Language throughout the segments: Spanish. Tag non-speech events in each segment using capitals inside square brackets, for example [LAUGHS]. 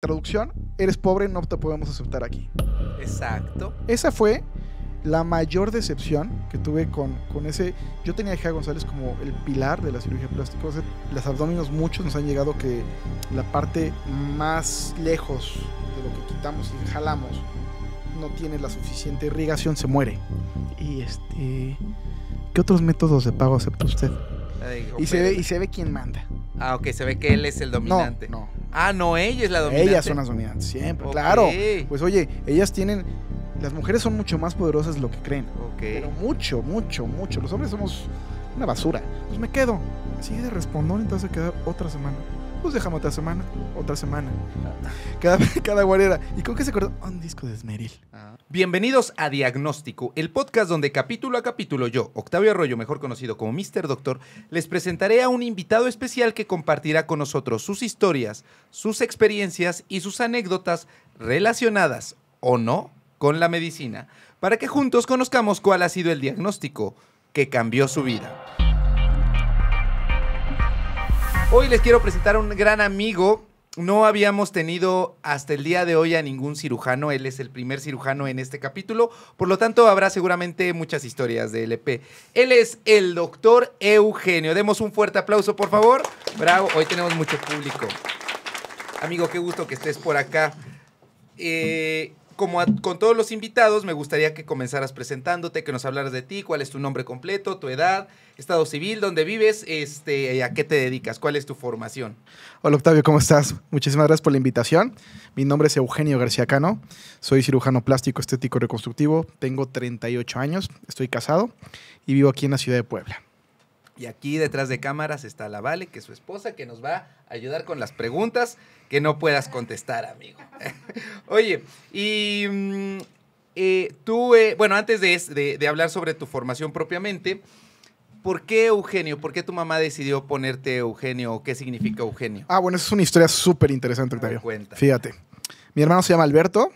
Traducción, eres pobre, no te podemos aceptar aquí. Exacto. Esa fue la mayor decepción que tuve con, ese... Yo tenía a González como el pilar de la cirugía plástica. las abdominos muchos nos han llegado que la parte más lejos de lo que quitamos y jalamos no tiene la suficiente irrigación, se muere. Y este... ¿Qué otros métodos de pago acepta usted? y, se ve, y se ve quién manda. Ah, ok, se ve que él es el dominante. No, no. Ah, no, ella es la dominante. Ellas son las dominantes, siempre, claro. Pues oye, ellas tienen. Las mujeres son mucho más poderosas de lo que creen. Pero mucho, mucho, mucho. Los hombres somos una basura. Pues me quedo. Así de respondón, entonces quedar otra semana pues dejamos otra semana, otra semana. Ah. Cada, [LAUGHS] cada guarera. ¿Y con qué se acordó? Un disco de Esmeril. Ah. Bienvenidos a Diagnóstico, el podcast donde capítulo a capítulo yo, Octavio Arroyo, mejor conocido como Mr. Doctor, les presentaré a un invitado especial que compartirá con nosotros sus historias, sus experiencias y sus anécdotas relacionadas o no con la medicina, para que juntos conozcamos cuál ha sido el diagnóstico que cambió su vida. Hoy les quiero presentar a un gran amigo. No habíamos tenido hasta el día de hoy a ningún cirujano. Él es el primer cirujano en este capítulo. Por lo tanto, habrá seguramente muchas historias de LP. E Él es el doctor Eugenio. Demos un fuerte aplauso, por favor. Bravo, hoy tenemos mucho público. Amigo, qué gusto que estés por acá. Eh, como con todos los invitados, me gustaría que comenzaras presentándote, que nos hablaras de ti, cuál es tu nombre completo, tu edad, estado civil, dónde vives, este, a qué te dedicas, cuál es tu formación. Hola Octavio, ¿cómo estás? Muchísimas gracias por la invitación. Mi nombre es Eugenio García Cano, soy cirujano plástico, estético, reconstructivo, tengo 38 años, estoy casado y vivo aquí en la ciudad de Puebla. Y aquí detrás de cámaras está la Vale, que es su esposa, que nos va a ayudar con las preguntas que no puedas contestar, amigo. [LAUGHS] Oye, y mm, eh, tú, eh, bueno, antes de, hablar sobre tu formación propiamente, ¿por qué Eugenio? ¿Por qué tu mamá decidió ponerte Eugenio? ¿Qué significa Eugenio? Ah, bueno, esa es una historia súper interesante, Octavio. Cuenta. Fíjate, mi hermano se llama Alberto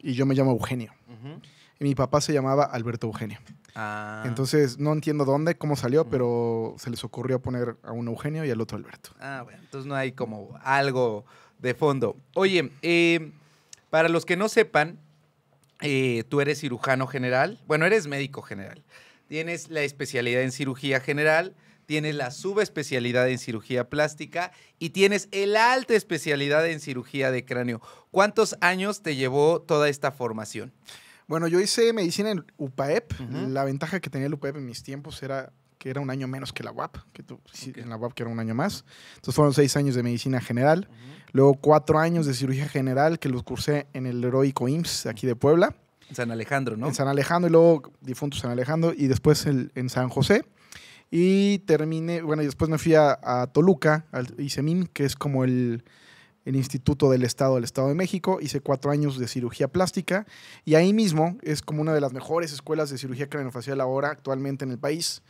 y yo me llamo Eugenio. y mi papá se llamaba Alberto Eugenio. Ah. Entonces, no entiendo dónde, cómo salió, pero se les ocurrió poner a un Eugenio y al otro Alberto. Ah, bueno, entonces no hay como algo de fondo. Oye, em, para los que no sepan, eh, tú eres cirujano general, bueno, eres médico general. Tienes la especialidad en cirugía general, tienes la subespecialidad en cirugía plástica y tienes el alta especialidad en cirugía de cráneo. ¿Cuántos años te llevó toda esta formación? Bueno, yo hice medicina en UPAEP. La ventaja que tenía el UPAEP en mis tiempos era que era un año menos que la UAP, que en la UAP que era un año más. Entonces fueron seis años de medicina general, luego cuatro años de cirugía general que los cursé en el heroico IMSS aquí de Puebla. En San Alejandro, ¿no? En San Alejandro y luego difunto San Alejandro y después en San José. Y terminé, bueno, y después me fui a, Toluca, al ICEMIN, que es como el, el Instituto del Estado del Estado de México, hice cuatro años de cirugía plástica y ahí mismo es como una de las mejores escuelas de cirugía craneofacial ahora actualmente en el país.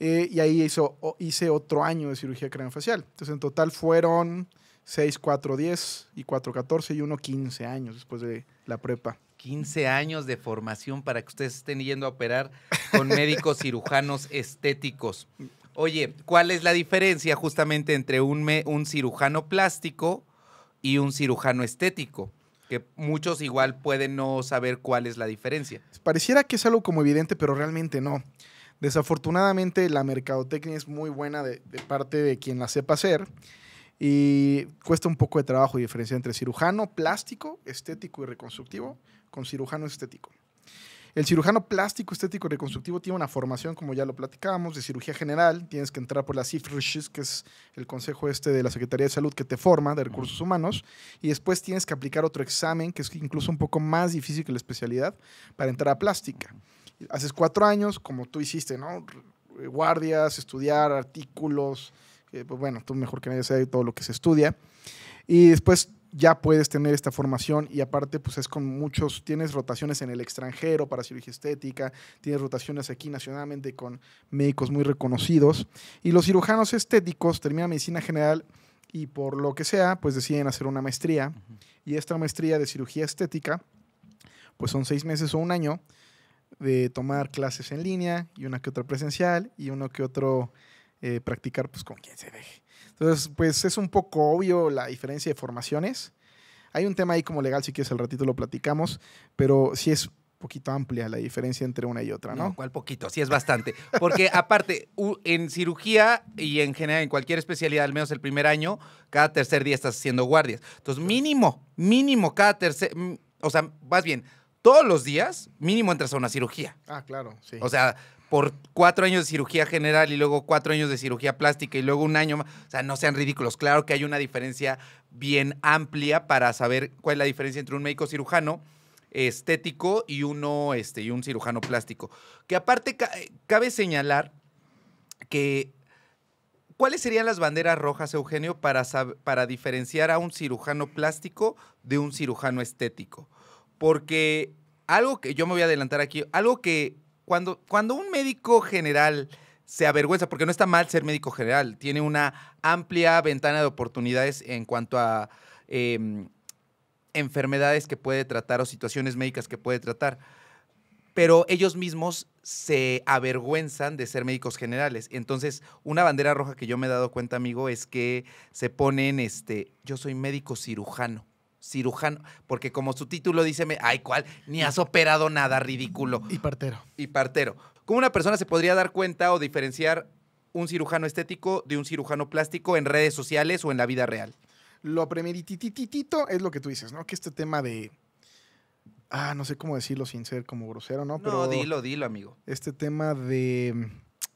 Eh, y ahí hizo, hice otro año de cirugía craneofacial. Entonces en total fueron 6, 4, 10 y 4, 14 y uno 15 años después de la prepa. 15 años de formación para que ustedes estén yendo a operar con [LAUGHS] médicos cirujanos estéticos. Oye, ¿cuál es la diferencia justamente entre un, un cirujano plástico y un cirujano estético, que muchos igual pueden no saber cuál es la diferencia. Pareciera que es algo como evidente, pero realmente no. Desafortunadamente la mercadotecnia es muy buena de, parte de quien la sepa hacer y cuesta un poco de trabajo diferenciar entre cirujano plástico, estético y reconstructivo con cirujano estético. El cirujano plástico estético reconstructivo tiene una formación, como ya lo platicábamos, de cirugía general. Tienes que entrar por la CIFRISHIS, que es el consejo este de la Secretaría de Salud que te forma de recursos humanos. Y después tienes que aplicar otro examen, que es incluso un poco más difícil que la especialidad, para entrar a plástica. Haces cuatro años, como tú hiciste, ¿no? Guardias, estudiar artículos, eh, pues bueno, tú mejor que nadie sabes todo lo que se estudia. Y después ya puedes tener esta formación y aparte pues es con muchos, tienes rotaciones en el extranjero para cirugía estética, tienes rotaciones aquí nacionalmente con médicos muy reconocidos y los cirujanos estéticos terminan medicina general y por lo que sea pues deciden hacer una maestría y esta maestría de cirugía estética pues son seis meses o un año de tomar clases en línea y una que otra presencial y uno que otro eh, practicar pues con quien se deje. Entonces, pues es un poco obvio la diferencia de formaciones. Hay un tema ahí como legal, si quieres al ratito lo platicamos, pero sí es poquito amplia la diferencia entre una y otra, ¿no? No, cuál poquito, sí es bastante. Porque [LAUGHS] aparte, en cirugía y en general, en cualquier especialidad, al menos el primer año, cada tercer día estás haciendo guardias. Entonces, mínimo, mínimo cada tercer, mm, o sea, más bien, todos los días, mínimo entras a una cirugía. Ah, claro, sí. O sea, por cuatro años de cirugía general y luego cuatro años de cirugía plástica y luego un año más. O sea, no sean ridículos. Claro que hay una diferencia bien amplia para saber cuál es la diferencia entre un médico cirujano estético y uno este y un cirujano plástico. Que aparte cabe señalar que ¿cuáles serían las banderas rojas, Eugenio, para para diferenciar a un cirujano plástico de un cirujano estético? Porque algo que yo me voy a adelantar aquí, algo que cuando, un médico general se avergüenza, porque no está mal ser médico general, tiene una amplia ventana de oportunidades en cuanto a em, enfermedades que puede tratar o situaciones médicas que puede tratar, pero ellos mismos se avergüenzan de ser médicos generales. Entonces, una bandera roja que yo me he dado cuenta, amigo, es que se ponen, este, yo soy médico cirujano cirujano, porque como su título dice, ay, ¿cuál? Ni has operado nada, ridículo. Y partero. Y partero. ¿Cómo una persona se podría dar cuenta o diferenciar un cirujano estético de un cirujano plástico en redes sociales o en la vida real? Lo primeritititito es lo que tú dices, ¿no? Que este tema de... Ah, no sé cómo decirlo sin ser como grosero, ¿no? Pero no, dilo, dilo, amigo. Este tema de mm,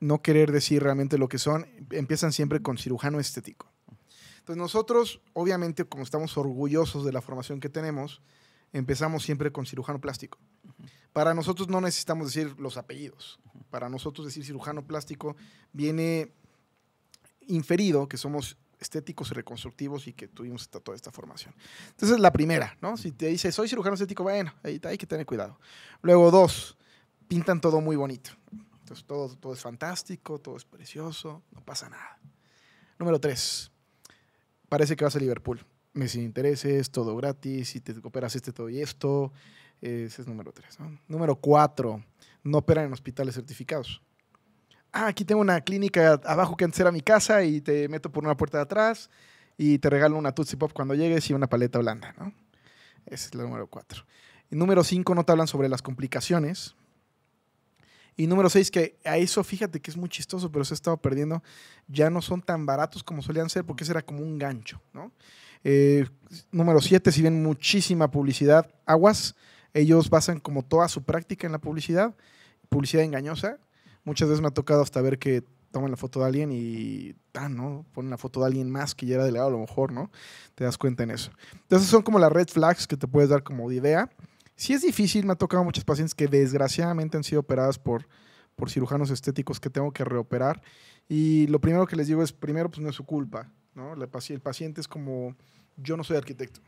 no querer decir realmente lo que son, empiezan siempre con cirujano estético. Entonces nosotros, obviamente, como estamos orgullosos de la formación que tenemos, empezamos siempre con cirujano plástico. Para nosotros no necesitamos decir los apellidos. Para nosotros decir cirujano plástico viene inferido que somos estéticos y reconstructivos y que tuvimos toda esta formación. Entonces, la primera, ¿no? Si te dice, soy cirujano estético, bueno, ahí hay que tener cuidado. Luego, dos, pintan todo muy bonito. Entonces, todo, todo es fantástico, todo es precioso, no pasa nada. Número tres, parece que vas a Liverpool. Me sin intereses, todo gratis, si te cooperas este, todo y esto. Ese es número tres. Número cuatro, no operan en hospitales certificados. Ah, aquí tengo una clínica abajo que antes era mi casa y te meto por una puerta de atrás y te regalo una Tootsie Pop cuando llegues y una paleta blanda, ¿no? Ese es el número cuatro. número cinco, no te hablan sobre las complicaciones y número 6, que a eso fíjate que es muy chistoso, pero se ha estado perdiendo. Ya no son tan baratos como solían ser porque ese era como un gancho, ¿no? Eh, número 7, si ven muchísima publicidad, aguas, ellos basan como toda su práctica en la publicidad, publicidad engañosa. Muchas veces me ha tocado hasta ver que toman la foto de alguien y ah, ¿no? ponen la foto de alguien más que ya era delegado a lo mejor, ¿no? Te das cuenta en eso. Entonces son como las red flags que te puedes dar como de idea. Sí es difícil, me ha tocado muchas pacientes que desgraciadamente han sido operadas por, por cirujanos estéticos que tengo que reoperar. Y lo primero que les digo es, primero, pues no es su culpa. ¿no? El paciente es como, yo no soy arquitecto.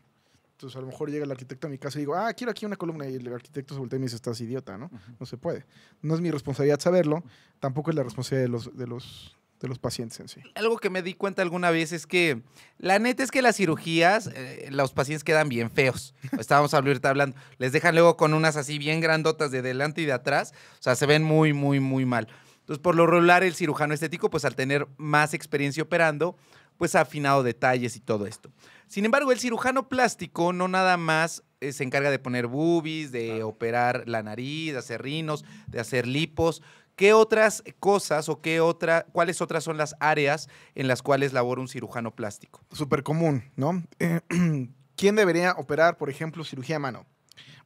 Entonces, a lo mejor llega el arquitecto a mi casa y digo, ah, quiero aquí una columna. Y el arquitecto se voltea y me dice, estás idiota, ¿no? No se puede. No es mi responsabilidad saberlo, tampoco es la responsabilidad de los, de los de los pacientes en sí. Algo que me di cuenta alguna vez es que la neta es que las cirugías, eh, los pacientes quedan bien feos. [LAUGHS] Estábamos ahorita hablando, les dejan luego con unas así bien grandotas de delante y de atrás, o sea, se ven muy, muy, muy mal. Entonces, por lo regular, el cirujano estético, pues al tener más experiencia operando, pues ha afinado detalles y todo esto. Sin embargo, el cirujano plástico no nada más eh, se encarga de poner boobies, de operar la nariz, de hacer rinos, de hacer lipos. ¿Qué otras cosas o qué otra, cuáles otras son las áreas en las cuales labora un cirujano plástico? Súper común, ¿no? [CLEARS THROAT] ¿Quién debería operar, por ejemplo, cirugía a mano?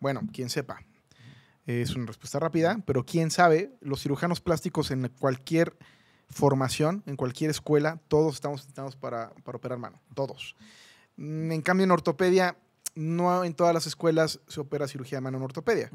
Bueno, quien sepa. Es una respuesta rápida, pero quién sabe, los cirujanos plásticos en cualquier formación, en cualquier escuela, todos estamos sentados para, para operar mano, todos. Mm, en cambio, en ortopedia no en todas las escuelas se opera cirugía de mano en ortopedia,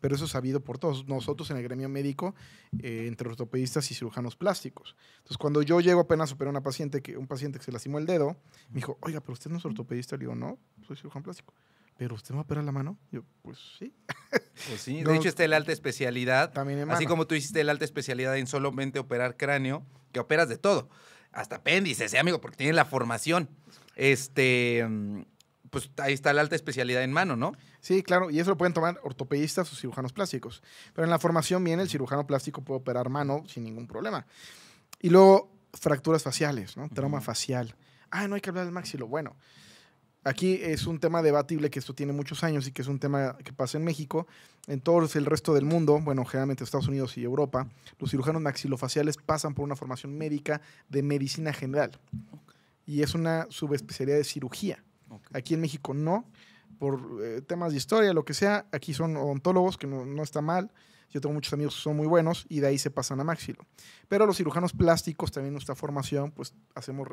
pero eso es sabido por todos nosotros en el gremio médico, eh, entre ortopedistas y cirujanos plásticos. Entonces, cuando yo llego apenas a operar una paciente que, un paciente que se lastimó el dedo, me dijo, oiga, pero usted no es ortopedista. Le digo, no, soy cirujano plástico. ¿Pero usted me opera la mano? Yo, pues sí. [LAUGHS] Pues sí, de hecho está el alta especialidad. También Así como tú hiciste el alta especialidad en solamente operar cráneo, que operas de todo, hasta apéndices, ¿eh, amigo? Porque tiene la formación. Este, mm, pues ahí está la alta especialidad en mano, ¿no? Sí, claro, y eso lo pueden tomar ortopedistas o cirujanos plásticos. Pero en la formación bien el cirujano plástico puede operar mano sin ningún problema. Y luego fracturas faciales, ¿no? Trauma facial. Ah, no hay que hablar del maxilo. Bueno, aquí es un tema debatible que esto tiene muchos años y que es un tema que pasa en México. En todo el resto del mundo, bueno, generalmente Estados Unidos y Europa, los cirujanos maxilofaciales pasan por una formación médica de medicina general. Y es una subespecialidad de cirugía. Aquí en México no, por eh, temas de historia, lo que sea. Aquí son odontólogos, que no, está mal. Yo tengo muchos amigos que son muy buenos y de ahí se pasan a maxilo. Pero los cirujanos plásticos también nuestra formación, pues hacemos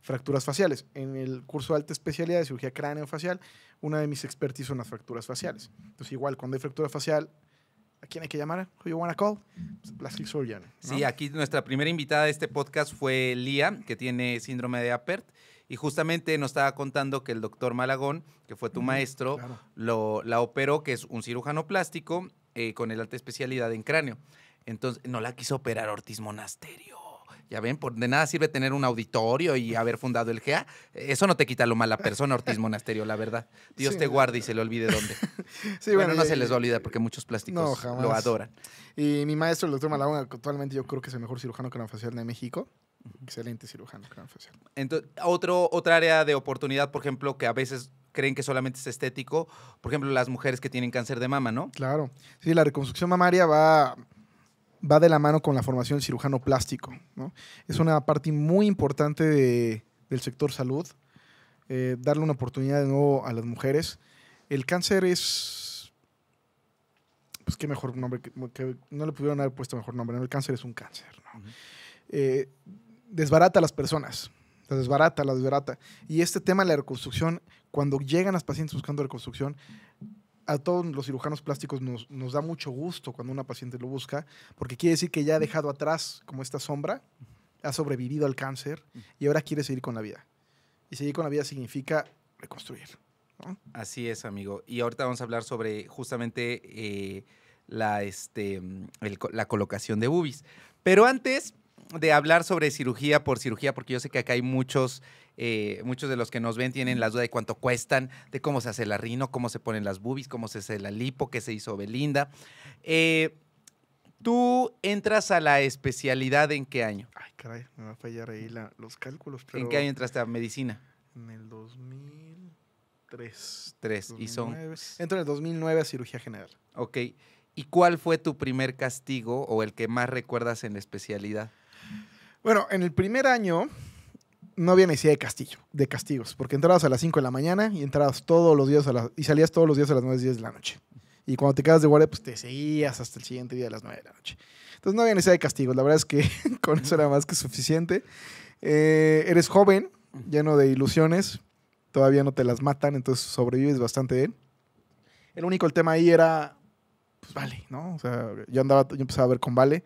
fracturas faciales. En el curso de alta especialidad de cirugía cráneo-facial, una de mis expertis son las fracturas faciales. Entonces, igual, cuando hay fractura facial, ¿A quién hay que llamar? Who you wanna call? Plastic Surgeon. Sí, aquí nuestra primera invitada de este podcast fue Lía, que tiene síndrome de Apert. Y justamente nos estaba contando que el doctor Malagón, que fue tu maestro, lo, la operó, que es un cirujano plástico eh, con el alta especialidad en cráneo. Entonces, no la quiso operar Ortiz Monasterio. Ya ven, por, de nada sirve tener un auditorio y haber fundado el GA. Eso no te quita lo mala persona, Ortiz Monasterio, la verdad. Dios te guarde y se le olvide dónde. [LAUGHS] sí, bueno, no se les va a olvidar porque muchos plásticos lo adoran. Y mi maestro, el doctor Malagón, actualmente yo creo que es el mejor cirujano craneofacial de México. Excelente cirujano cráneo Entonces, otro, otra área de oportunidad, por ejemplo, que a veces creen que solamente es estético, por ejemplo, las mujeres que tienen cáncer de mama, ¿no? Claro. Sí, la reconstrucción mamaria va, va de la mano con la formación cirujano plástico, ¿no? Es una parte muy importante del sector salud, eh, darle una oportunidad de nuevo a las mujeres. El cáncer es, pues qué mejor nombre, que, no le pudieron haber puesto mejor nombre, ¿no? El cáncer es un cáncer, ¿no? desbarata a las personas. La desbarata, las desbarata. Y este tema de la reconstrucción, cuando llegan las pacientes buscando reconstrucción, a todos los cirujanos plásticos nos, da mucho gusto cuando una paciente lo busca, porque quiere decir que ya ha dejado atrás como esta sombra, ha sobrevivido al cáncer y ahora quiere seguir con la vida. Y seguir con la vida significa reconstruir. Así es, amigo. Y ahorita vamos a hablar sobre justamente eh, la, este, la colocación de bubis. Pero antes, de hablar sobre cirugía por cirugía, porque yo sé que acá hay muchos, eh, muchos de los que nos ven tienen las dudas de cuánto cuestan, de cómo se hace la rino, cómo se ponen las boobies, cómo se hace la lipo, qué se hizo Belinda. Eh, ¿Tú entras a la especialidad en qué año? Ay, caray, me va a fallar ahí los cálculos. Pero ¿En qué año entraste a medicina? En el 2003. Tres, y son... Entro en el 2009 a cirugía general. Ok. ¿Y cuál fue tu primer castigo o el que más recuerdas en especialidad? Bueno, en el primer año no había necesidad de castillo, de castigos, porque entrabas a las 5 de la mañana y entrabas todos los días a y salías todos los días a las 9, 10 de la noche. Y cuando te quedas de guardia, pues te seguías hasta el siguiente día a las 9 de la noche. Entonces no había necesidad de castigos, la verdad es que [LAUGHS] con eso era más que suficiente. Eh, eres joven, lleno de ilusiones, todavía no te las matan, entonces sobrevives bastante bien. El único el tema ahí era, pues vale, ¿no? O sea, yo andaba, yo empezaba a ver con vale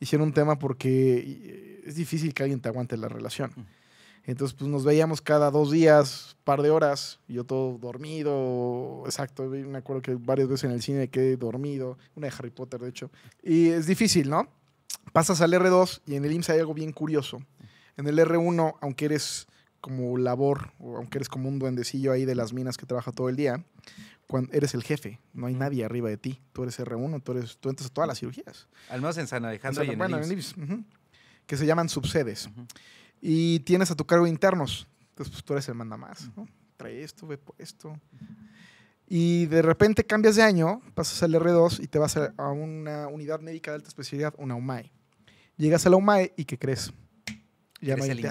hicieron un tema porque es difícil que alguien te aguante la relación. Entonces, pues nos veíamos cada dos días, par de horas, yo todo dormido, exacto, me acuerdo que varias veces en el cine quedé dormido, una de Harry Potter, de hecho. Y es difícil, ¿no? Pasas al R2 y en el IMSS hay algo bien curioso. En el R1, aunque eres como labor, o aunque eres como un duendecillo ahí de las minas que trabaja todo el día, eres el jefe, no hay nadie arriba de ti, tú eres R1, tú, eres, tú entras a todas las cirugías. Al menos en San Alejandro y en, que se llaman subsedes. Y tienes a tu cargo internos, entonces pues, tú eres el manda más, ¿no? Trae esto, ve esto. Y de repente cambias de año, pasas al R2 y te vas a una unidad médica de alta especialidad, una UMAE. Llegas a la UMAE y ¿qué crees? Ya no hay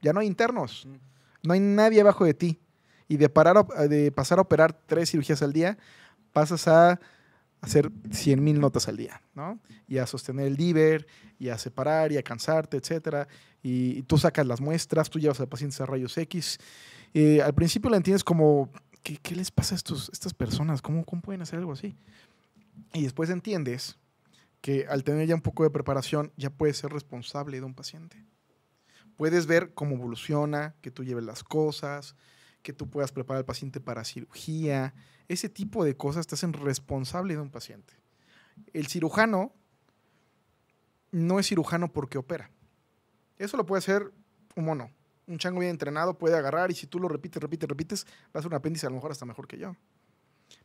Ya no hay internos. No hay nadie abajo de ti y de, parar, de pasar a operar tres cirugías al día, pasas a hacer 100.000 notas al día, ¿no? Y a sostener el diver, y a separar, y a cansarte, etc. Y, tú sacas las muestras, tú llevas al paciente a rayos X. Eh, al principio la entiendes como, ¿qué, les pasa a estas personas? ¿Cómo, ¿Cómo pueden hacer algo así? Y después entiendes que al tener ya un poco de preparación, ya puedes ser responsable de un paciente. Puedes ver cómo evoluciona, que tú lleves las cosas, que tú puedas preparar al paciente para cirugía, ese tipo de cosas te hacen responsable de un paciente. El cirujano no es cirujano porque opera. Eso lo puede hacer un mono. Un chango bien entrenado puede agarrar y si tú lo repites, repites, repites, va a ser un apéndice a lo mejor hasta mejor que yo.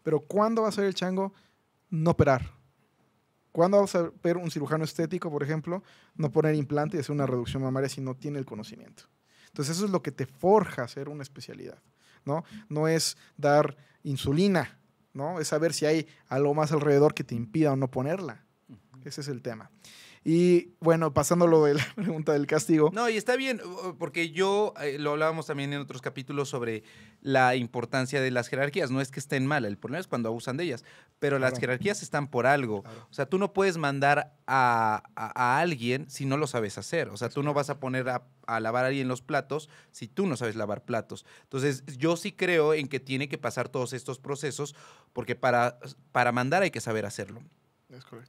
Pero ¿cuándo va a ser el chango no operar? ¿Cuándo va a ser un cirujano estético, por ejemplo, no poner implante y hacer una reducción mamaria si no tiene el conocimiento? Entonces eso es lo que te forja ser una especialidad, ¿no? No es dar insulina, ¿no? Es saber si hay algo más alrededor que te impida o no ponerla. Ese es el tema. Y bueno, pasando lo de la [LAUGHS] pregunta del castigo. No, y está bien, porque yo eh, lo hablábamos también en otros capítulos sobre la importancia de las jerarquías. No es que estén mal, el problema es cuando abusan de ellas, pero las jerarquías están por algo. O sea, tú no puedes mandar a, a, alguien si no lo sabes hacer. O sea, tú no vas a poner a, lavar a alguien los platos si tú no sabes lavar platos. Entonces, yo sí creo en que tiene que pasar todos estos procesos, porque para, para mandar hay que saber hacerlo.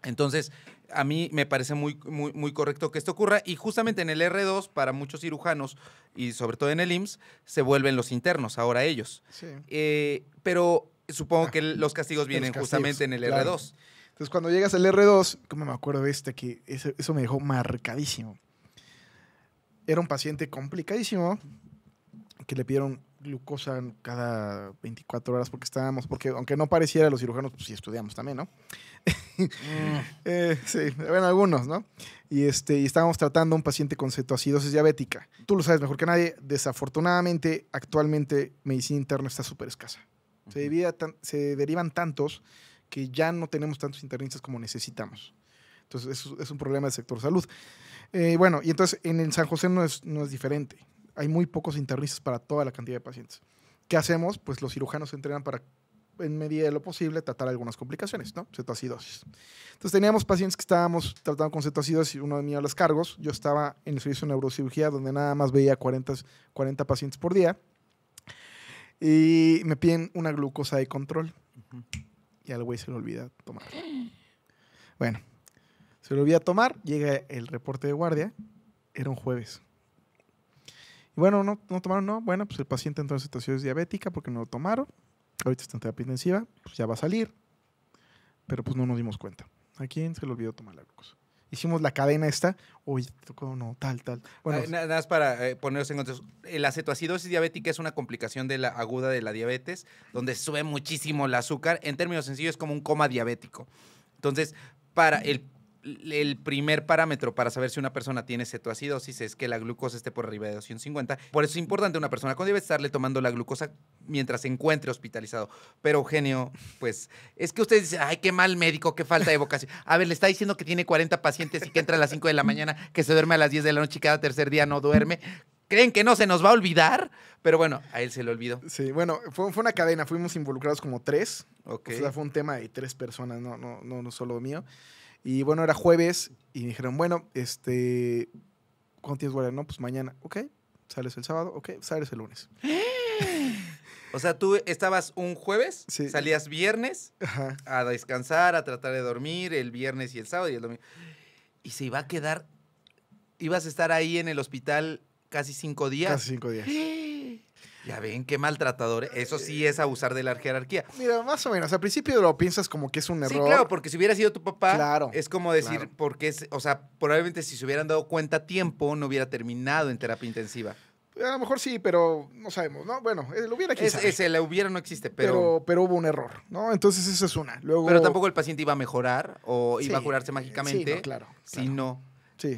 Entonces, a mí me parece muy, muy, correcto que esto ocurra y justamente en el R2, para muchos cirujanos y sobre todo en el IMSS, se vuelven los internos, ahora ellos. Eh, pero supongo que ah, los castigos vienen justamente en el R2. Entonces, cuando llegas al R2, como me acuerdo de este, que eso me dejó marcadísimo. Era un paciente complicadísimo que le pidieron glucosa cada 24 horas porque estábamos, porque aunque no pareciera, los cirujanos pues sí estudiamos también, ¿no? Mm. [LAUGHS] Eh, sí, bueno, algunos, ¿no? Y, este, y estábamos tratando a un paciente con cetoacidosis diabética. Tú lo sabes mejor que nadie, desafortunadamente actualmente medicina interna está súper escasa. se, derivan tantos que ya no tenemos tantos internistas como necesitamos. Entonces, es, es un problema del sector salud. Eh, bueno, y entonces en el San José no es, no es diferente. Hay muy pocos internistas para toda la cantidad de pacientes. ¿Qué hacemos? Pues los cirujanos se entrenan para, en medida de lo posible, tratar algunas complicaciones, ¿no? Cetoacidosis. Entonces teníamos pacientes que estábamos tratando con cetoacidosis, uno de a los cargos. Yo estaba en el servicio de neurocirugía, donde nada más veía 40, 40 pacientes por día. Y me piden una glucosa de control. Y al güey se lo olvida tomar. Bueno, se lo olvida tomar, llega el reporte de guardia, era un jueves. Bueno, no, tomaron, no. Bueno, pues el paciente entró en situación diabética porque no lo tomaron. Ahorita está en terapia intensiva, pues ya va a salir. Pero pues no nos dimos cuenta. ¿A quién se le olvidó tomar la glucosa? Hicimos la cadena esta, oye, tocó no, tal, tal. Bueno, nada más para eh, ponerse en contexto. Eh, la acetoacidosis diabética es una complicación de la aguda de la diabetes, donde sube muchísimo el azúcar. En términos sencillos, es como un coma diabético. Entonces, para el el primer parámetro para saber si una persona tiene cetoacidosis es que la glucosa esté por arriba de 250. Por eso es importante una persona con debe estarle tomando la glucosa mientras se encuentre hospitalizado. Pero Eugenio, pues es que ustedes dicen, ay, qué mal médico, qué falta de vocación. A ver, le está diciendo que tiene 40 pacientes y que entra a las 5 de la mañana, que se duerme a las 10 de la noche y cada tercer día no duerme. ¿Creen que no se nos va a olvidar? Pero bueno, a él se le olvidó. Sí, bueno, fue, una cadena, fuimos involucrados como tres. Okay. O sea, fue un tema de tres personas, no, no, no solo mío. Y bueno, era jueves y me dijeron, bueno, este, ¿cuándo tienes guardia? No, pues mañana. Ok, sales el sábado, ok, sales el lunes. [GASPS] O sea, tú estabas un jueves, salías viernes a descansar, a tratar de dormir el viernes y el sábado y el domingo. Y se iba a quedar, ibas a estar ahí en el hospital casi cinco días. Casi cinco días. [GASPS] Ya ven, qué maltratador. Eso sí es abusar de la jerarquía. Mira, más o menos. Al principio lo piensas como que es un error. Sí, claro, porque si hubiera sido tu papá, claro, es como decir, porque es, o sea, probablemente si se hubieran dado cuenta a tiempo, no hubiera terminado en terapia intensiva. A lo mejor sí, pero no sabemos, ¿no? Bueno, eh, lo hubiera quizás. Es, ese, hubiera no existe, pero... pero... hubo un error, ¿no? Entonces eso es una. Pero tampoco el paciente iba a mejorar o iba a curarse mágicamente. Sí, claro, claro. Si no...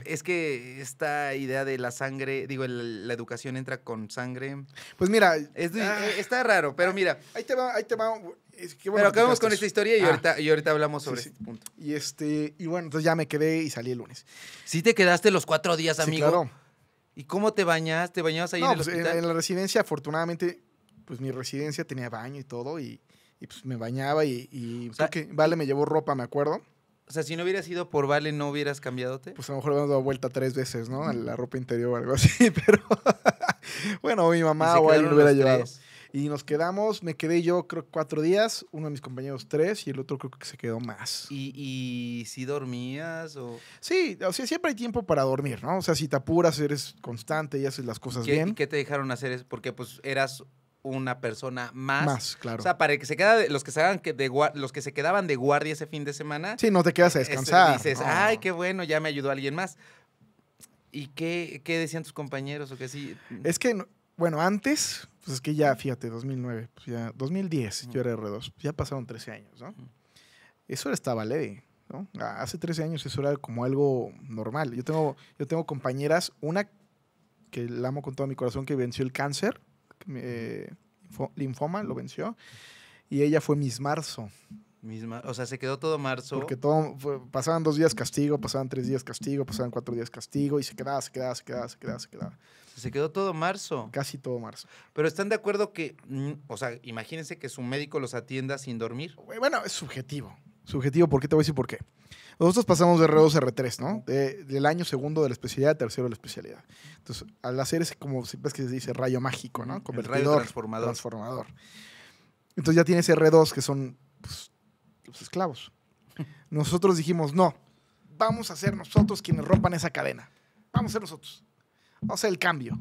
Es que esta idea de la sangre, digo, la educación entra con sangre. Pues mira. Ah. Eh, está raro, pero mira. Ahí te va, ahí te va. pero acabamos con esta historia y, ah. ahorita, y ahorita hablamos sobre este punto. Y, este, y bueno, entonces ya me quedé y salí el lunes. Sí te quedaste los cuatro días, amigo. claro. ¿Y cómo te bañas? ¿Te bañabas ahí en el pues, En la residencia, afortunadamente, pues mi residencia tenía baño y todo, y, pues me bañaba y, que Vale me llevó ropa, me acuerdo. O sea, si no hubieras sido por Vale, ¿no hubieras cambiadote? Pues a lo mejor hemos dado vuelta tres veces, ¿no? A la ropa interior o algo [LAUGHS] así, pero [LAUGHS] bueno, mi mamá o alguien lo hubiera llevado. Y nos quedamos, me quedé yo creo cuatro días, uno de mis compañeros tres y el otro creo que se quedó más. ¿Y, si dormías o...? Sí, o sea, siempre hay tiempo para dormir, ¿no? O sea, si te apuras, eres constante y haces las cosas bien. ¿Y qué te dejaron hacer? Porque pues eras una persona más. Más, claro. O sea, para que se queda, los que se que de los que se quedaban de guardia ese fin de semana. Sí, no te quedas a descansar. Y dices, ay, qué bueno, ya me ayudó alguien más. ¿Y qué, qué decían tus compañeros o qué sí? Es que, bueno, antes, pues es que ya, fíjate, 2009, pues ya, 2010, yo era R2, pues ya pasaron 13 años, ¿no? Eso era estaba leve, ¿no? Ah, hace 13 años eso era como algo normal. Yo tengo, yo tengo compañeras, una que la amo con todo mi corazón, que venció el cáncer, eh, linfoma, lo venció. Y ella fue mis Marzo. o sea, se quedó todo marzo. Porque todo, pasaban dos días castigo, pasaban tres días castigo, pasaban cuatro días castigo y se quedaba, se quedaba, se quedaba, se quedaba, se quedaba. Se quedó todo marzo. Casi todo marzo. Pero están de acuerdo que, mm, o sea, imagínense que su médico los atienda sin dormir. Bueno, es subjetivo. Subjetivo, ¿por qué te voy a decir por qué? Nosotros pasamos de R2 a R3, ¿no? del año segundo de la especialidad, tercero de la especialidad. Entonces, al hacer ese, como siempre que se dice rayo mágico, ¿no? El rayo transformador. transformador. Entonces ya tienes R2 que son pues, los esclavos. Nosotros dijimos, no, vamos a ser nosotros quienes rompan esa cadena. Vamos a ser nosotros. Vamos a hacer el cambio.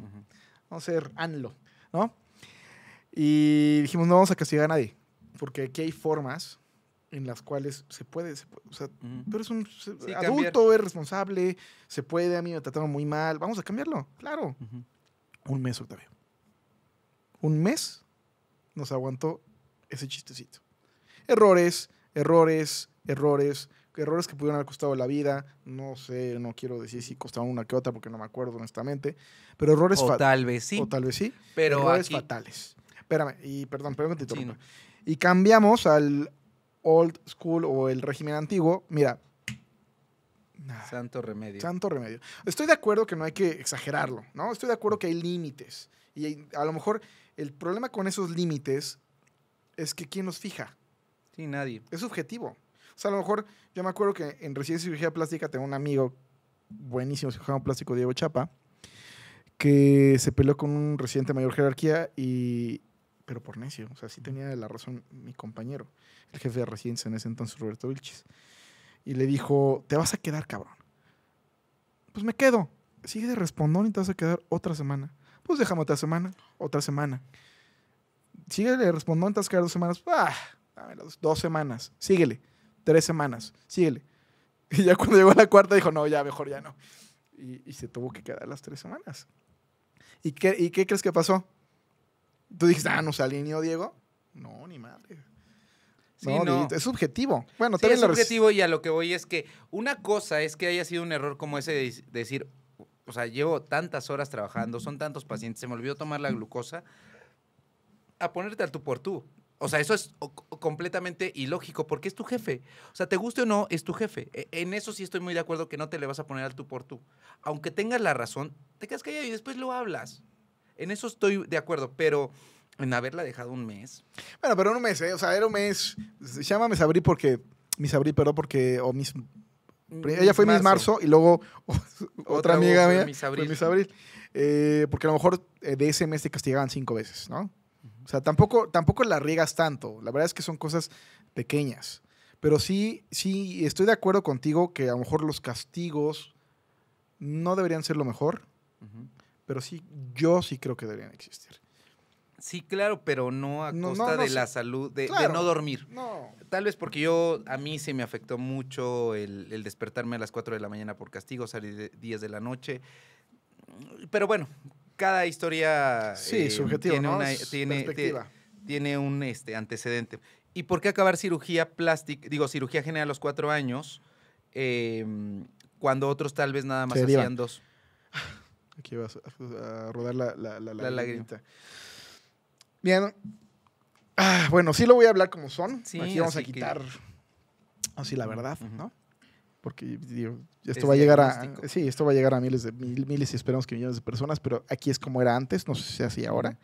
Vamos a ser ANLO, ¿no? Y dijimos, no vamos a castigar a nadie, porque aquí hay formas en las cuales se puede, o sea, tú eres un adulto, eres responsable, se puede, a mí me trataron muy mal, vamos a cambiarlo, claro. Un mes, Octavio. Un mes nos aguantó ese chistecito. Errores, errores, errores, errores que pudieron haber costado la vida, no sé, no quiero decir si costaron una que otra porque no me acuerdo honestamente, pero errores o tal vez sí. O tal vez sí, pero errores fatales. Espérame, y perdón, perdón te interrumpa. Y cambiamos al old school o el régimen antiguo, mira. Santo remedio. Santo remedio. Estoy de acuerdo que no hay que exagerarlo, ¿no? Estoy de acuerdo que hay límites. Y a lo mejor el problema con esos límites es que ¿quién nos fija? Sí, nadie. Es subjetivo. O sea, a lo mejor yo me acuerdo que en residencia de cirugía plástica tengo un amigo buenísimo, cirujano plástico, Diego Chapa, que se peleó con un residente mayor jerarquía y, pero por necio. O sea, sí tenía la razón mi compañero, el jefe de residencia en ese entonces, Roberto Vilches Y le dijo, te vas a quedar, cabrón. Pues me quedo. Sigue de respondón y te vas a quedar otra semana. Pues déjame otra semana, otra semana. Sigue de respondón, te vas a quedar dos semanas. Ah, dos semanas. Síguele. Tres semanas. Síguele. [LAUGHS] Y ya cuando llegó la cuarta dijo, no, ya, mejor ya no. Y, y se tuvo que quedar las tres semanas. ¿Y qué, ¿Y qué crees que pasó? Tú dices, ah, no se alineó Diego. No, ni madre. no, es subjetivo. Bueno, sí, también es subjetivo y a lo que voy es que una cosa es que haya sido un error como ese de decir, o sea, llevo tantas horas trabajando, son tantos pacientes, se me olvidó tomar la glucosa, a ponerte al tú por tú. O sea, eso es completamente ilógico porque es tu jefe. O sea, te guste o no, es tu jefe. E, en eso sí estoy muy de acuerdo que no te le vas a poner al tú por tú. Aunque tengas la razón, te quedas callado y después lo hablas. En eso estoy de acuerdo, pero en haberla dejado un mes. Bueno, pero un mes, ¿eh? o sea, era un mes. Llámame sabrí porque. Mis perdón, porque. O mis. Mm, ella fue mis Marzo y luego otra, amiga mía. mis Abril. Eh, porque a lo mejor eh, de ese mes te castigaban cinco veces, ¿no? O sea, tampoco, tampoco la riegas tanto. La verdad es que son cosas pequeñas. Pero sí, sí, estoy de acuerdo contigo que a lo mejor los castigos no deberían ser lo mejor pero sí, yo sí creo que deberían existir. Sí, claro, pero no a costa de la salud, de, no dormir. Tal vez porque yo, a mí se me afectó mucho el, despertarme a las 4 de la mañana por castigo, salir de 10 de la noche. Pero bueno, cada historia eh, tiene, tiene, tiene, un este, antecedente. ¿Y por qué acabar cirugía plástica, digo, cirugía general a los 4 años, eh, cuando otros tal vez nada más hacían dos? [LAUGHS] Aquí vas a, rodar la, lagrita Bien. Ah, bueno, sí lo voy a hablar como son. Aquí vamos a quitar, así la verdad, ¿no? Porque esto va a llegar a, esto va a llegar a miles de miles y esperamos que millones de personas, pero aquí es como era antes, no sé si así ahora.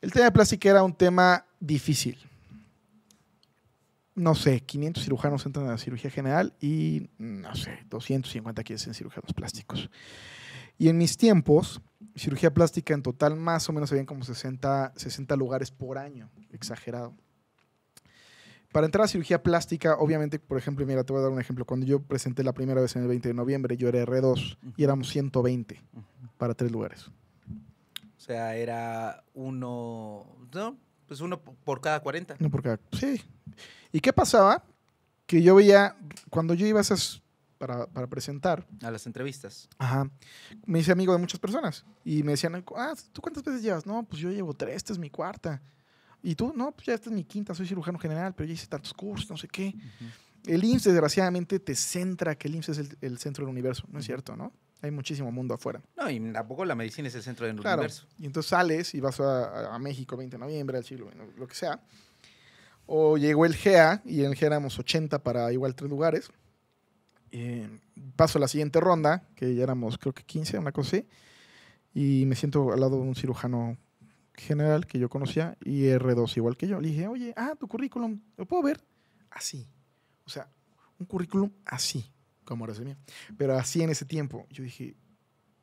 El tema de plástica era un tema difícil. No sé, 500 cirujanos entran a la cirugía general y, no sé, 250 quieren ser cirujanos plásticos. Y en mis tiempos, cirugía plástica en total más o menos habían como 60, 60 lugares por año, exagerado. Para entrar a cirugía plástica, obviamente, por ejemplo, mira, te voy a dar un ejemplo. Cuando yo presenté la primera vez en el 20 de noviembre, yo era R2 y éramos 120 para tres lugares. O sea, era uno, ¿no? Pues uno por cada 40. No por cada, sí. ¿Y qué pasaba? Que yo veía, cuando yo iba a esas para, para, presentar. A las entrevistas. Ajá. Me hice amigo de muchas personas y me decían, ah, ¿tú cuántas veces llevas? No, pues yo llevo tres, esta es mi cuarta. Y tú, no, pues ya esta es mi quinta, soy cirujano general, pero ya hice tantos cursos, no sé qué. El IMSS, desgraciadamente, te centra que el IMSS es el, centro del universo, ¿no es cierto, no? hay muchísimo mundo afuera. No, y tampoco la medicina es el centro del universo. Y entonces sales y vas a, México 20 de noviembre, al siglo, lo que sea. O llegó el GEA y en el GEA éramos 80 para igual tres lugares. Eh, paso a la siguiente ronda, que ya éramos creo que 15, una cosa así, y me siento al lado de un cirujano general que yo conocía y R2 igual que yo. Le dije, oye, ah, tu currículum, ¿lo puedo ver? Así. O sea, un currículum así, como ahora mío. Pero así en ese tiempo. Yo dije,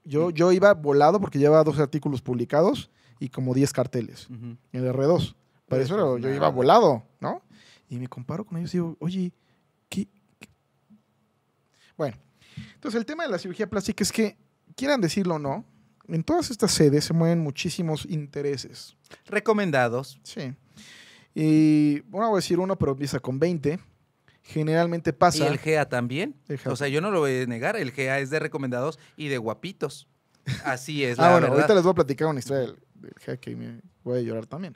yo, mm. yo iba volado porque llevaba dos artículos publicados y como 10 carteles en el R2. Para eso, yo iba volado, ¿no? Y me comparo con ellos y digo, oye, bueno, entonces el tema de la cirugía plástica es que, quieran decirlo o no, en todas estas sedes se mueven muchísimos intereses. Recomendados. Sí. Y bueno, voy a decir uno, pero empieza con 20. Generalmente pasa. ¿Y el GEA también? O sea, yo no lo voy a negar. El GA es de recomendados y de guapitos. Así es. ah, bueno, ahorita les voy a platicar una historia del, GA que me voy a llorar también.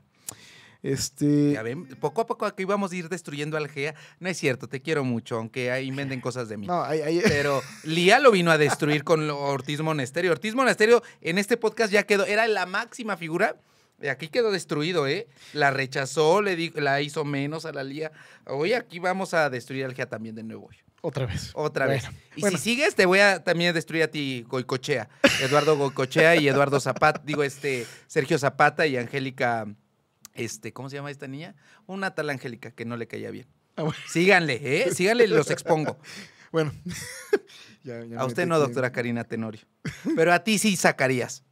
Este... Ya poco a poco aquí vamos a ir destruyendo Algea. No es cierto, te quiero mucho, aunque ahí venden cosas de mí. Pero Lía lo vino a destruir con Ortiz Monasterio. Ortiz Monasterio en este podcast ya quedó, era la máxima figura. de aquí quedó destruido, ¿eh? La rechazó, le la hizo menos a la Lía. Hoy aquí vamos a destruir Algea también de nuevo. Otra vez. Otra vez. Y si sigues, te voy a también destruir a ti, Goicochea. Eduardo Goicochea y Eduardo Zapata, digo, este, Sergio Zapata y Angélica. Este, ¿cómo se llama esta niña? Una tal Angélica que no le caía bien. Ah, Síganle, ¿eh? Síganle, los expongo. [LAUGHS] Bueno. [LAUGHS] a usted no, doctora Karina Tenorio. [LAUGHS] Pero a ti sí sacarías.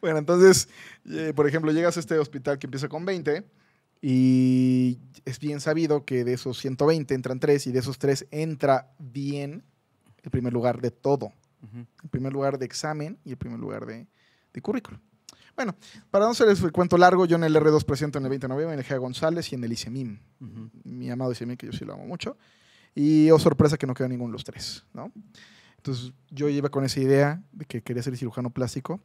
bueno, entonces, eh, por ejemplo, llegas a este hospital que empieza con 20 y es bien sabido que de esos 120 entran 3 y de esos 3 entra bien el primer lugar de todo. El primer lugar de examen y el primer lugar de, de currículum. Bueno, para no hacerles el cuento largo, yo en el R2 presento en el 20 en el G. González y en el ICEMIM. Mi amado ICEMIM, que yo sí lo amo mucho. Y oh sorpresa que no quedó ninguno de los tres, ¿no? Entonces yo iba con esa idea de que quería ser cirujano plástico.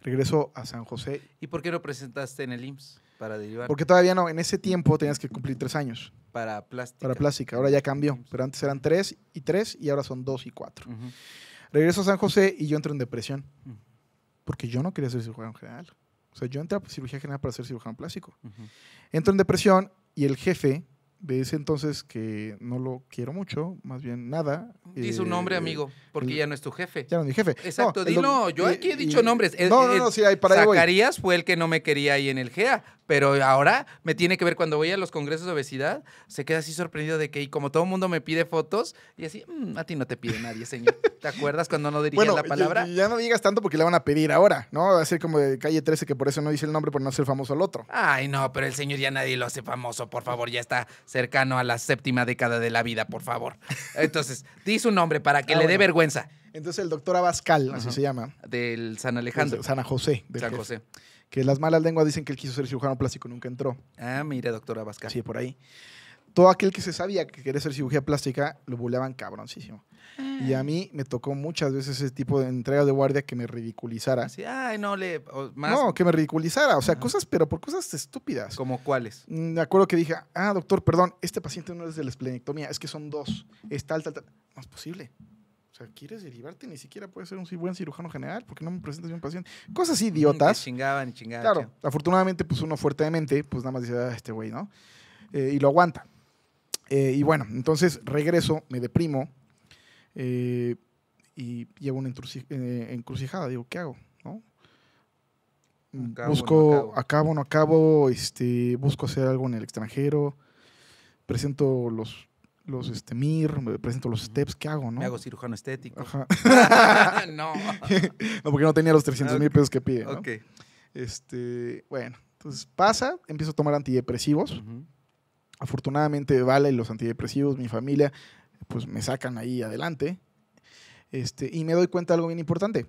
Regreso a San José. ¿Y por qué no presentaste en el IMSS para derivar? Porque todavía no, en ese tiempo tenías que cumplir tres años. Para plástica. Para plástica, ahora ya cambió, pero antes eran tres y tres y ahora son dos y cuatro. Regreso a San José y yo entro en depresión porque yo no quería ser cirujano general. O sea, yo entré a cirugía general para ser cirujano plástico. Entro en depresión y el jefe de ese entonces que no lo quiero mucho, más bien nada. Dice eh, un nombre, amigo, porque ya no es tu jefe. Ya no es mi jefe. Exacto, dilo. yo aquí he dicho nombres. no, no, no, sí, ahí para Zacarías fue el que no me quería ahí en el GEA, pero ahora me tiene que ver cuando voy a los congresos de obesidad, se queda así sorprendido de que, y como todo el mundo me pide fotos, y así, mm, a ti no te pide nadie, señor. ¿Te acuerdas cuando no dirías la palabra? Ya, ya, no digas tanto porque le van a pedir ahora, ¿no? Va a ser como de calle 13 que por eso no dice el nombre por no ser famoso al otro. Ay, no, pero el señor ya nadie lo hace famoso, por favor, ya está cercano a la séptima década de la vida, por favor. [LAUGHS] Entonces, di su nombre para que ah, le dé vergüenza. Entonces, el doctor Abascal, así se llama. Del San Alejandro. San José. San José. Que las malas lenguas dicen que él quiso ser cirujano plástico, nunca entró. Ah, mire, doctor Abascal. Sí, por ahí todo aquel que se sabía que quería hacer cirugía plástica lo buleaban cabroncísimo. Y a ah. mí me tocó muchas veces ese tipo de entrega de guardia que me ridiculizara. Así, ay, no le. No, que me ridiculizara. O sea, cosas, pero por cosas estúpidas. ¿Como cuáles? Mm, me acuerdo que dije, ah, doctor, perdón, este paciente no es de la esplenectomía, es que son dos. Es tal, tal, No es posible. O sea, ¿quieres derivarte? Ni siquiera puede ser un buen cirujano general porque no me presentas a un paciente. Cosas mm, idiotas. Que chingaban y chingaban. Claro, afortunadamente, pues uno fuertemente, pues nada más dice, ah, este güey, ¿no? Eh, y lo aguanta. Eh, y bueno, entonces regreso, me deprimo eh, y llevo una eh, encrucijada. Digo, ¿qué hago? ¿No? busco, acabo. no acabo, este, busco hacer algo en el extranjero, presento los, los este, MIR, presento los steps, ¿qué hago? Me hago cirujano estético. Ajá. [LAUGHS] no. [LAUGHS] no, porque no tenía los 300 mil pesos que pide. Este, bueno, entonces pasa, empiezo a tomar antidepresivos afortunadamente vale y los antidepresivos, mi familia, pues me sacan ahí adelante. Este, y me doy cuenta de algo bien importante.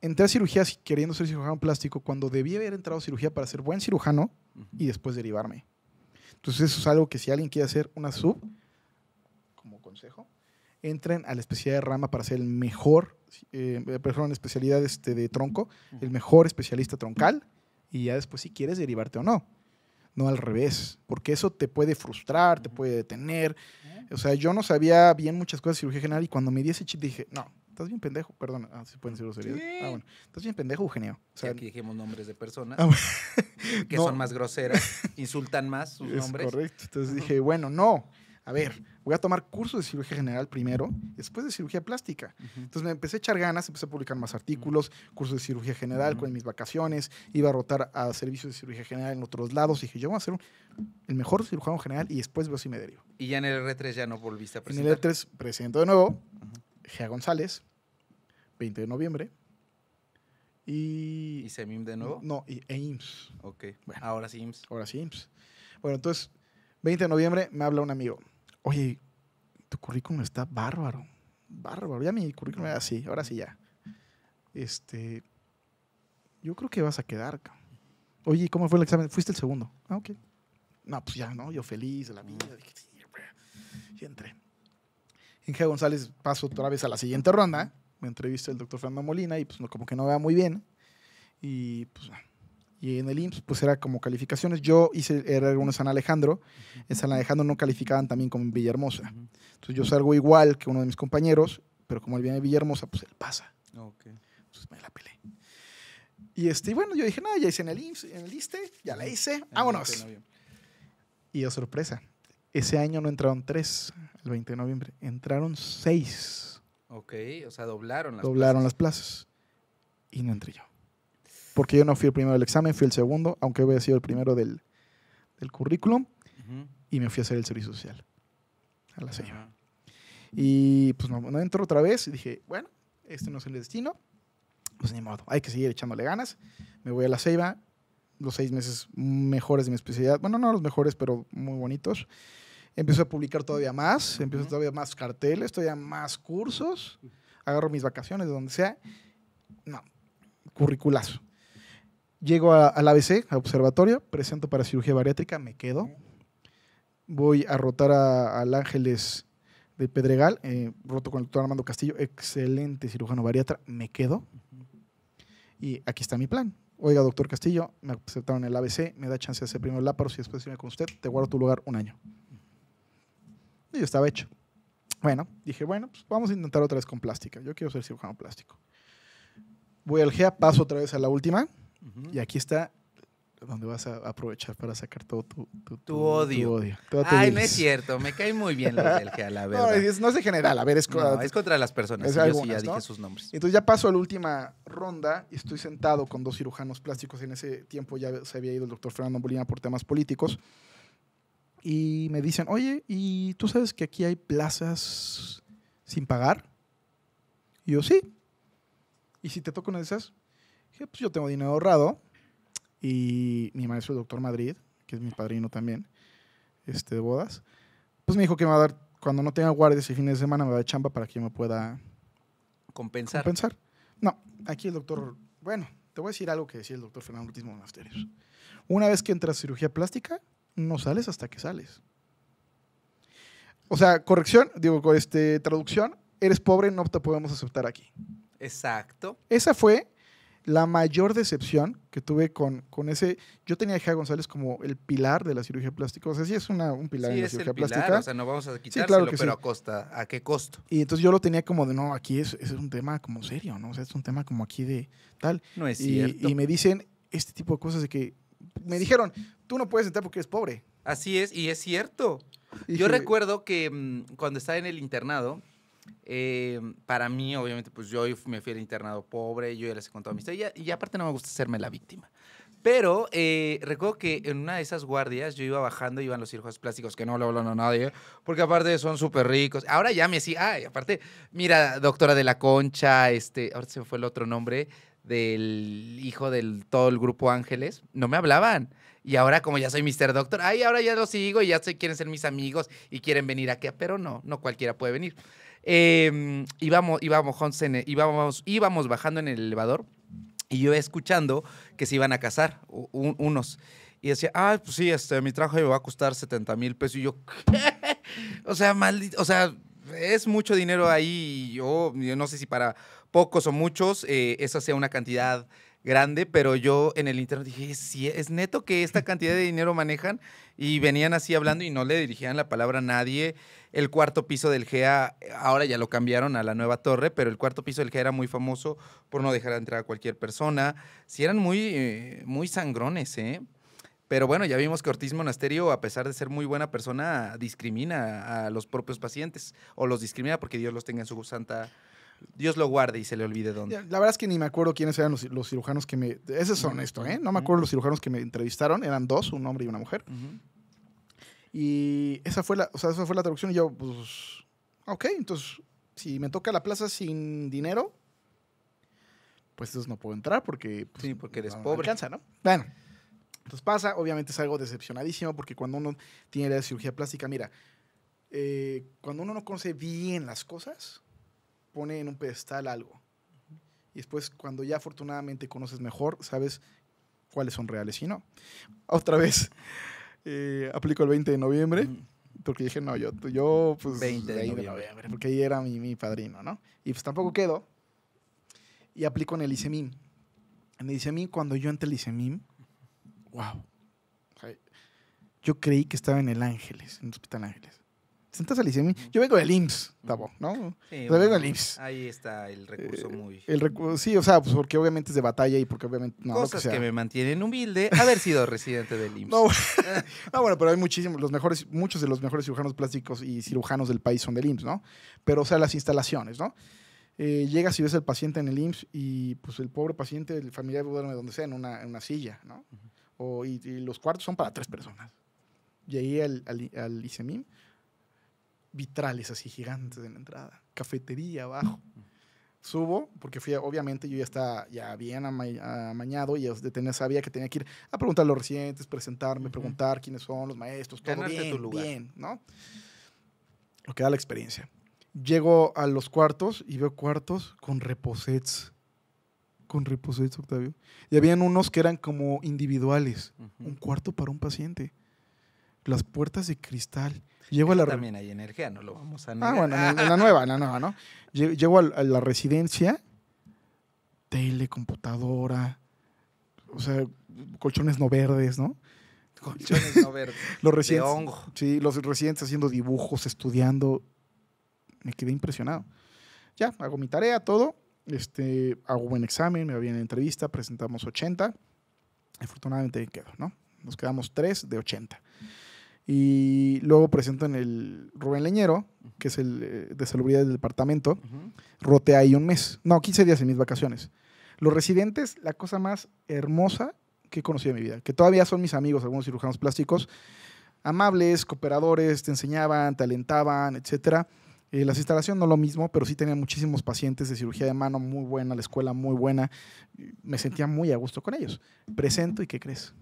Entré a cirugía queriendo ser cirujano plástico cuando debía haber entrado a cirugía para ser buen cirujano y después derivarme. Entonces eso es algo que si alguien quiere hacer una sub, como consejo, entren a la especialidad de rama para ser el mejor, eh, en especialidad este, de tronco, el mejor especialista troncal y ya después si quieres derivarte o no no al revés, porque eso te puede frustrar, te puede detener. ¿Eh? O sea, yo no sabía bien muchas cosas de cirugía general y cuando me di ese chip dije, no, estás bien pendejo, perdón, ah, sí pueden ser groserías. Ah, bueno, estás bien pendejo, Eugenio. O sea, aquí dijimos nombres de personas ah, [LAUGHS] que son más groseras, insultan más sus es Correcto, entonces dije, bueno, no a ver, voy a tomar curso de cirugía general primero, después de cirugía plástica. Entonces me empecé a echar ganas, empecé a publicar más artículos, cursos de cirugía general con mis vacaciones, iba a rotar a servicios de cirugía general en otros lados. dije, yo voy a ser el mejor cirujano general y después veo si me derivo. Y ya en el R3 ya no volviste a presentar. En el R3 presento de nuevo, Gea González, 20 de noviembre. Y, ¿Y Semim de nuevo? No, y, e IMSS. Ok. ahora sí IMSS. Ahora sí IMSS. Bueno, entonces, 20 de noviembre me habla un amigo oye, tu currículum está bárbaro, bárbaro. Ya mi currículum era así, ahora sí ya. Este, yo creo que vas a quedar. Oye, ¿cómo fue el examen? Fuiste el segundo. Ah, ok. No, pues ya, ¿no? Yo feliz de la vida. Y entré. Inge González paso otra vez a la siguiente ronda. Me entrevista el doctor Fernando Molina y pues como que no va muy bien. Y pues y en el IMSS pues era como calificaciones. Yo hice, era uno en San Alejandro, en San Alejandro no calificaban también como en Villahermosa. Entonces yo salgo igual que uno de mis compañeros, pero como él viene de Villahermosa, pues él pasa. Okay. Entonces me la peleé. Y este, bueno, yo dije, nada, ya hice en el, IMSS, en el ISTE, ya la hice, vámonos. Y a oh, sorpresa, ese año no entraron tres, el 20 de noviembre, entraron seis. Ok, o sea, doblaron las plazas. Doblaron las plazas. Y no entré yo porque yo no fui el primero del examen, fui el segundo, aunque hubiera sido el primero del, del currículum, y me fui a hacer el servicio social a la CEIBA. Y pues no, entro otra vez y dije, bueno, este no es el destino, pues ni modo, hay que seguir echándole ganas. Me voy a la Ceiba, los seis meses mejores de mi especialidad, bueno, no los mejores, pero muy bonitos. Empiezo a publicar todavía más, empiezo todavía más carteles, todavía más cursos, agarro mis vacaciones de donde sea. No, curriculazo. Llego al ABC, al observatorio, presento para cirugía bariátrica, me quedo. Voy a rotar al Ángeles de Pedregal, eh, roto con el doctor Armando Castillo, excelente cirujano bariátrico, me quedo. Y aquí está mi plan. Oiga, doctor Castillo, me aceptaron en el ABC, me da chance de hacer primero el láparo si después viene con usted, te guardo tu lugar un año. Y yo estaba hecho. Bueno, dije, bueno, pues vamos a intentar otra vez con plástica. Yo quiero ser cirujano plástico. Voy al GEA, paso otra vez a la última. Y aquí está donde vas a aprovechar para sacar todo tu, odio. Ay, no es cierto, me cae muy bien que a la [LAUGHS] verdad. No, es, no es de general, a ver, es, contra las personas. Es yo sí ya dije sus nombres. Entonces ya paso a la última ronda y estoy sentado con dos cirujanos plásticos. En ese tiempo ya se había ido el doctor Fernando Molina por temas políticos. Y me dicen, oye, ¿y tú sabes que aquí hay plazas sin pagar? Y yo, sí. ¿Y si te toco una de esas? pues yo tengo dinero ahorrado y mi maestro, el doctor Madrid, que es mi padrino también, este, de bodas, pues me dijo que me va a dar, cuando no tenga guardias y fines de semana, me va a dar chamba para que me pueda compensar. No, aquí el doctor, bueno, te voy a decir algo que decía el doctor Fernando Ortiz Monasterios. Una vez que entras a cirugía plástica, no sales hasta que sales. O sea, corrección, digo, este, traducción, eres pobre, no te podemos aceptar aquí. Exacto. Esa fue la mayor decepción que tuve con, ese, yo tenía a González como el pilar de la cirugía plástica. O sea, sí es una, un pilar de la cirugía plástica. O sea, no vamos a quitárselo, pero a costa, ¿a qué costo? Y entonces yo lo tenía como de, no, aquí es, es un tema como serio, ¿no? O sea, es un tema como aquí de tal. No es y, cierto. Y me dicen este tipo de cosas de que, me dijeron, tú no puedes entrar porque eres pobre. Así es, y es cierto. yo recuerdo que mm, cuando estaba en el internado, eh, para mí, obviamente, pues yo me fui al internado pobre, yo ya les he contado mi historia, y, aparte no me gusta hacerme la víctima. Pero eh, recuerdo que en una de esas guardias yo iba bajando, y iban los cirujanos plásticos, que no lo hablan a nadie, porque aparte son súper ricos. Ahora ya me decía, ay, aparte, mira, doctora de la concha, este, ahora se me fue el otro nombre, del hijo del todo el grupo Ángeles, no me hablaban. Y ahora como ya soy Mr. Doctor, ay, ahora ya lo sigo y ya quieren ser mis amigos y quieren venir aquí, pero no, no cualquiera puede venir. Em, íbamos, íbamos, e, íbamos, íbamos bajando en el elevador y yo escuchando que se iban a casar unos. Y decía, ah, pues sí, este, mi trabajo me va a costar 70 mil pesos. Y yo, [LAUGHS] O sea, maldito, o sea, es mucho dinero ahí. Y yo, no sé si para pocos o muchos eh, esa sea una cantidad grande, pero yo en el internet dije, ¿sí es neto que esta [LAUGHS] cantidad de dinero manejan y venían así hablando y no le dirigían la palabra a nadie. El cuarto piso del GEA, eh, ahora ya lo cambiaron a la nueva torre, pero el cuarto piso del GEA era muy famoso por no dejar entrar a cualquier persona. Sí eran muy, eh, muy sangrones, ¿eh? Pero bueno, ya vimos que Ortiz Monasterio, a pesar de ser muy buena persona, discrimina a los propios pacientes o los discrimina porque Dios los tenga en su santa Dios lo guarde y se le olvide dónde. La verdad es que ni me acuerdo quiénes eran los, cirujanos que me. Ese es honesto, ¿eh? No me acuerdo los cirujanos que me entrevistaron. Eran dos, un hombre y una mujer. Y esa fue, la, fue la traducción. Y yo, pues. Ok, entonces, si me toca la plaza sin dinero, pues entonces no puedo entrar porque. Pues, sí, porque eres pobre. No alcanza, ¿no? Bueno. Entonces pasa, obviamente es algo decepcionadísimo porque cuando uno tiene la cirugía plástica, mira, eh, cuando uno no conoce bien las cosas, pone en un pedestal algo. Y después, cuando ya afortunadamente conoces mejor, sabes cuáles son reales y no. Otra vez, [LAUGHS] eh, aplico el 20 de noviembre, porque dije, no, yo, yo pues... 20 de, noviembre. Porque ahí era mi, mi, padrino, ¿no? Y pues tampoco quedo. Y aplico en el ICEMIM. En el ICEMIM, cuando yo entré al ICEMIM, wow. Yo creí que estaba en el Ángeles, en el Hospital Ángeles al Yo vengo del IMSS, ¿no? Sí, vengo del IMSS. Ahí está el eh, recurso muy. El sí, o sea, pues porque obviamente es de batalla y porque obviamente. No, Cosas que, me mantienen humilde, haber sido residente del IMSS. [LAUGHS] No, bueno, pero hay muchísimos, los mejores, muchos de los mejores cirujanos plásticos y cirujanos del país son del IMSS, ¿no? Pero, o sea, las instalaciones, ¿no? Eh, llegas y ves al paciente en el IMSS y pues el pobre paciente, el familiar duerme donde sea, en una, una silla, ¿no? o, y, los cuartos son para tres personas. y ahí al, al vitrales así gigantes en la entrada, cafetería abajo. Subo, porque fui, obviamente yo ya estaba ya bien amañado y sabía que tenía que ir a preguntar a los residentes, presentarme, preguntar quiénes son los maestros, todo bien, tu lugar. bien, ¿no? Lo que da la experiencia. Llego a los cuartos y veo cuartos con reposets. Con reposets, Octavio. Y habían unos que eran como individuales. Un cuarto para un paciente las puertas de cristal. Llego a la también hay energía, no lo vamos a Ah, bueno, en, la [LAUGHS] nueva, en la nueva, ¿no? Llego a la residencia, tele, computadora, o sea, colchones no verdes, ¿no? Colchones no verdes. [LAUGHS] los residentes, Sí, los residentes haciendo dibujos, estudiando. Me quedé impresionado. Ya, hago mi tarea, todo. Este, hago buen examen, me va bien en entrevista, presentamos 80. Afortunadamente quedo, ¿no? Nos quedamos 3 de 80. Y luego presento en el Rubén Leñero, que es el eh, de salubridad del departamento. roteé ahí un mes. No, 15 días en mis vacaciones. Los residentes, la cosa más hermosa que he conocido en mi vida, que todavía son mis amigos, algunos cirujanos plásticos, amables, cooperadores, te enseñaban, te alentaban, etcétera. Eh, las instalaciones no lo mismo, pero sí tenía muchísimos pacientes de cirugía de mano muy buena, la escuela muy buena. Me sentía muy a gusto con ellos. Presento y ¿qué crees?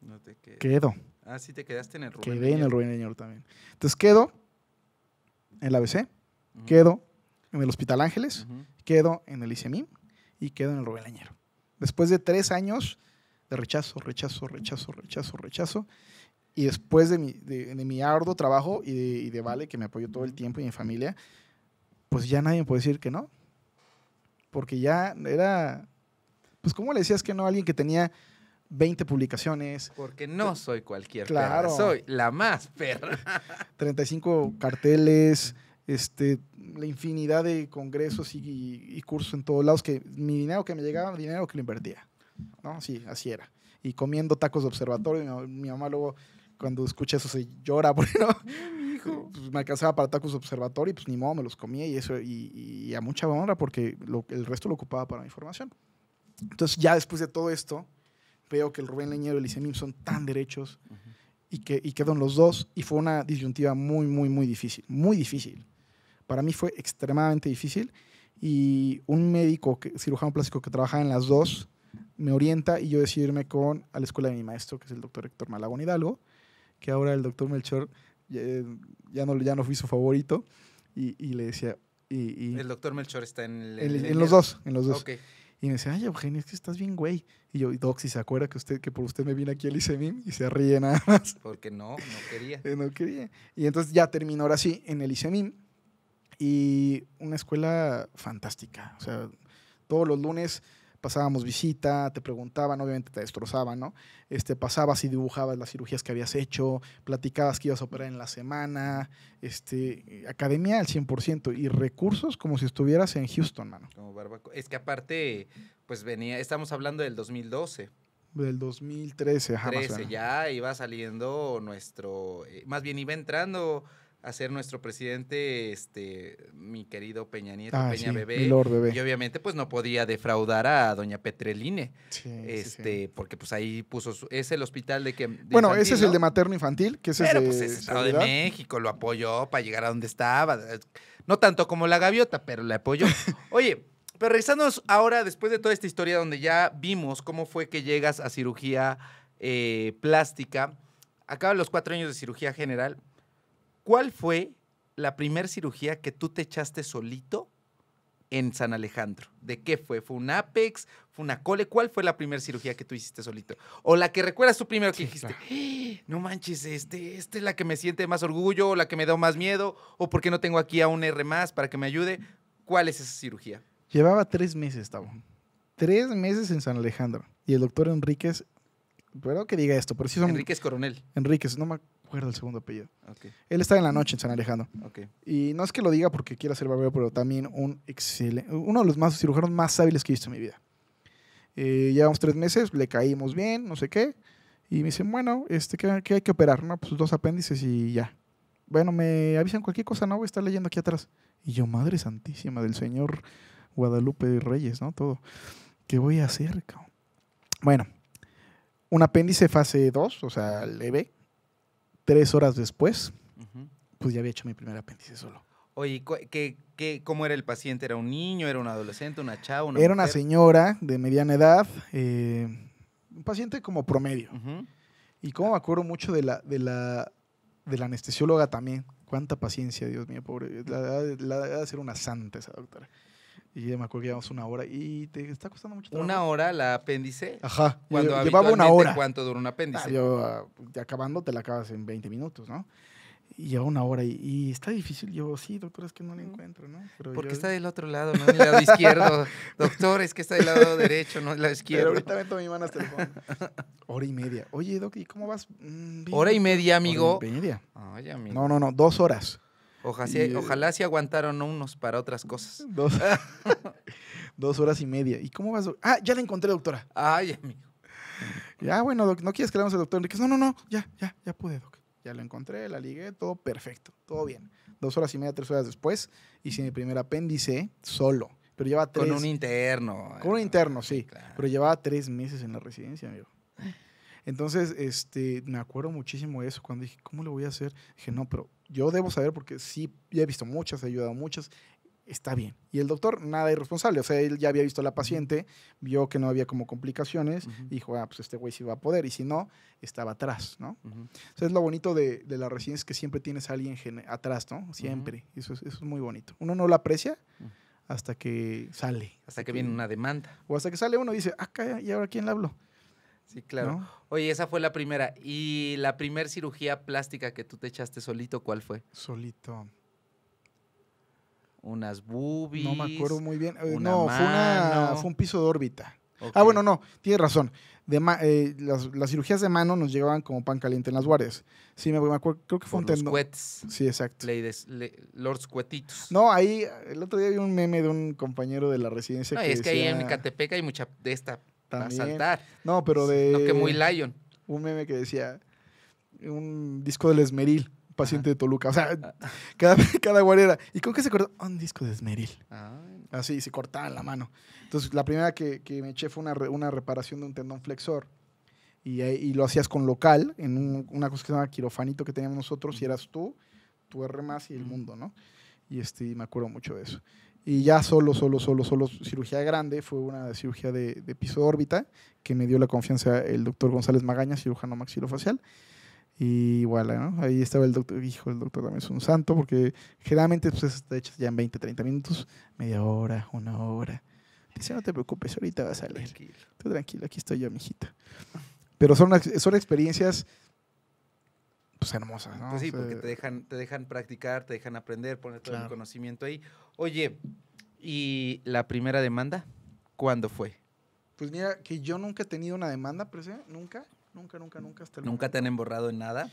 No te quedo. Ah, sí, te quedaste en el Rubén. Quedé en el Rubén Leñor también. Entonces quedo en la ABC, quedo en el Hospital Ángeles, quedo en el ICEMIM y quedo en el Rubén Leñor. Después de tres años de rechazo, rechazo, rechazo, rechazo, rechazo, y después de mi, arduo trabajo y de, Vale, que me apoyó todo el tiempo y mi familia, pues ya nadie me puede decir que no. Porque ya era, pues ¿cómo le decías que no a alguien que tenía 20 publicaciones. Porque no soy cualquier claro. soy la más perra. 35 [LAUGHS] carteles, este, la infinidad de congresos y, cursos en todos lados, que mi dinero que me llegaba, dinero que lo invertía. ¿no? Sí, así era. Y comiendo tacos de observatorio, mi, mamá luego cuando escucha eso se llora, [LAUGHS] porque pues, me alcanzaba para tacos de observatorio y pues ni modo, me los comía y eso, y, a mucha honra porque lo, el resto lo ocupaba para mi formación. Entonces ya después de todo esto, veo que el Rubén Leñero y el Isenim son tan derechos y, que, y quedan los dos y fue una disyuntiva muy, muy, muy difícil, muy difícil. Para mí fue extremadamente difícil y un médico, cirujano plástico que trabajaba en las dos, me orienta y yo irme con a la escuela de mi maestro, que es el doctor Héctor Malagón Hidalgo, que ahora el doctor Melchor ya, no, ya no fui su favorito y, y le decía... Y, el doctor Melchor está en, el, en, en, los dos, en los dos. Okay. Y me dice, ay, Eugenio, es que estás bien, güey. Y yo, Doc, si se acuerda que usted que por usted me vine aquí al ICEMIM y se ríe nada más. [LAUGHS] Porque no, no quería. Eh, no quería. Y entonces ya terminó ahora sí en el ICEMIM. Y una escuela fantástica. O sea, todos los lunes pasábamos visita, te preguntaban, obviamente te destrozaban, ¿no? Este, pasabas y dibujabas las cirugías que habías hecho, platicabas que ibas a operar en la semana, este, academia al 100% y recursos como si estuvieras en Houston, mano. Es que aparte, pues venía, estamos hablando del 2012. Del 2013, ajá. 13, ya iba saliendo nuestro, eh, más bien iba entrando hacer nuestro presidente, este, mi querido Peña Nieto, ah, Peña Bebé, Y obviamente, pues no podía defraudar a doña Petreline. Sí, este, porque pues ahí puso su, es el hospital de que. bueno, ese es el de materno infantil, que ese es pues, de, pues, Estado de México, lo apoyó para llegar a donde estaba. Eh, no tanto como la gaviota, pero le apoyó. [LAUGHS] Oye, pero regresándonos ahora, después de toda esta historia donde ya vimos cómo fue que llegas a cirugía eh, plástica, acaban los cuatro años de cirugía general, ¿Cuál fue la primera cirugía que tú te echaste solito en San Alejandro? ¿De qué fue? ¿Fue un Apex? ¿Fue una cole? ¿Cuál fue la primera cirugía que tú hiciste solito? O la que recuerdas tú primero que dijiste, ah, no manches, este, esta es la que me siente más orgullo, o la que me da más miedo, o porque no tengo aquí a un R más para que me ayude. ¿Cuál es esa cirugía? Llevaba tres meses, estaba. Tres meses en San Alejandro. Y el doctor Enríquez pero que diga esto, pero sí son... Enríquez Coronel. Enríquez, no me acuerdo el segundo apellido. Él está en la noche en San Alejandro. Y no es que lo diga porque quiera ser barbero, pero también un excelente, uno de los más cirujanos más hábiles que he visto en mi vida. Eh, llevamos tres meses, le caímos bien, no sé qué. Y me dicen, bueno, este, ¿qué, hay que operar? No, pues dos apéndices y ya. Bueno, me avisan cualquier cosa, no voy a estar leyendo aquí atrás. Y yo, Madre Santísima del Señor Guadalupe Reyes, ¿no? Todo. ¿Qué voy a hacer, cabrón? Bueno, un apéndice fase 2, o sea, leve, tres horas después, pues ya había hecho mi primer apéndice solo. Oye, cómo era el paciente? ¿Era un niño? ¿Era un adolescente? ¿Una chava? Una era una señora de mediana edad, eh, un paciente como promedio. Y como me acuerdo mucho de la, de la, de la anestesióloga también. Cuánta paciencia, Dios mío, pobre. La, la, de ser una santa esa doctora. Y me acuerdo que llevamos una hora. Y te está costando mucho trabajo. ¿Una hora la apéndice? Ajá. llevaba una hora. ¿Cuánto dura un apéndice? Ah, yo, ah, acabando, te la acabas en 20 minutos, ¿no? Y lleva una hora y, está difícil. Yo, sí, doctor, es que no la encuentro, ¿no? Porque está del otro lado, no del lado izquierdo. [LAUGHS] doctor, es que está del lado derecho, no el lado izquierdo. Pero ahorita toma mi mano hasta el fondo. Hora y media. Oye, doctor, ¿y cómo vas? Mm, hora y media, amigo. Hora y media. amigo. No, no, no, dos horas. Eh, ojalá se aguantaron unos para otras cosas. [LAUGHS] [LAUGHS] Dos, horas y media. ¿Y cómo vas? Ah, ya la encontré, doctora. Ay, amigo. Ya, bueno, ¿no quieres que le al doctor Enrique. No, no, no, ya, ya, ya pude, doc. Ya lo encontré, la ligué, todo perfecto, todo bien. Dos horas y media, tres horas después, hice mi primer apéndice solo. Pero lleva tres. Con un interno. Con un interno, sí. Pero llevaba tres meses en la residencia, amigo. Entonces, este, me acuerdo muchísimo de eso cuando dije, ¿cómo lo voy a hacer? Dije, no, pero yo debo saber porque sí, ya he visto muchas, he ayudado muchas, está bien. Y el doctor, nada irresponsable, o sea, él ya había visto a la paciente, vio que no había como complicaciones, dijo, ah, pues este güey sí va a poder, y si no, estaba atrás, ¿no? es lo bonito de, la residencia, es que siempre tienes a alguien atrás, ¿no? Siempre, eso, es, eso, es, muy bonito. Uno no lo aprecia mm. hasta que sale. Hasta que viene una demanda. O hasta que sale uno y dice, acá ah, ¿y ahora quién le habló? Sí, claro. Oye, esa fue la primera. ¿Y la primera cirugía plástica que tú te echaste solito, cuál fue? Solito. Unas boobies. No me acuerdo muy bien. Eh, no, fue, un piso de órbita. Ah, bueno, no, tienes razón. De eh, las, cirugías de mano nos llegaban como pan caliente en las guardias. Sí, me, acuerdo, creo que fue Por un cuetes. Sí, exacto. Ladies, Lords Cuetitos. No, ahí el otro día vi un meme de un compañero de la residencia es que ahí en Catepec hay mucha de esta también. saltar. No, pero de. que muy Lion. Un meme que decía. Un disco del Esmeril, paciente de Toluca. O sea, cada, cada guarera. ¿Y con qué se cortó? Un disco de Esmeril. Ah. Así, se en la mano. Entonces, la primera que, me eché fue una, una, reparación de un tendón flexor. Y, y lo hacías con local, en una cosa que se llama quirofanito que teníamos nosotros, y eras tú, tu R más y el mundo, ¿no? Y este, me acuerdo mucho de eso. Y ya solo, solo, solo, solo cirugía grande, fue una cirugía de, piso órbita que me dio la confianza el doctor González Magaña, cirujano maxilofacial. Y igual, Ahí estaba el doctor, hijo, el doctor también es un santo, porque generalmente pues, está hecho ya en 20, 30 minutos, media hora, una hora. Dice, no te preocupes, ahorita va a salir. Tranquilo. tranquilo, aquí estoy yo, mijita. Pero son, son experiencias pues hermosas, ¿no? Pues sí, porque te dejan, te dejan practicar, te dejan aprender, poner todo el conocimiento ahí. Oye, ¿y la primera demanda? ¿Cuándo fue? Pues mira, que yo nunca he tenido una demanda, pero nunca, nunca, nunca, nunca hasta ¿Nunca te han emborrado en nada?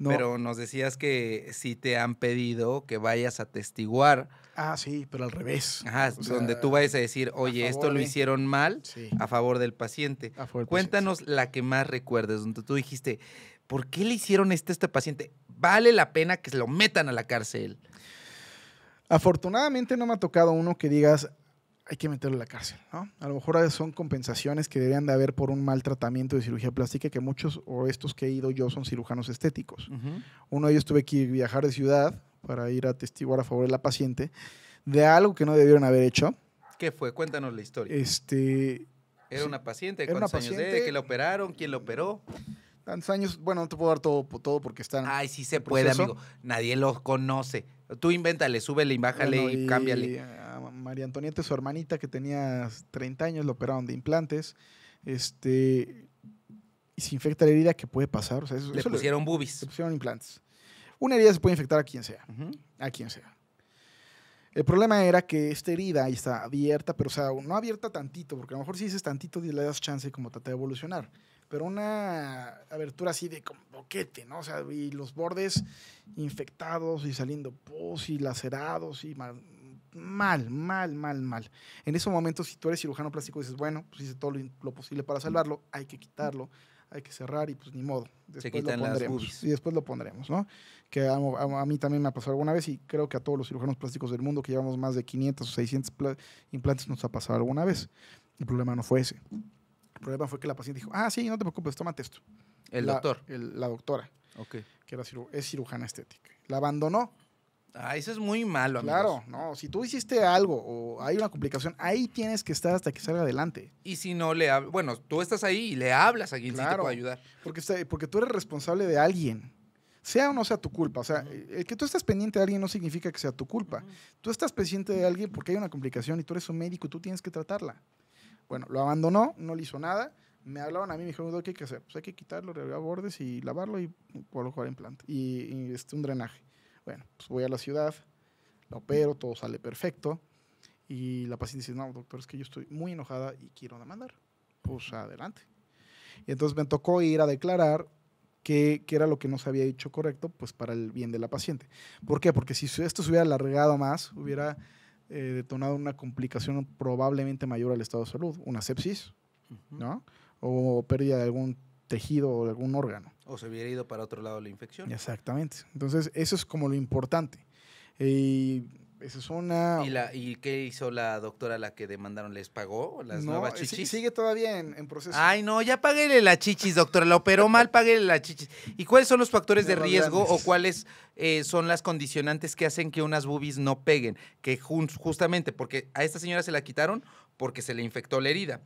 Pero nos decías que si te han pedido que vayas a testiguar. Ah, sí, pero al revés. Ajá, donde tú vayas a decir, oye, esto lo hicieron mal a favor del paciente. Cuéntanos la que más recuerdes, donde tú dijiste, ¿por qué le hicieron este a este paciente? Vale la pena que se lo metan a la cárcel. Afortunadamente no me ha tocado uno que digas, hay que meterlo a la cárcel, A lo mejor son compensaciones que debían de haber por un mal tratamiento de cirugía plástica, que muchos o estos que he ido yo son cirujanos estéticos. Uno de ellos tuve que viajar de ciudad para ir a testiguar a favor de la paciente de algo que no debieron haber hecho. ¿Qué fue? Cuéntanos la historia. Este... Era una paciente, ¿cuántos una años de? ¿Qué la operaron? ¿Quién la operó? tantos años. Bueno, no te puedo dar todo, todo porque están. Ay, sí se puede, amigo. Nadie lo conoce. Tú invéntale, súbele y bájale y, cámbiale. A María Antonieta, su hermanita, que tenía 30 años, lo operaron de implantes. Este. Y se infecta la herida, ¿qué puede pasar? le pusieron boobies. Le pusieron implantes. Una herida se puede infectar a quien sea. A quien sea. El problema era que esta herida ahí está abierta, pero sea, no abierta tantito, porque a lo mejor si dices tantito le das chance como trata de evolucionar pero una abertura así de como boquete, ¿no? O sea, y los bordes infectados y saliendo pus y lacerados y mal, mal, mal, mal, mal. En esos momentos, si tú eres cirujano plástico, dices, bueno, pues hice todo lo, posible para salvarlo, hay que quitarlo hay que cerrar y pues ni modo. Se quitan lo pondremos. y después lo pondremos, ¿no? Que a, mí también me ha pasado alguna vez y creo que a todos los cirujanos plásticos del mundo que llevamos más de 500 o 600 implantes nos ha pasado alguna vez. El problema no fue ese. El problema fue que la paciente dijo, ah, sí, no te preocupes, tómate esto. El doctor. la doctora. Ok. Que es cirujana estética. La abandonó. Ah, eso es muy malo, Claro, no. Si tú hiciste algo o hay una complicación, ahí tienes que estar hasta que salga adelante. Y si no le hablas, bueno, tú estás ahí y le hablas a alguien claro, te puede ayudar. Porque, porque tú eres responsable de alguien. Sea o no sea tu culpa. O sea, el que tú estás pendiente de alguien no significa que sea tu culpa. Tú estás pendiente de alguien porque hay una complicación y tú eres un médico y tú tienes que tratarla. Bueno, lo abandonó, no le hizo nada. Me hablaban a mí, me dijeron, ¿qué hay que hacer? Pues hay que quitarlo, revelar bordes y lavarlo y colocar implante. Y, y este, un drenaje. Bueno, pues voy a la ciudad, lo opero, todo sale perfecto. Y la paciente dice, no, doctor, es que yo estoy muy enojada y quiero demandar. Pues adelante. Y entonces me tocó ir a declarar que, era lo que no se había hecho correcto, pues para el bien de la paciente. ¿Por qué? Porque si esto se hubiera alargado más, hubiera eh, detonado una complicación probablemente mayor al estado de salud, una sepsis, ¿no? O pérdida de algún tejido o de algún órgano. O se hubiera ido para otro lado la infección. Exactamente. Entonces, eso es como lo importante. Y esa es una. ¿Y, la, ¿Y qué hizo la doctora la que demandaron? ¿Les pagó las nuevas eh, chichis? Sigue todavía en, proceso. Ay, no, ya paguéle la chichis, doctora. La operó mal, [LAUGHS] paguéle la chichis. ¿Y cuáles son los factores de, riesgo o cuáles eh, son las condicionantes que hacen que unas boobies no peguen? Que justamente, porque a esta señora se la quitaron porque se le infectó la herida.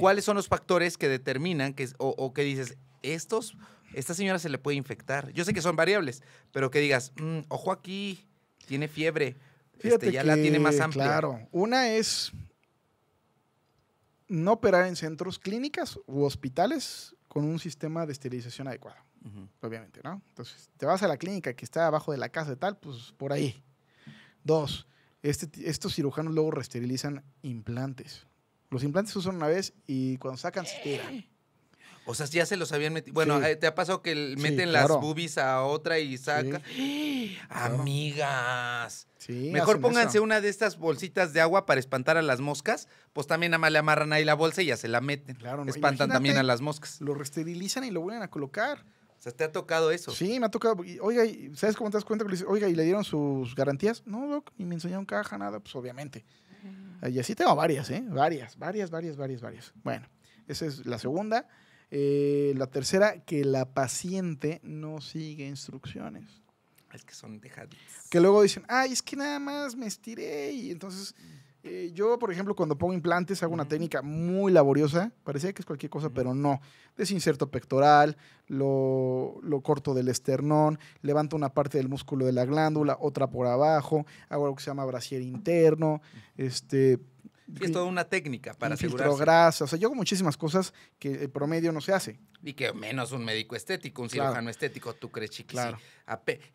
¿Cuáles son los factores que determinan que, o, que dices, estos, esta señora se le puede infectar? Yo sé que son variables, pero que digas, mm, ojo aquí, tiene fiebre Fíjate este, ya la tiene más amplia. Claro, una es no operar en centros clínicas u hospitales con un sistema de esterilización adecuado, obviamente, ¿no? Entonces, te vas a la clínica que está abajo de la casa y tal, pues por ahí. Dos, este, estos cirujanos luego reesterilizan implantes. Los implantes se usan una vez y cuando sacan se tiran. O sea, ya se los habían metido. Bueno, eh, ¿te ha pasado que meten las boobies a otra y saca? [GASPS] Amigas. Mejor pónganse una de estas bolsitas de agua para espantar a las moscas. Pues también nada más le amarran ahí la bolsa y ya se la meten. Claro, Espantan también a las moscas. Lo resterilizan y lo vuelven a colocar. O sea, ¿te ha tocado eso? Sí, me ha tocado. Oiga, ¿sabes cómo te das cuenta? Oiga, ¿y le dieron sus garantías? No, doc, ni me enseñaron caja, nada, pues obviamente. Y así tengo varias, ¿eh? Varias, varias, varias, varias, varias. Bueno, esa es la segunda. Eh, la tercera, que la paciente no sigue instrucciones. Es que son Que luego dicen, ay, es que nada más me estiré y entonces... Eh, yo, por ejemplo, cuando pongo implantes hago una técnica muy laboriosa. Parecía que es cualquier cosa, pero no. Desinserto pectoral, lo, lo, corto del esternón, levanto una parte del músculo de la glándula, otra por abajo, hago lo que se llama brasier interno, este, es toda una técnica para un asegurarse. o sea, yo hago muchísimas cosas que el promedio no se hace. Y que menos un médico estético, un cirujano estético, tú crees, chiquis. Claro.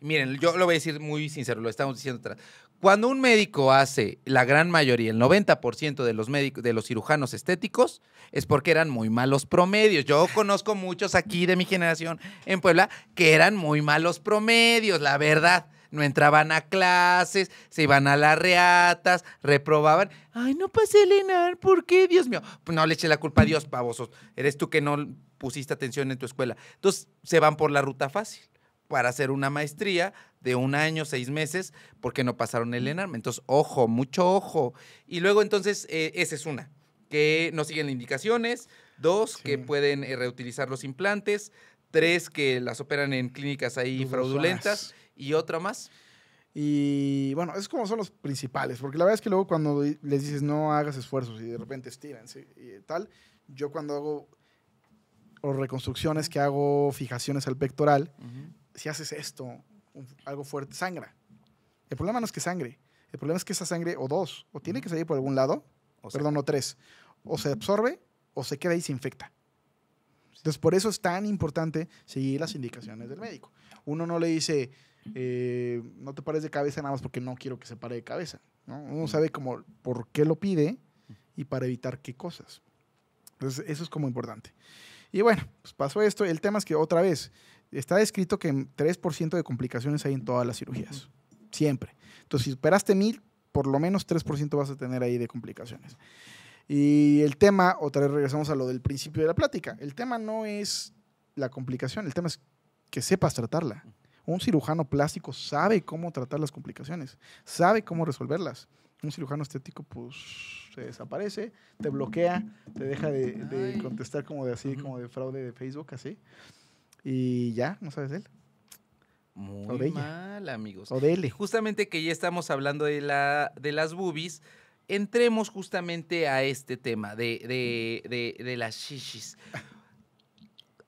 Miren, yo lo voy a decir muy sincero, lo estamos diciendo atrás. Cuando un médico hace la gran mayoría, el 90% de los médicos, de los cirujanos estéticos, es porque eran muy malos promedios. Yo conozco muchos aquí de mi generación en Puebla que eran muy malos promedios, la verdad no entraban a clases, se iban a las reatas, reprobaban. Ay, no pasé el ENAR, ¿por qué? Dios mío. Pues no le eché la culpa a Dios, pavosos. Eres tú que no pusiste atención en tu escuela. Entonces, se van por la ruta fácil para hacer una maestría de un año, seis meses, porque no pasaron el ENAR. Entonces, ojo, mucho ojo. Y luego, entonces, eh, esa es una, que no siguen indicaciones. Dos, que pueden eh, reutilizar los implantes. Tres, que las operan en clínicas ahí fraudulentas. ¿Y otra más? Y bueno, es como son los principales, porque la verdad es que luego cuando les dices no hagas esfuerzos y de repente estiran y tal, yo cuando hago o reconstrucciones que hago fijaciones al pectoral, si haces esto, algo fuerte, sangra. El problema no es que sangre, el problema es que esa sangre o dos, o tiene que salir por algún lado, perdón, o tres, o se absorbe o se queda y se infecta. Entonces, por eso es tan importante seguir las indicaciones del médico. Uno no le dice, eh, no te pares de cabeza nada más porque no quiero que se pare de cabeza. ¿no? Uno sabe como por qué lo pide y para evitar qué cosas. Entonces, eso es como importante. Y bueno, pues pasó esto. El tema es que otra vez, está escrito que 3% de complicaciones hay en todas las cirugías. Siempre. Entonces, si superaste mil por lo menos 3% vas a tener ahí de complicaciones. Y el tema, otra vez regresamos a lo del principio de la plática. El tema no es la complicación, el tema es que sepas tratarla. Un cirujano plástico sabe cómo tratar las complicaciones, sabe cómo resolverlas. Un cirujano estético, pues, se desaparece, te bloquea, te deja de, contestar como de así, como de fraude de Facebook, así. Y ya, no sabes él. Muy mal, amigos. O él. Justamente que ya estamos hablando de, la, de las boobies, entremos justamente a este tema de, de, de, de las shishis.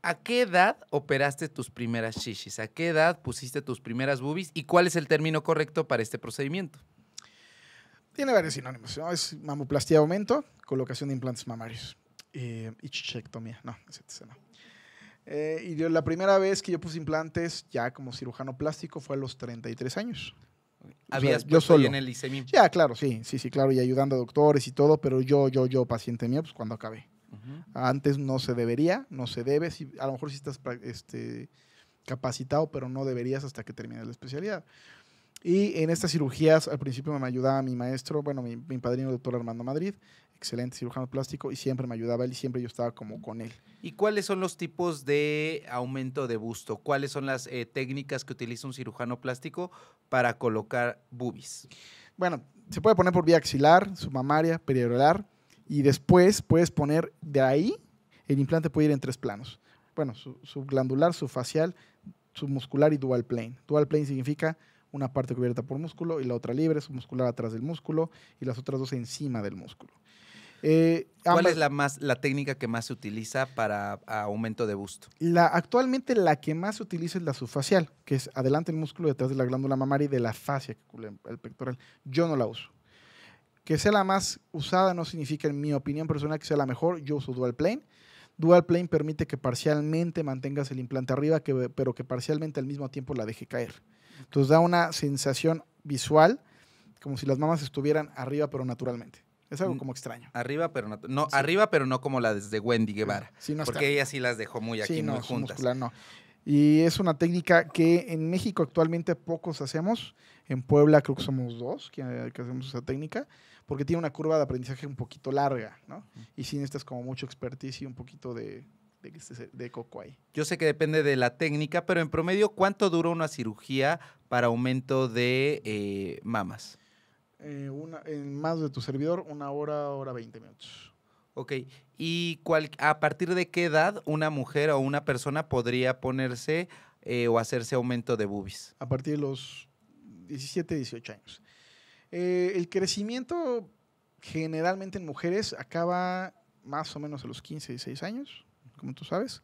¿A qué edad operaste tus primeras shishis? ¿A qué edad pusiste tus primeras boobies? ¿Y cuál es el término correcto para este procedimiento? Tiene varios sinónimos. Es mamoplastia aumento, colocación de implantes mamarios eh, y No, ese No. Eh, y la primera vez que yo puse implantes ya como cirujano plástico fue a los 33 años. ¿Habías puesto yo en el ICEMI? Ya, claro, sí, sí, sí, claro, y ayudando a doctores y todo, pero yo, yo, yo, paciente mío, pues cuando acabé. Antes no se debería, no se debe. Si, a lo mejor si estás este, capacitado, pero no deberías hasta que termines la especialidad. Y en estas cirugías, al principio me ayudaba mi maestro, bueno, mi, padrino, doctor Armando Madrid, excelente cirujano plástico, y siempre me ayudaba él y siempre yo estaba como con él. ¿Y cuáles son los tipos de aumento de busto? ¿Cuáles son las eh, técnicas que utiliza un cirujano plástico para colocar boobies? Bueno, se puede poner por vía axilar, submamaria, periareolar y después puedes poner de ahí, el implante puede ir en tres planos. Bueno, subglandular, subfacial, submuscular y dual plane. Dual plane significa una parte cubierta por músculo y la otra libre, submuscular atrás del músculo y las otras dos encima del músculo. Eh, ¿Cuál es la, más, la técnica que más se utiliza para aumento de busto? actualmente la que más se utiliza es la subfacial, que es adelante el músculo, detrás de la glándula mamaria y de la fascia que cubre el pectoral. Yo no la uso. Que sea la más usada no significa, en mi opinión personal, que sea la mejor. Yo uso Dual Plane. Dual Plane permite que parcialmente mantengas el implante arriba, que, pero que parcialmente al mismo tiempo la deje caer. Entonces da una sensación visual como si las mamas estuvieran arriba, pero naturalmente. Es algo mm, como extraño. Arriba, pero no, arriba, pero no como la de Wendy Guevara. porque ella sí las dejó muy aquí, no, muy juntas. Y es una técnica que en México actualmente pocos hacemos. En Puebla creo que somos dos que hacemos esa técnica porque tiene una curva de aprendizaje un poquito larga, ¿no? Y sí necesitas como mucho expertise y un poquito de, de, coco ahí. Yo sé que depende de la técnica, pero en promedio, ¿cuánto dura una cirugía para aumento de eh, mamas? Eh, en más de tu servidor, una hora, hora 20 minutos. Ok, ¿y a partir de qué edad una mujer o una persona podría ponerse eh, o hacerse aumento de boobies? A partir de los 17, 18 años. Eh, el crecimiento generalmente en mujeres acaba más o menos a los 15, 16 años, como tú sabes,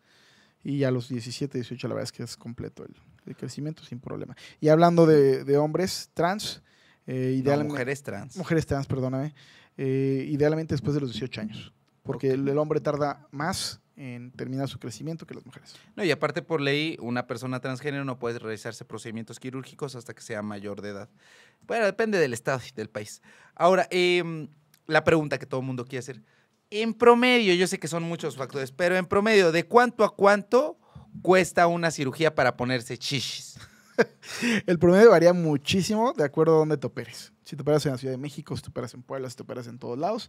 y a los 17, 18 la verdad es que es completo el, crecimiento sin problema. Y hablando de, hombres trans, eh, idealmente, mujeres trans. Mujeres trans, perdóname. Eh, idealmente después de los 18 años porque el, hombre tarda más en terminar su crecimiento que las mujeres. No, y aparte por ley, una persona transgénero no puede realizarse procedimientos quirúrgicos hasta que sea mayor de edad. Bueno, depende del estado y del país. Ahora, em, la pregunta que todo el mundo quiere hacer. En promedio, yo sé que son muchos factores, pero en promedio, ¿de cuánto a cuánto cuesta una cirugía para ponerse chichis? [LAUGHS] El promedio varía muchísimo de acuerdo a dónde te operes. Si te operas en la Ciudad de México, si te operas en Puebla, si te operas en todos lados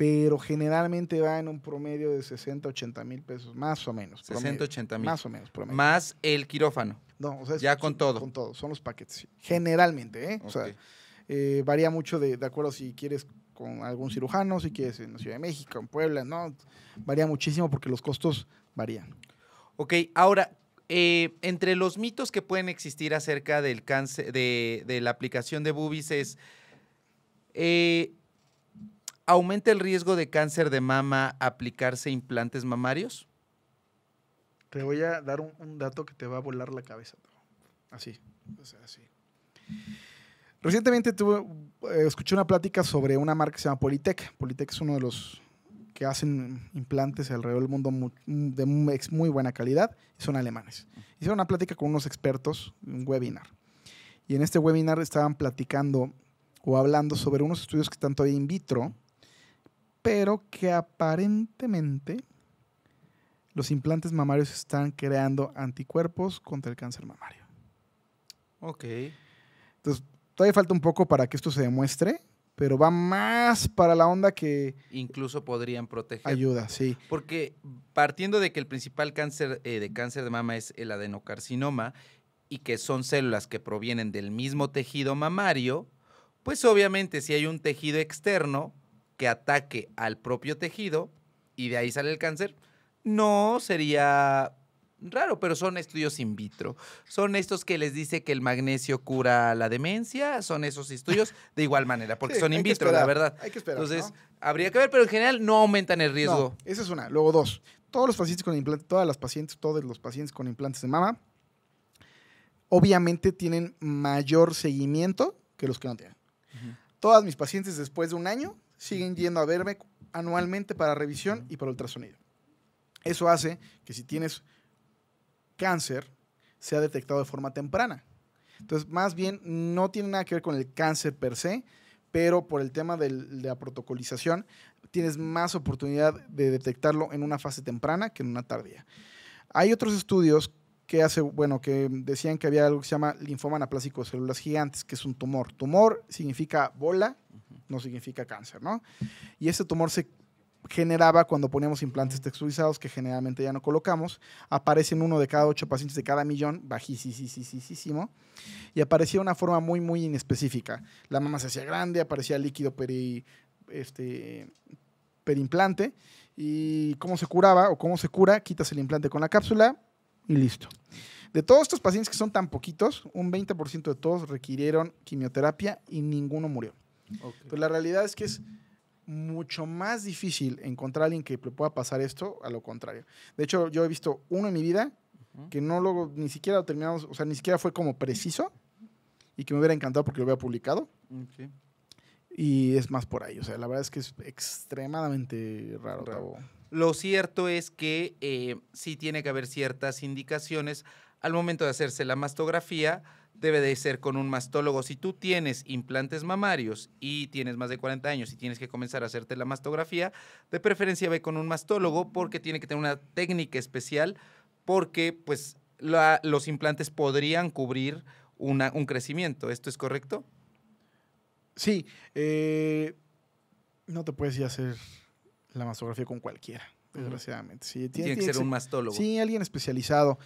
pero generalmente va en un promedio de 60, 80 mil pesos, más o menos. 60, 80 mil. Más o menos, promedio. Más el quirófano. No, o sea, ya con todo. Con todo, son los paquetes, generalmente, ¿eh? O sea, eh, varía mucho de, acuerdo si quieres con algún cirujano, si quieres en la Ciudad de México, en Puebla, ¿no? Varía muchísimo porque los costos varían. Ok, ahora, eh, entre los mitos que pueden existir acerca del cáncer, de, la aplicación de boobies es... Eh, ¿Aumenta el riesgo de cáncer de mama aplicarse implantes mamarios? Te voy a dar un, dato que te va a volar la cabeza. Así, Recientemente eh, escuché una plática sobre una marca que se llama Politec. Politec es uno de los que hacen implantes alrededor del mundo de muy buena calidad son alemanes. Hicieron una plática con unos expertos, un webinar. Y en este webinar estaban platicando o hablando sobre unos estudios que están todavía in vitro, pero que aparentemente los implantes mamarios están creando anticuerpos contra el cáncer mamario. Ok. Entonces, todavía falta un poco para que esto se demuestre, pero va más para la onda que... Incluso podrían proteger. Ayuda, sí. Porque partiendo de que el principal cáncer eh, de cáncer de mama es el adenocarcinoma y que son células que provienen del mismo tejido mamario, pues obviamente si hay un tejido externo, que ataque al propio tejido y de ahí sale el cáncer, no sería raro, pero son estudios in vitro. Son estos que les dice que el magnesio cura la demencia, son esos estudios [LAUGHS] de igual manera, porque son in vitro, la verdad. Hay que esperar. Entonces, habría que ver, pero en general no aumentan el riesgo. esa es una. Luego dos. Todos los pacientes con implantes, todas las pacientes, todos los pacientes con implantes de mama, obviamente tienen mayor seguimiento que los que no tienen. Todas mis pacientes después de un año siguen yendo a verme anualmente para revisión y para ultrasonido. Eso hace que si tienes cáncer, sea detectado de forma temprana. Entonces, más bien, no tiene nada que ver con el cáncer per se, pero por el tema de la protocolización, tienes más oportunidad de detectarlo en una fase temprana que en una tardía. Hay otros estudios que hace, bueno, que decían que había algo que se llama linfoma anaplásico de células gigantes, que es un tumor. Tumor significa bola no significa cáncer, ¿no? Y este tumor se generaba cuando poníamos implantes texturizados que generalmente ya no colocamos. aparece en uno de cada ocho pacientes de cada millón, bajísimo. Y aparecía de una forma muy, muy inespecífica. La mama se hacía grande, aparecía líquido este, perimplante. ¿Y cómo se curaba o cómo se cura? Quitas el implante con la cápsula y listo. De todos estos pacientes que son tan poquitos, un 20% de todos requirieron quimioterapia y ninguno murió. Pues la realidad es que es mucho más difícil encontrar a alguien que le pueda pasar esto a lo contrario. De hecho, yo he visto uno en mi vida que no lo, ni siquiera terminamos, o sea, ni siquiera fue como preciso y que me hubiera encantado porque lo hubiera publicado. Y es más por ahí, o sea, la verdad es que es extremadamente raro. Lo cierto es que eh, sí tiene que haber ciertas indicaciones al momento de hacerse la mastografía debe de ser con un mastólogo. Si tú tienes implantes mamarios y tienes más de 40 años y tienes que comenzar a hacerte la mastografía, de preferencia ve con un mastólogo porque tiene que tener una técnica especial porque pues los implantes podrían cubrir un crecimiento. ¿Esto es correcto? Sí. Eh, no te puedes ir hacer la mastografía con cualquiera desgraciadamente. Sí, tiene, que ser un mastólogo. Sí, alguien especializado.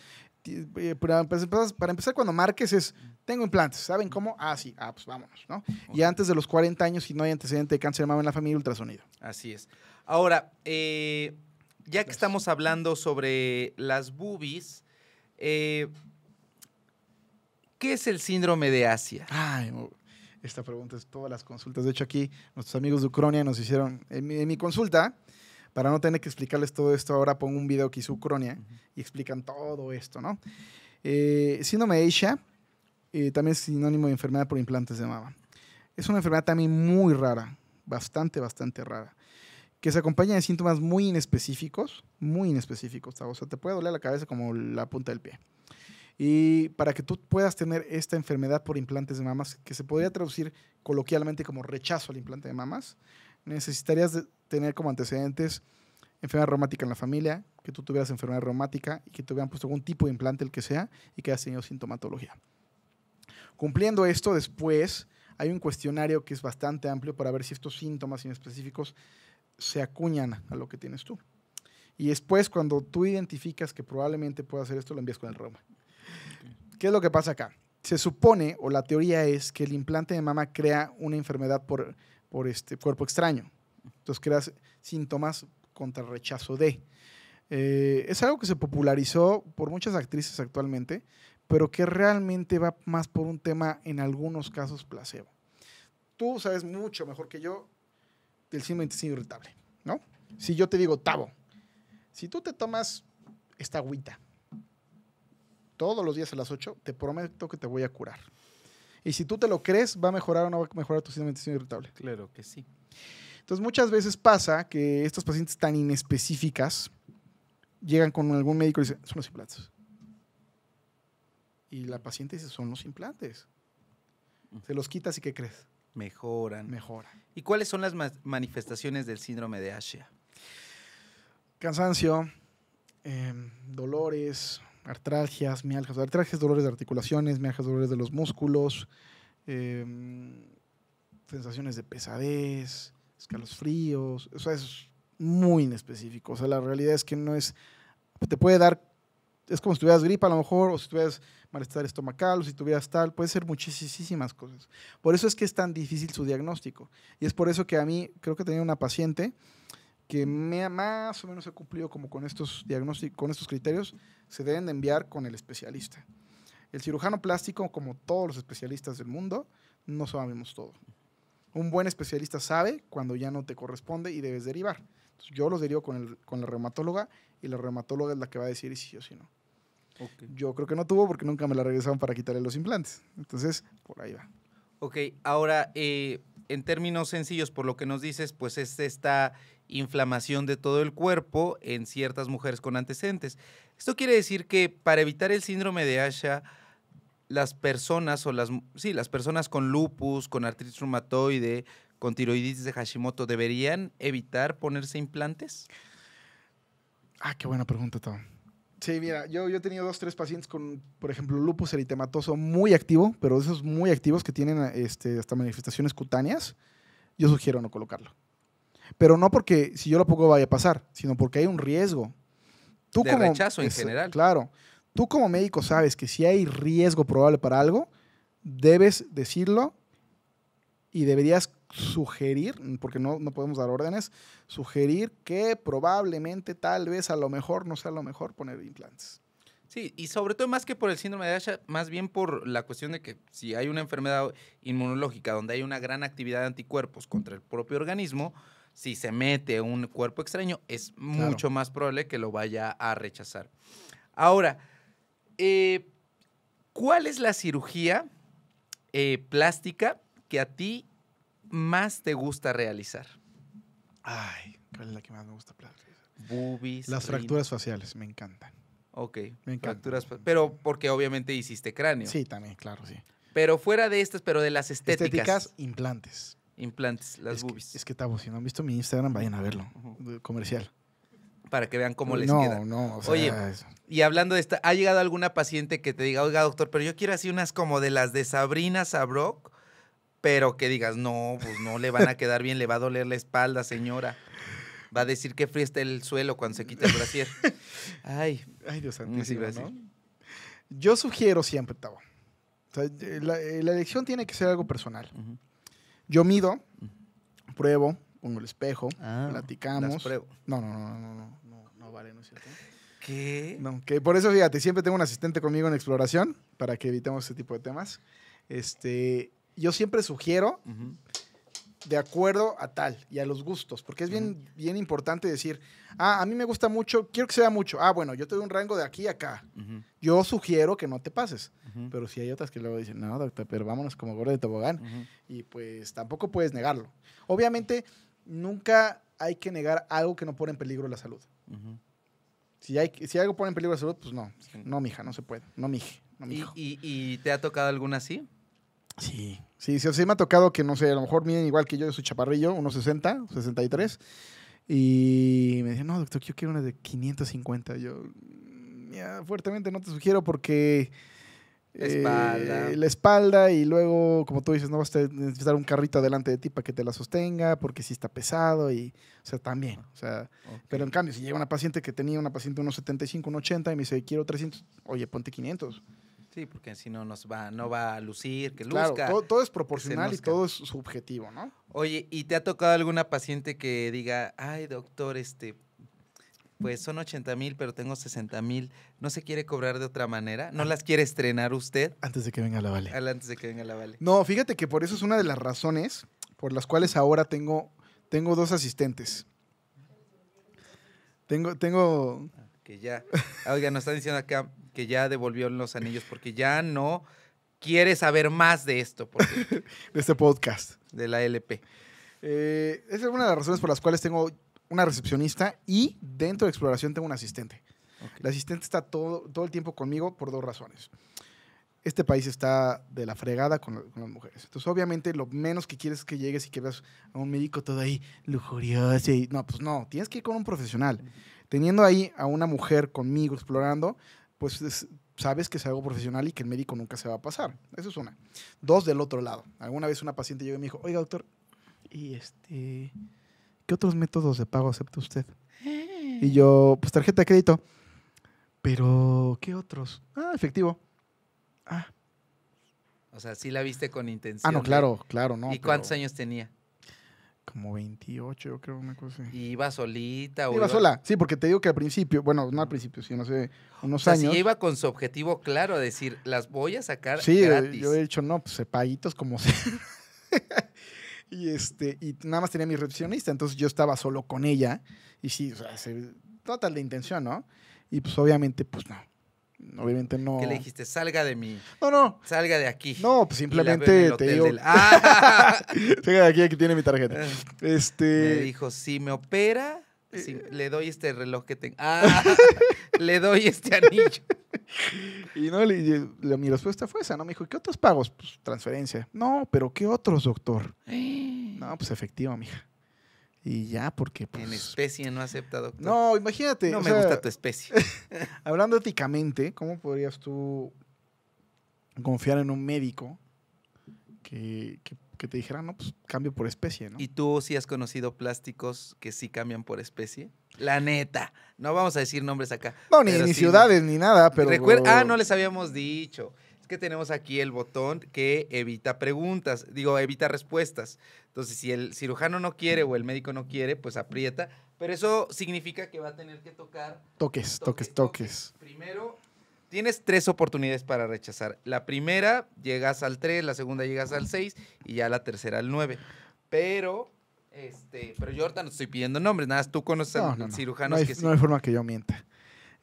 Eh, para empezar, cuando marques es, tengo implantes, ¿saben cómo? Ah, sí, ah, pues vámonos, ¿no? Y antes de los 40 años, si no hay antecedente de cáncer de mama en la familia, ultrasonido. Así es. Ahora, eh, ya que estamos hablando sobre las boobies, eh, ¿qué es el síndrome de Asia? esta pregunta es todas las consultas. De hecho, aquí nuestros amigos de Ucrania nos hicieron, en mi consulta, para no tener que explicarles todo esto, ahora pongo un video que hizo Ucrania y explican todo esto, ¿no? Eh, síndrome Asia eh, también es sinónimo de enfermedad por implantes de mama. Es una enfermedad también muy rara, bastante, bastante rara, que se acompaña de síntomas muy inespecíficos, muy inespecíficos, o sea, te puede doler la cabeza como la punta del pie. Y para que tú puedas tener esta enfermedad por implantes de mamas, que se podría traducir coloquialmente como rechazo al implante de mamas, necesitarías de tener como antecedentes enfermedad reumática en la familia, que tú tuvieras enfermedad reumática y que te hubieran puesto algún tipo de implante, el que sea, y que hayas tenido sintomatología. Cumpliendo esto, después hay un cuestionario que es bastante amplio para ver si estos síntomas inespecíficos se acuñan a lo que tienes tú. Y después, cuando tú identificas que probablemente pueda hacer esto, lo envías con el Roma ¿Qué es lo que pasa acá? Se supone, o la teoría es, que el implante de mama crea una enfermedad por, por este cuerpo extraño. Entonces creas síntomas contra rechazo de. Eh, es algo que se popularizó por muchas actrices actualmente, pero que realmente va más por un tema, en algunos casos, placebo. Tú sabes mucho mejor que yo del síndrome de irritable, ¿no? Si yo te digo, Tavo, si tú te tomas esta agüita todos los días a las 8, te prometo que te voy a curar. Y si tú te lo crees, ¿va a mejorar o no va a mejorar tu síndrome de irritable? Claro que sí. Entonces, muchas veces pasa que estas pacientes tan inespecíficas llegan con algún médico y dicen, son los implantes. Y la paciente dice, son los implantes. Se los quitas y ¿qué crees? Mejoran. Mejoran. ¿Y cuáles son las manifestaciones del síndrome de asia Cansancio, em, dolores, artralgias, mialgias. Artralgias, dolores de articulaciones, mialgias, dolores de los músculos, em, sensaciones de pesadez, escalofríos, o sea, es muy inespecífico. O sea, la realidad es que no es, te puede dar, es como si tuvieras gripa a lo mejor, o si tuvieras malestar estomacal, o si tuvieras tal, puede ser muchísimas cosas. Por eso es que es tan difícil su diagnóstico. Y es por eso que a mí, creo que tenía una paciente que me, más o menos ha cumplido como con estos diagnósticos, con estos criterios, se deben de enviar con el especialista. El cirujano plástico, como todos los especialistas del mundo, no sabemos todo. Un buen especialista sabe cuando ya no te corresponde y debes derivar. yo los derivo con, el, con la reumatóloga y la reumatóloga es la que va a decir si sí o si no. Yo creo que no tuvo porque nunca me la regresaron para quitarle los implantes. Entonces, por ahí va. Ok, ahora, eh, en términos sencillos, por lo que nos dices, pues es esta inflamación de todo el cuerpo en ciertas mujeres con antecedentes. Esto quiere decir que para evitar el síndrome de Asha, las personas o las sí, las personas con lupus, con artritis reumatoide, con tiroiditis de Hashimoto deberían evitar ponerse implantes? Ah, qué buena pregunta, Tom. Sí, mira, yo, yo he tenido dos, tres pacientes con, por ejemplo, lupus eritematoso muy activo, pero esos muy activos que tienen este, hasta manifestaciones cutáneas, yo sugiero no colocarlo. Pero no porque si yo lo pongo vaya a pasar, sino porque hay un riesgo. Tú de rechazo en general. Claro tú como médico sabes que si hay riesgo probable para algo, debes decirlo y deberías sugerir, porque no, no, podemos dar órdenes, sugerir que probablemente, tal vez, a lo mejor, no sea lo mejor poner implantes. Sí, y sobre todo más que por el síndrome de Asha, más bien por la cuestión de que si hay una enfermedad inmunológica donde hay una gran actividad de anticuerpos contra el propio organismo, si se mete un cuerpo extraño, es mucho más probable que lo vaya a rechazar. Ahora, eh, ¿cuál es la cirugía eh, plástica que a ti más te gusta realizar? Ay, ¿cuál es la que más me gusta realizar? Las fracturas faciales, me encantan. Ok. Me encantan. pero porque obviamente hiciste cráneo. Sí, también, claro, sí. Pero fuera de estas, pero de las estéticas. Estéticas, implantes. Implantes, las boobies. es que si no han visto mi Instagram, vayan a verlo. Comercial para que vean cómo les queda. No, Oye, y hablando de esta, ¿ha llegado alguna paciente que te diga, oiga, doctor, pero yo quiero así unas como de las de Sabrina Sabrock, pero que digas, no, pues no le van a quedar bien, le va a doler la espalda, señora? Va a decir que fríe está el suelo cuando se quita el brasier. [LAUGHS] Ay, ay, Dios santísimo, Yo sugiero siempre, Tavo. O sea, eh, eh, la, elección tiene que ser algo personal. Yo mido, pruebo, pongo el espejo, ah, platicamos. No, no, no, no, no, no, no vale, ¿no es cierto? ¿Qué? que por eso, fíjate, siempre tengo un asistente conmigo en exploración para que evitemos este tipo de temas. Este, yo siempre sugiero de acuerdo a tal y a los gustos, porque es bien, bien importante decir, ah, a mí me gusta mucho, quiero que sea mucho. Ah, bueno, yo te doy un rango de aquí a acá. Yo sugiero que no te pases, pero si hay otras que luego dicen, no, doctor, pero vámonos como gordo de tobogán. Y pues tampoco puedes negarlo. Obviamente nunca hay que negar algo que no pone en peligro la salud. si, hay, si algo pone en peligro la salud, pues no. No, mija, no se puede. No, mija. ¿Y, te ha tocado alguna así? Sí. Sí, sí, sí me ha tocado que, no sé, a lo mejor miren igual que yo, de su chaparrillo, 60, 63. Y me dicen, no, doctor, yo quiero una de 550. Yo, fuertemente no te sugiero porque espalda. Eh, la espalda y luego, como tú dices, no vas a necesitar un carrito delante de ti para que te la sostenga porque si está pesado y, o sea, también. sea, pero en cambio, si llega una paciente que tenía una paciente unos 75, unos 80 y me dice, quiero 300, oye, ponte 500. Sí, porque si no nos va, no va a lucir, que luzca. Claro, todo, todo es proporcional y todo es subjetivo, ¿no? Oye, ¿y te ha tocado alguna paciente que diga, ay, doctor, este, pues son 80 mil, pero tengo 60 mil, ¿no se quiere cobrar de otra manera? ¿No las quiere estrenar usted? Antes de que venga la Vale. antes de que venga la Vale. No, fíjate que por eso es una de las razones por las cuales ahora tengo, tengo dos asistentes. Tengo, tengo... Ah, que ya, ah, oiga, nos están diciendo acá que ya devolvió los anillos porque ya no quiere saber más de esto. [LAUGHS] de este podcast. De la LP. Eh, esa es una de las razones por las cuales tengo una recepcionista y dentro de exploración tengo un asistente. La asistente está todo, todo el tiempo conmigo por dos razones. Este país está de la fregada con, las mujeres. Entonces, obviamente, lo menos que quieres es que llegues y que veas a un médico todo ahí lujurioso. Y, no, pues no, tienes que ir con un profesional. Teniendo ahí a una mujer conmigo explorando, pues sabes que es algo profesional y que el médico nunca se va a pasar. Eso es una. Dos, del otro lado. Alguna vez una paciente llegó y me dijo, oiga, doctor, y este ¿qué otros métodos de pago acepta usted? Ah. Y yo, pues tarjeta de crédito. Pero, ¿qué otros? Ah, efectivo. Ah. O sea, sí la viste con intención. Ah, no, claro, claro, no. ¿Y cuántos años tenía? Como 28, yo creo, una cosa así. ¿Y iba solita? iba, sola, sí, porque te digo que al principio, bueno, no al principio, sino hace unos o sea, años. Sí, iba con su objetivo claro, decir, las voy a sacar sí, gratis. yo he dicho, no, pues paguitos como se... Y, este, y nada más tenía mi recepcionista, entonces yo estaba solo con ella. Y sí, total de intención, ¿no? Y pues obviamente, pues no. Obviamente no. ¿Qué le dijiste? Salga de mí. No, no. Salga de aquí. No, pues simplemente te digo. [LAUGHS] Ah. Salga de aquí, aquí tiene mi tarjeta. Ah. Este. Me dijo, si me opera, eh. le doy este reloj que tengo. Ah. [LAUGHS] le doy este anillo. [LAUGHS] y no, le, mi respuesta fue esa, ¿no? Me dijo, ¿qué otros pagos? Pues transferencia. No, pero ¿qué otros, doctor? [GASPS] no, pues efectivo, mija. Y ya, porque pues... En especie no acepta, doctor. No, imagínate. No me gusta tu especie. [LAUGHS] hablando éticamente, ¿cómo podrías tú confiar en un médico que que te dijeran, no, pues cambio por especie, ¿no? ¿Y tú sí has conocido plásticos que sí cambian por especie? La neta. No vamos a decir nombres acá. No, ni, ciudades, ni nada, pero. ah, no les habíamos dicho. Es que tenemos aquí el botón que evita preguntas, digo, evita respuestas. Entonces, si el cirujano no quiere o el médico no quiere, pues aprieta. Pero eso significa que va a tener que tocar. toques, toques. toques. Primero Tienes tres oportunidades para rechazar. La primera llegas al 3, la segunda llegas al 6 y ya la tercera al 9. Pero, este, pero yo ahorita no estoy pidiendo nombres, nada, tú conoces a cirujanos que sí. No hay forma que yo mienta.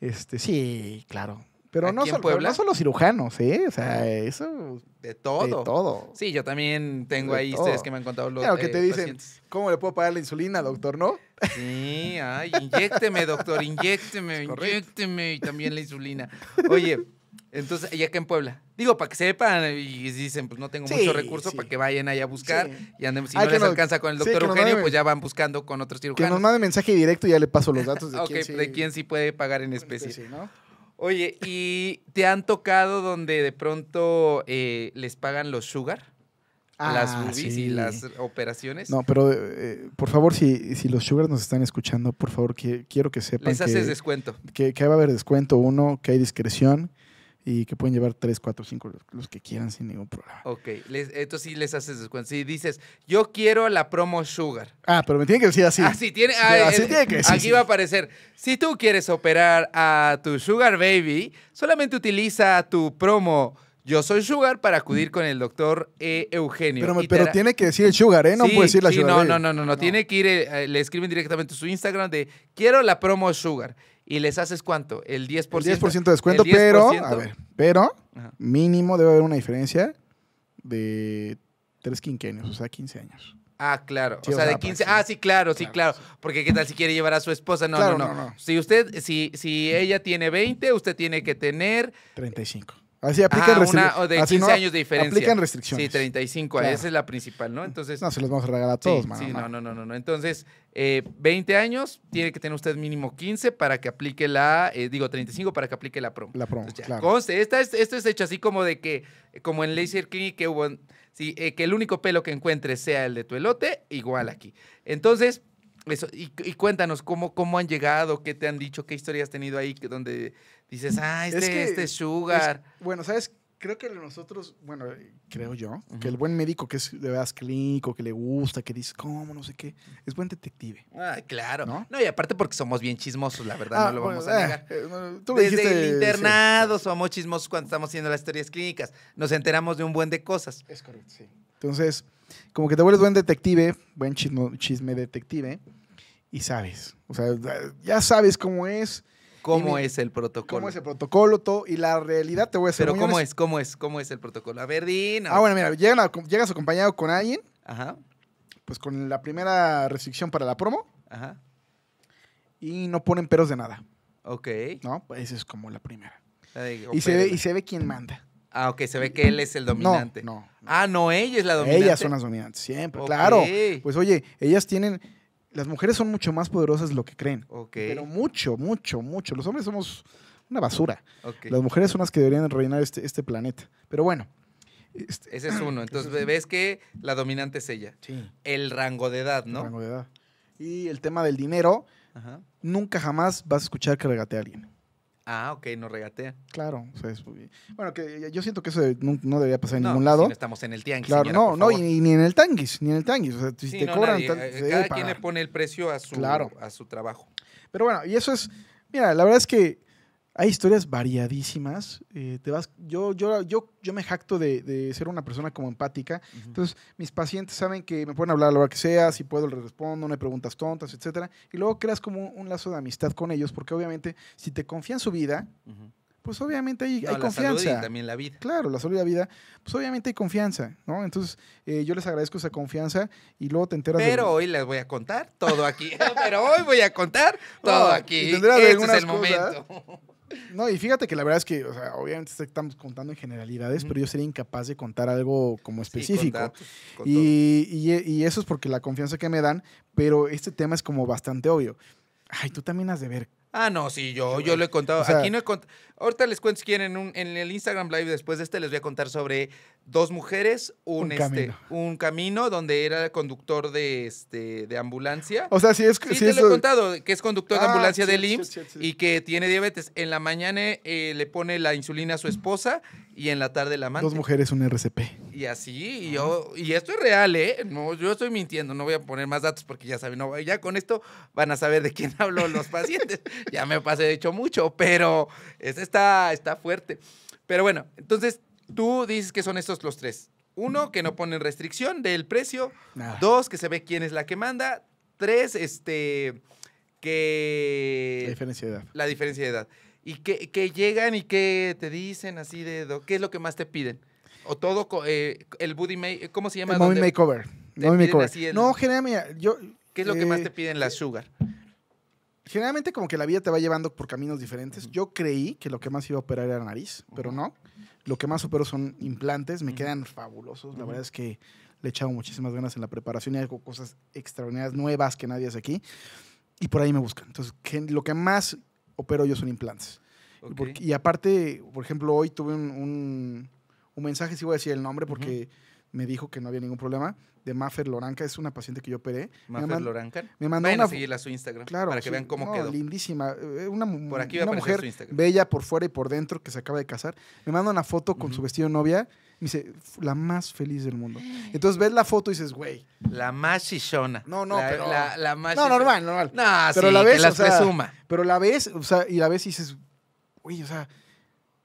Este, sí, claro. Pero no, solo, no solo cirujanos, ¿eh? O sea, eso. De todo. De todo. Sí, yo también tengo ahí ustedes que me han contado los. Claro, que te dicen, ¿cómo le puedo pagar la insulina, doctor? ¿No? Sí, ay, inyécteme, doctor, inyécteme, inyécteme. Y también la insulina. Oye, entonces, y acá en Puebla. Digo, para que sepan eh, y dicen, pues no tengo mucho recurso, para que vayan ahí a buscar. Y andemos si no les alcanza con el doctor Eugenio, pues ya van buscando con otros cirujanos. Que nos mande mensaje directo y ya le paso los datos de, quién, sí, puede pagar en pues, especie. ¿no? Oye, ¿y te han tocado donde de pronto eh, les pagan los sugar? las ah, movies y las operaciones. No, pero eh, por favor, si, si los sugar nos están escuchando, por favor, que, quiero que sepan. Les haces descuento. Que, que va a haber descuento, uno, que hay discreción y que pueden llevar tres, cuatro, cinco, los, que quieran sin ningún problema. Ok, les, entonces sí les haces descuento. Si dices, yo quiero la promo Sugar. Ah, pero me tiene que decir así. ah, tiene ah, Aquí va a aparecer. Si tú quieres operar a tu Sugar Baby, solamente utiliza tu promo yo soy Sugar para acudir mm. con el doctor eh, Eugenio. Pero, tiene que decir el Sugar, ¿eh? No puede decir la Sugar. No, no, no, no, Tiene que ir, eh, eh, le escriben directamente su Instagram de quiero la promo Sugar. Y les haces cuánto? El 10%. El 10% de descuento, pero, a ver, pero mínimo debe haber una diferencia de tres quinquenios, o sea, 15 años. Ah, claro. o, sea, de 15. Ah, sí, claro, sí, claro. Porque qué tal si quiere llevar a su esposa. No, no, no, Si usted, si, si ella tiene 20, usted tiene que tener. 35. Así aplican restricciones. así de 15 años de diferencia. Aplican restricciones. Sí, 35, esa es la principal, ¿no? Entonces. No, se los vamos a regalar a todos, sí, Sí, no, no, no, no. Entonces, 20 eh, años, tiene que tener usted mínimo 15 para que aplique la, eh, digo, 35 para que aplique la promo. La promo, claro. esto es hecho así como de que, como en Laser Clinic, que hubo, eh, que el único pelo que encuentres sea el de tu elote, igual aquí. Entonces, eso, y, cuéntanos cómo, cómo han llegado, qué te han dicho, qué historias has tenido ahí donde dices, mm, ah, este, este es Sugar. bueno, ¿sabes? Creo que nosotros, bueno, eh, creo yo, que el buen médico que es de verdad clínico, que le gusta, que dice, ¿cómo? No sé qué, es buen detective. Ah, claro. ¿No? y aparte porque somos bien chismosos, la verdad, no ah, lo vamos a negar. Eh, Desde el internado somos chismosos cuando estamos haciendo las historias clínicas. Nos enteramos de un buen de cosas. Es correcto, sí. Entonces, como que te vuelves buen detective, buen chisme, chisme detective, y sabes. O sea, ya sabes cómo es. ¿Cómo es el protocolo? ¿Cómo es el protocolo? Todo, y la realidad te voy a decir Pero ¿cómo es? ¿Cómo es? ¿Cómo es el protocolo? A ver, Dino. Ah, bueno, mira, llegas acompañado con alguien. Ajá. Pues con la primera restricción para la promo. Ajá. Y no ponen peros de nada. Ok. ¿No? Pues esa es como la primera. y, se ve, y se ve quién manda. Ah, ok, se ve que él es el dominante. No, no. Ah, no, ella es la dominante. Ellas son las dominantes, siempre, claro. Pues oye, ellas tienen. Las mujeres son mucho más poderosas de lo que creen. Ok. Pero mucho, mucho, mucho. Los hombres somos una basura. Las mujeres son las que deberían reinar este, este planeta. Pero bueno. Este, ese es uno. [CLEARS THROAT] Entonces ves que la dominante es ella. Sí. El rango de edad, ¿no? El rango de edad. Y el tema del dinero. Ajá. Nunca jamás vas a escuchar que regate a alguien. Ah, ok, no regatea. Claro. bueno, que yo siento que eso no, debería pasar en ningún pues, lado. no estamos en el tianguis. Claro, no, no, y, ni en el tanguis, ni en el tanguis. O sea, si te cobran. Eh, cada quien le pone el precio a su, a su trabajo. Pero bueno, y eso es. Mira, la verdad es que hay historias variadísimas. Eh, te vas, yo, yo, yo, yo me jacto de, ser una persona como empática. Entonces, mis pacientes saben que me pueden hablar a que sea, si puedo les respondo, no hay preguntas tontas, etcétera. Y luego creas como un, lazo de amistad con ellos, porque obviamente, si te confían su vida, pues obviamente hay, la confianza. Salud y también la vida. Claro, la salud y la vida, pues obviamente hay confianza, ¿no? Entonces, eh, yo les agradezco esa confianza y luego te enteras. Pero hoy les voy a contar todo aquí. [LAUGHS] Pero hoy voy a contar todo aquí. Y este es no, y fíjate que la verdad es que, o sea, obviamente estamos contando en generalidades, pero yo sería incapaz de contar algo como específico. E, y, eso es porque la confianza que me dan, pero este tema es como bastante obvio. Ay, tú también has de ver. Ah, no, sí, yo, yo lo he contado. Aquí no he contado. Ahorita les cuento si quieren en, en el Instagram Live después de este les voy a contar sobre Dos mujeres, este, un, camino. donde era conductor de, este, de ambulancia. O sea, sí es... Sí, si te lo he contado, que es conductor de ah, ambulancia de del IMSS y que tiene diabetes. En la mañana eh, le pone la insulina a su esposa y en la tarde la manda. Dos mujeres, un RCP. Y así, y yo, y esto es real, ¿eh? No, yo estoy mintiendo, no voy a poner más datos porque ya saben, no, ya con esto van a saber de quién [LAUGHS] hablo los pacientes. ya me pasé de hecho mucho, pero está fuerte. Pero bueno, entonces Tú dices que son estos los tres. Uno, que no ponen restricción del precio. Ah. Dos, que se ve quién es la que manda. Tres, este, que... La diferencia de edad. La diferencia de edad. Y que, llegan y que te dicen así de, ¿qué es lo que más te piden? O todo, eh, el booty make, ¿cómo se llama? El makeover. No, generalmente, yo... ¿Qué es lo que más eh, te piden La eh, sugar? generalmente como que la vida te va llevando por caminos diferentes. Yo creí que lo que más iba a operar era la nariz, pero no. Lo que más opero son implantes, me quedan fabulosos. La verdad es que le he echado muchísimas ganas en la preparación y hago cosas extraordinarias, nuevas que nadie hace aquí. Y por ahí me buscan. Entonces, que lo que más opero yo son implantes. y aparte, por ejemplo, hoy tuve un, un, mensaje, si sí voy a decir el nombre, porque me dijo que no había ningún problema de Maffer Loranca, es una paciente que yo operé. Maffer Loranca. Me mandó a seguirla su Instagram claro, para que vean cómo no, quedó. Lindísima. Eh, una, por aquí una mujer bella por fuera y por dentro que se acaba de casar. Me manda una foto con su vestido de novia. Me dice, la más feliz del mundo. [GASPS] Entonces ves la foto y dices, güey. La más chichona. No, no, pero. La, más no, normal, normal. No, pero la ves, que las o Pero la ves, o sea, y la ves y dices, güey, o sea,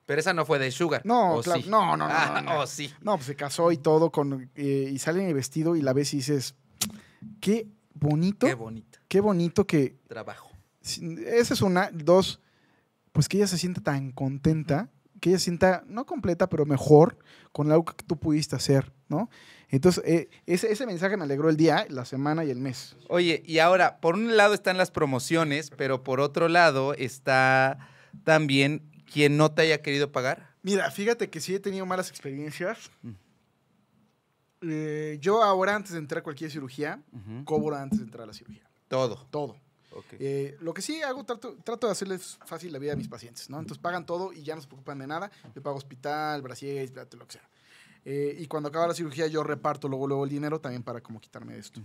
pero esa no fue de Sugar. No, no, no, no, ah, sí. No, pues se casó y todo con eh, y sale en el vestido y la ves y dices, qué bonito. Qué bonito. Qué bonito que trabajo. Esa es una, dos, pues que ella se sienta tan contenta, que ella se sienta no completa, pero mejor con algo que tú pudiste hacer, ¿no? Entonces, eh, ese, ese mensaje me alegró el día, la semana y el mes. Oye, y ahora, por un lado están las promociones, pero por otro lado está también quien no te haya querido pagar? Mira, fíjate que sí he tenido malas experiencias. Mm. Eh, yo ahora, antes de entrar a cualquier cirugía, cobro antes de entrar a la cirugía. Todo. Todo. Eh, lo que sí hago, trato, trato, de hacerles fácil la vida a mis pacientes, ¿no? Entonces pagan todo y ya no se preocupan de nada. Yo pago hospital, Brasil, lo que sea. Eh, y cuando acaba la cirugía yo reparto luego, luego el dinero también para como quitarme de esto.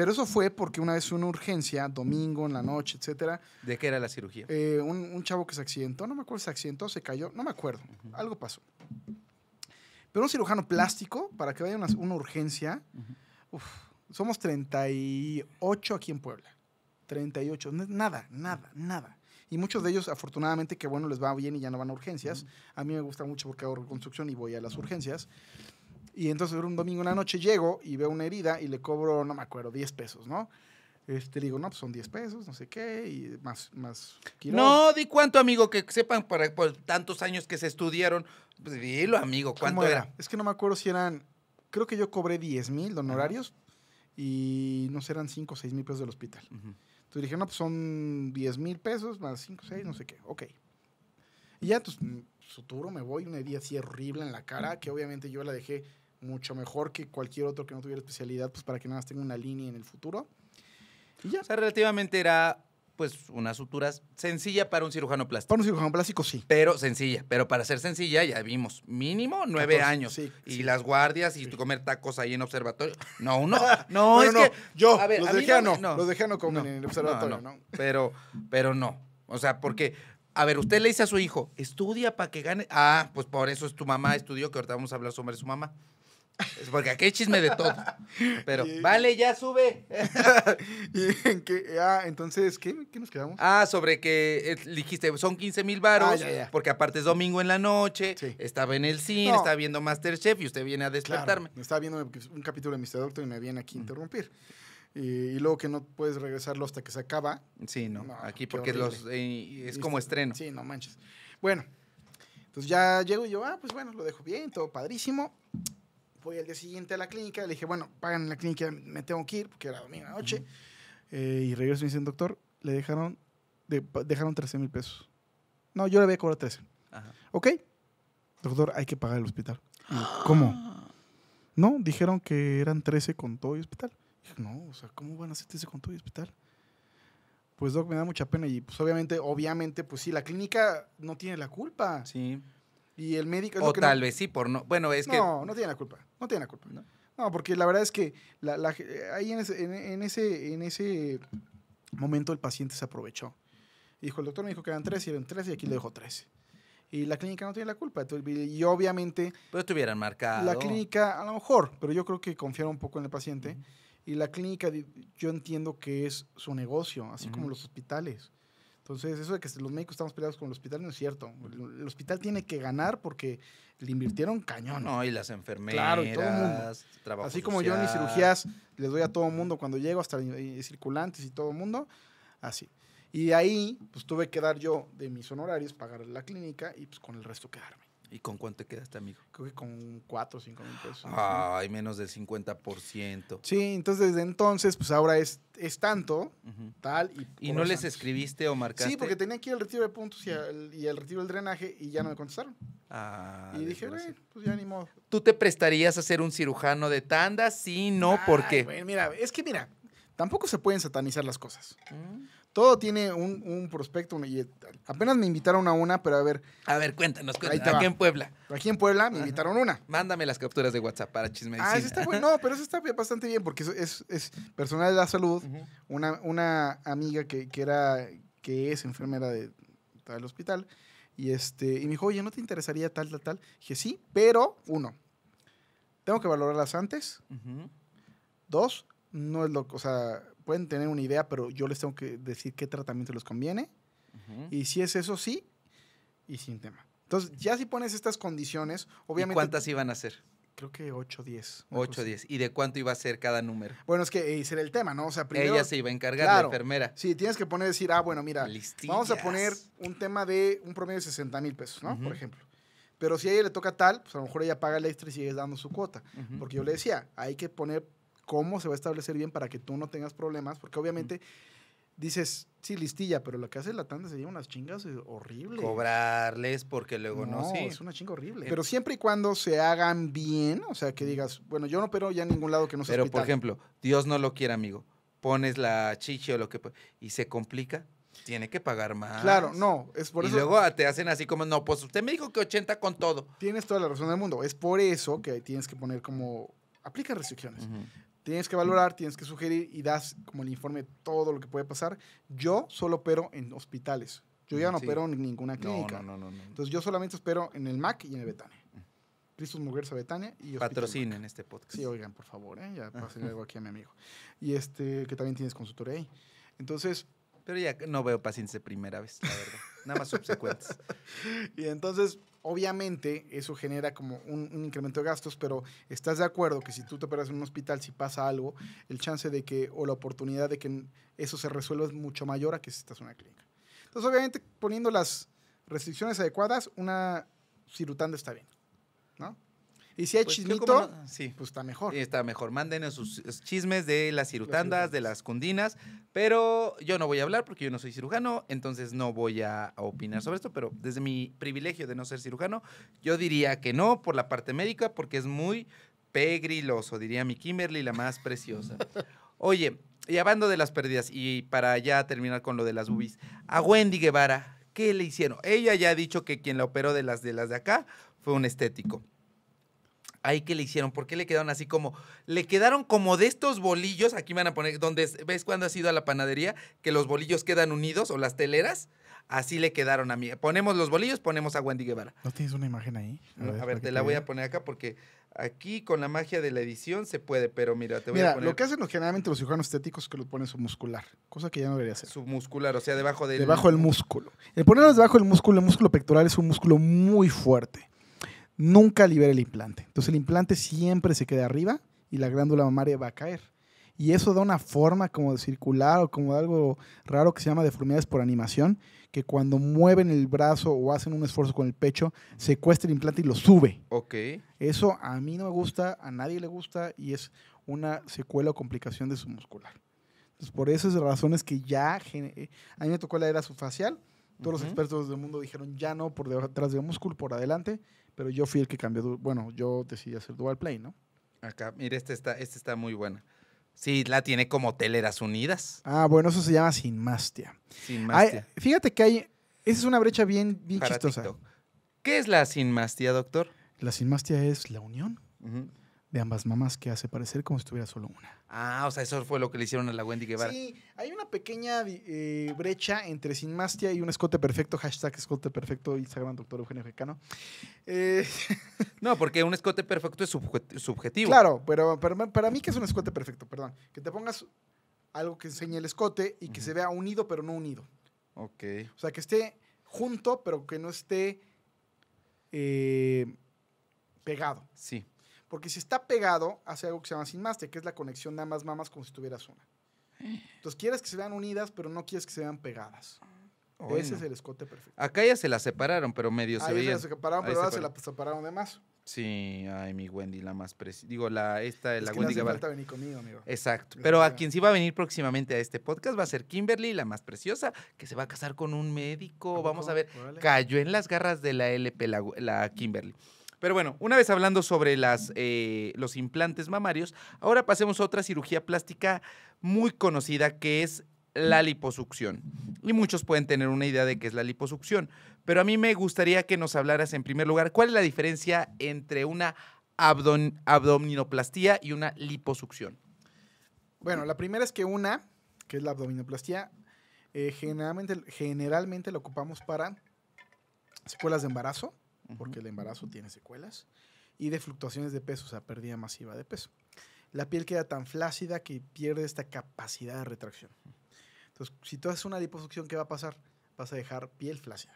Pero eso fue porque una vez una urgencia, domingo, en la noche, etcétera. ¿De qué era la cirugía? Eh, un, chavo que se accidentó, no me acuerdo si se accidentó, se cayó, no me acuerdo. Algo pasó. Pero un cirujano plástico, para que vaya una, una urgencia, somos 38 aquí en Puebla. 38, nada, nada, nada. Y muchos de ellos, afortunadamente, que bueno, les va bien y ya no van a urgencias. A mí me gusta mucho porque hago reconstrucción y voy a las urgencias. Y entonces un domingo una noche llego y veo una herida y le cobro, no me acuerdo, 10 pesos, ¿no? Este, digo, no, pues son 10 pesos, no sé qué, y más, más. No, di cuánto, amigo, que sepan para, por pues, tantos años que se estudiaron. Pues dilo, amigo, ¿cuánto era? Es que no me acuerdo si eran, creo que yo cobré 10 mil de honorarios y no serán 5 o 6 mil pesos del hospital. tú Entonces dije, no, pues son 10 mil pesos más 5, 6, no sé qué, ok. Y ya, pues, suturo, me voy, una herida así horrible en la cara, que obviamente yo la dejé mucho mejor que cualquier otro que no tuviera especialidad, pues para que nada más tenga una línea en el futuro. Y ya. O sea, relativamente era pues una sutura sencilla para un cirujano plástico. Para un cirujano plástico, sí. Pero sencilla, pero para ser sencilla ya vimos, mínimo nueve años. y las guardias y comer tacos ahí en observatorio. No, uno, [LAUGHS] no, es que, yo, los dejé no, no, los dejé no en el observatorio, no, Pero, pero no, o sea, porque, a ver, usted le dice a su hijo, estudia para que gane, ah, pues por eso es tu mamá estudió, que ahorita vamos a hablar sobre su mamá. Porque aquí hay chisme de todo. [LAUGHS] Pero, vale, ya sube. [LAUGHS] y en qué, ah, entonces, ¿qué, ¿qué, nos quedamos? Ah, sobre que eh, dijiste, son 15 mil varos, ah, porque aparte es domingo en la noche, estaba en el cine, estaba viendo Masterchef y usted viene a despertarme. estaba viendo un capítulo de Mr. Doctor y me viene aquí a mm. interrumpir. Y, luego que no puedes regresarlo hasta que se acaba. Sí, no, aquí porque los, eh, es como estreno. Sí, no manches. Bueno, entonces ya llego y yo, ah, pues bueno, lo dejo bien, todo padrísimo fui al día siguiente a la clínica, le dije, bueno, pagan en la clínica, me tengo que ir, porque era domingo de noche. Eh, y regreso y me dicen, doctor, le dejaron, dejaron 13 mil pesos. No, yo le voy a cobrar 13. Ajá. Ok, doctor, hay que pagar el hospital. Ah. ¿Cómo? No, dijeron que eran 13 con todo y hospital. no, o sea, ¿cómo van a hacer 13 con todo y hospital? Pues, doc, me da mucha pena. Y, pues, obviamente, obviamente, pues sí, la clínica no tiene la culpa. Sí. Y el médico... o tal vez sí, por no... Bueno, es que... No, no tiene la culpa, no tiene la culpa. No, porque la verdad es que la, ahí en ese, en, ese, en ese momento el paciente se aprovechó. dijo, el doctor me dijo que eran tres y eran tres y aquí le dejó tres. Y la clínica no tiene la culpa. Y obviamente... Pero pues estuvieran marcado. La clínica, a lo mejor, pero yo creo que confiaron un poco en el paciente. Y la clínica, yo entiendo que es su negocio, así como los hospitales. Entonces, eso de que los médicos estamos peleados con el hospital no es cierto. El, hospital tiene que ganar porque le invirtieron cañón. No, y las enfermeras, y Así como yo en cirugías les doy a todo el mundo cuando llego, hasta circulantes y todo el mundo, así. Y ahí, pues tuve que dar yo de mis honorarios, pagar la clínica y pues con el resto quedarme. ¿Y con cuánto te quedaste, amigo? Creo que con 4 o 5 mil pesos. Ay, menos del 50%. Sí, entonces desde entonces, pues ahora es, es tanto, tal. ¿Y, no les escribiste o marcaste? Sí, porque tenía aquí el retiro de puntos y el retiro del drenaje y ya no me contestaron. Ah, y dije, pues ya ni modo. ¿Tú te prestarías a ser un cirujano de tanda? Sí, no, ¿por qué? mira, es que mira, tampoco se pueden satanizar las cosas. Mm todo tiene un, prospecto. Y apenas me invitaron a una, pero a ver. A ver, cuéntanos, cuéntanos. aquí en Puebla. Aquí en Puebla me invitaron una. Mándame las capturas de WhatsApp para chisme. Ah, eso está bueno. No, pero eso está bastante bien porque es, es, personal de la salud. una, una amiga que, que, era, que es enfermera de, del hospital. Y, este, y me dijo, oye, ¿no te interesaría tal, tal, tal? dije, sí, pero uno, tengo que valorarlas antes. Dos, no es lo, o sea, pueden tener una idea, pero yo les tengo que decir qué tratamiento les conviene. Y si es eso, sí, y sin tema. Entonces, ya si pones estas condiciones, obviamente... ¿Y ¿Cuántas iban a ser? Creo que 8 o 10. 8 o 10. ¿Y de cuánto iba a ser cada número? Bueno, es que ese eh, el tema, ¿no? O sea, primero... Ella se iba a encargar, la enfermera. Sí, tienes que poner, decir, ah, bueno, mira, vamos a poner un tema de un promedio de 60 mil pesos, ¿no? Por ejemplo. Pero si a ella le toca tal, pues a lo mejor ella paga el extra y sigue dando su cuota. Porque yo le decía, hay que poner cómo se va a establecer bien para que tú no tengas problemas, porque obviamente mm. dices, sí, listilla, pero lo que hace la tanda se lleva unas chingas eh, horribles. Cobrarles porque luego no, no es una chinga horrible. Pero siempre y cuando se hagan bien, o sea, que mm. digas, bueno, yo no opero ya en ningún lado que no sea Pero, por ejemplo, Dios no lo quiera, amigo, pones la chichi o lo que... y se complica, tiene que pagar más. Claro, no, es por eso. Y luego te hacen así como, no, pues usted me dijo que 80 con todo. Tienes toda la razón del mundo. Es por eso que tienes que poner como, aplica restricciones. Tienes que valorar, tienes que sugerir y das como el informe todo lo que puede pasar. Yo solo opero en hospitales. Yo ya no opero en ninguna clínica. No, no, no, Entonces yo solamente espero en el MAC y en el Betane Cristus Mujeres a Betania Patrocinen este podcast. Sí, oigan, por favor, ¿eh? ya pasen algo aquí a mi amigo. Y este, que también tienes consultoría ahí. Entonces. Pero ya no veo pacientes de primera vez, la verdad nada más subsecuentes. [LAUGHS] y entonces, obviamente, eso genera como un, incremento de gastos, pero estás de acuerdo que si tú te operas en un hospital, si pasa algo, el chance de que, o la oportunidad de que eso se resuelva es mucho mayor a que si estás en una clínica. Entonces, obviamente, poniendo las restricciones adecuadas, una cirutanda está bien, ¿no? Y si hay pues chismito, sí. pues está mejor. Está mejor. Mándenos sus chismes de las cirutandas, de las cundinas. Pero yo no voy a hablar porque yo no soy cirujano, entonces no voy a opinar sobre esto. Pero desde mi privilegio de no ser cirujano, yo diría que no por la parte médica, porque es muy pegriloso, diría mi Kimberly, la más preciosa. Oye, y hablando de las pérdidas, y para ya terminar con lo de las bubis, a Wendy Guevara, ¿qué le hicieron? Ella ya ha dicho que quien la operó de las de las de acá fue un estético ahí que le hicieron, por qué le quedaron así como, le quedaron como de estos bolillos, aquí van a poner, donde ves cuando has ido a la panadería, que los bolillos quedan unidos o las teleras, así le quedaron a mí. Ponemos los bolillos, ponemos a Wendy Guevara. ¿No tienes una imagen ahí? A ver, te la voy a poner acá porque aquí con la magia de la edición se puede, pero mira, te voy a poner... lo que hacen generalmente los cirujanos estéticos es que lo ponen muscular. cosa que ya no debería ser. muscular, o sea, debajo del... Debajo del músculo. El ponerlos debajo del músculo, el músculo pectoral es un músculo muy fuerte nunca libera el implante. Entonces el implante siempre se queda arriba y la glándula mamaria va a caer. Y eso da una forma como de circular o como algo raro que se llama deformidades por animación, que cuando mueven el brazo o hacen un esfuerzo con el pecho, secuestra el implante y lo sube. Ok. Eso a mí no me gusta, a nadie le gusta y es una secuela o complicación de su muscular. Entonces, por esas razones que ya. Eh, a mí me tocó la era subfacial. Todos los expertos del mundo dijeron ya no por detrás del músculo, por adelante, pero yo fui el que cambió, bueno, yo decidí hacer dual play, ¿no? Acá, mire, este está, este está muy buena. Sí, la tiene como teleras unidas. Ah, bueno, eso se llama sinmastia. Sinmastia. fíjate que hay, esa es una brecha bien, bien chistosa. ¿Qué es la sinmastia, doctor? La sinmastia es la unión de ambas mamás que hace parecer como si tuviera solo una. Ah, o sea, eso fue lo que le hicieron a la Wendy Guevara. Sí, hay una pequeña eh, brecha entre Sin Mastia y un escote perfecto, hashtag escote perfecto, Instagram doctor Eugenio eh, [LAUGHS] No, porque un escote perfecto es subjetivo. Claro, pero para, mí que es un escote perfecto, perdón. Que te pongas algo que enseñe el escote y que se vea unido pero no unido. Ok. O sea, que esté junto pero que no esté eh, pegado. Sí. Porque si está pegado, hace algo que se llama sin master, que es la conexión de ambas mamas como si tuvieras una. Entonces quieres que se vean unidas, pero no quieres que se vean pegadas. Ese es el escote perfecto. Acá ya se la separaron, pero medio se ya Se separaron, pero ahora se, la separaron de más. Sí, ay, mi Wendy, la más preciosa. Digo, la, esta, la Wendy no falta venir conmigo, amigo. Exacto. Pero a quien sí va a venir próximamente a este podcast va a ser Kimberly, la más preciosa, que se va a casar con un médico. Vamos a ver. Cayó en las garras de la LP, la Kimberly. Pero bueno, una vez hablando sobre las, eh, los implantes mamarios, ahora pasemos a otra cirugía plástica muy conocida que es la liposucción. Y muchos pueden tener una idea de qué es la liposucción, pero a mí me gustaría que nos hablaras en primer lugar cuál es la diferencia entre una abdominoplastía y una liposucción. Bueno, la primera es que una, que es la abdominoplastía, eh, generalmente, generalmente la ocupamos para secuelas de embarazo porque el embarazo tiene secuelas, y de fluctuaciones de peso, o sea, pérdida masiva de peso. La piel queda tan flácida que pierde esta capacidad de retracción. Entonces, si tú haces una liposucción, ¿qué va a pasar? Vas a dejar piel flácida.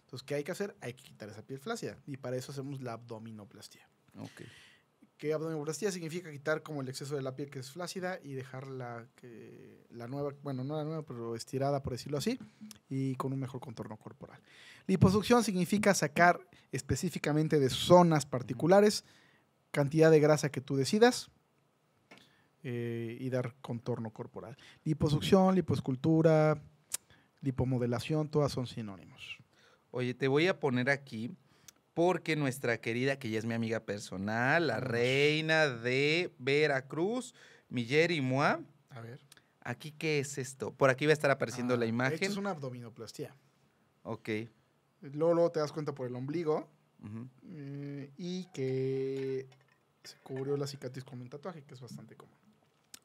Entonces, ¿qué hay que hacer? Hay que quitar esa piel flácida. Y para eso hacemos la abdominoplastia. Okay que abdominoplastia significa quitar como el exceso de la piel que es flácida y dejar la nueva, bueno, no la nueva, pero estirada por decirlo así y con un mejor contorno corporal. Liposucción significa sacar específicamente de zonas particulares cantidad de grasa que tú decidas eh, y dar contorno corporal. Liposucción, liposcultura, lipomodelación, todas son sinónimos. Oye, te voy a poner aquí porque nuestra querida, que ya es mi amiga personal, la reina de Veracruz, Miller y Moi. A ver. ¿Aquí qué es esto? Por aquí va a estar apareciendo la ah, imagen. es una abdominoplastía. Ok. Luego, te das cuenta por el ombligo eh, y que se cubrió la cicatriz con un tatuaje, que es bastante común.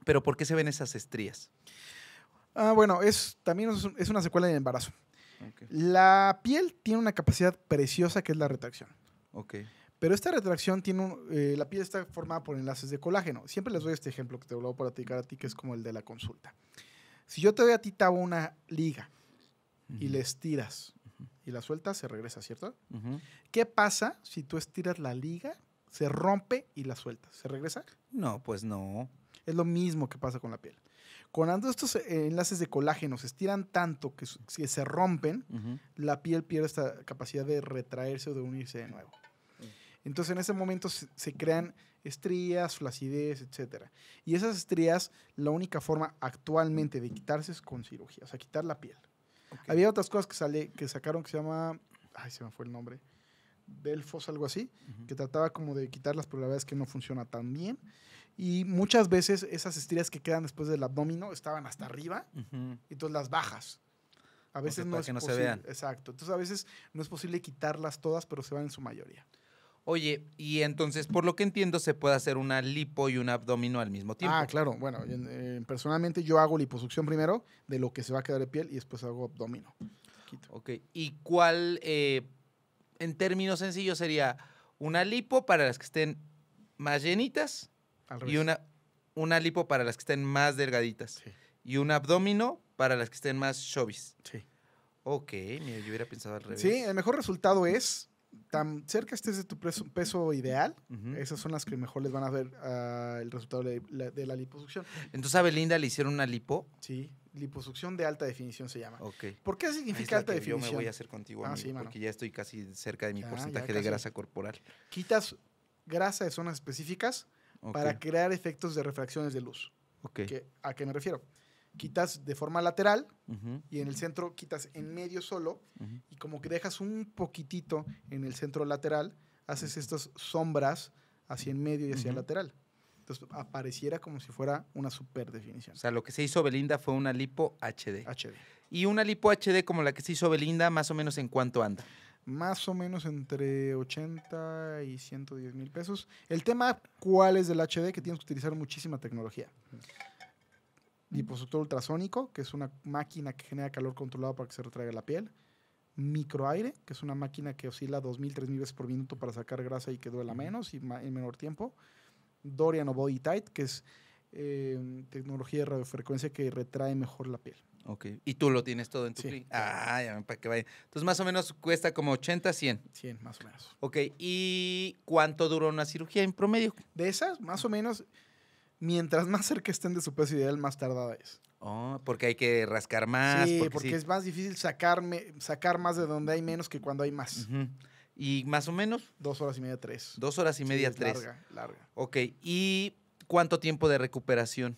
¿Pero por qué se ven esas estrías? Ah, bueno, es, también es, una secuela de embarazo. La piel tiene una capacidad preciosa que es la retracción. Pero esta retracción tiene un, eh, la piel está formada por enlaces de colágeno. Siempre les doy este ejemplo que te lo voy para platicar a ti, que es como el de la consulta. Si yo te doy a ti una liga y la estiras y la sueltas, se regresa, ¿cierto? ¿Qué pasa si tú estiras la liga, se rompe y la sueltas? ¿Se regresa? No, pues no. Es lo mismo que pasa con la piel. Cuando estos eh, enlaces de colágeno se estiran tanto que, si se rompen, la piel pierde esta capacidad de retraerse o de unirse de nuevo. Entonces en ese momento se, crean estrías, flacidez, etc. Y esas estrías, la única forma actualmente de quitarse es con cirugía, o sea, quitar la piel. Había otras cosas que, sale, que sacaron que se llama, ay, se me fue el nombre, Delfos, algo así, que trataba como de quitarlas, pero la verdad es que no funciona tan bien. Y muchas veces esas estrías que quedan después del abdomen estaban hasta arriba y entonces las bajas. A veces no es posible. se vean. Exacto. Entonces a veces no es posible quitarlas todas, pero se van en su mayoría. Oye, y entonces, por lo que entiendo, se puede hacer una lipo y un abdomino al mismo tiempo. Ah, claro. Bueno, eh, personalmente yo hago liposucción primero de lo que se va a quedar de piel y después hago abdomino. Quito. Ok. ¿Y cuál, eh, en términos sencillos, sería una lipo para las que estén más llenitas y una, una lipo para las que estén más delgaditas. Y un abdomino para las que estén más chovis. Sí. Ok, yo hubiera pensado al revés. Sí, el mejor resultado es tan cerca estés de tu peso, ideal, esas son las que mejor les van a ver ah, el resultado de la, liposucción. Entonces a Belinda le hicieron una lipo. Sí, liposucción de alta definición se llama. Ok. ¿Por qué significa alta definición? Yo me voy a hacer contigo, ah, porque ya estoy casi cerca de mi porcentaje de grasa corporal. Quitas grasa de zonas específicas para crear efectos de refracciones de luz. Okay. ¿A qué me refiero? Quitas de forma lateral y en el centro quitas en medio solo y como que dejas un poquitito en el centro lateral, haces estas sombras hacia en medio y hacia el lateral. Entonces apareciera como si fuera una super definición. O sea, lo que se hizo Belinda fue una lipo HD. HD. Y una lipo HD como la que se hizo Belinda, más o menos en cuanto anda más o menos entre 80 y 110 mil pesos. El tema, ¿cuál es el HD? Que tienes que utilizar muchísima tecnología. Mm. Dipositor ultrasónico, que es una máquina que genera calor controlado para que se retraiga la piel. Microaire, que es una máquina que oscila 2.000, 3.000 veces por minuto para sacar grasa y que duela menos y en menor tiempo. Dorian o Body Tight, que es eh, tecnología de radiofrecuencia que retrae mejor la piel. Ok. Y tú lo tienes todo en tu sí. Ah, ya, para que vaya. Entonces, más o menos cuesta como 80, 100. 100, más o menos. Ok. ¿Y cuánto duró una cirugía en promedio? De esas, más o menos, mientras más cerca estén de su peso ideal, más tardada es. Oh, porque hay que rascar más. Sí, porque, es más difícil sacarme, sacar más de donde hay menos que cuando hay más. ¿Y más o menos? Dos horas y media, tres. Dos horas y media, tres. Larga, larga. Ok. ¿Y cuánto tiempo de recuperación?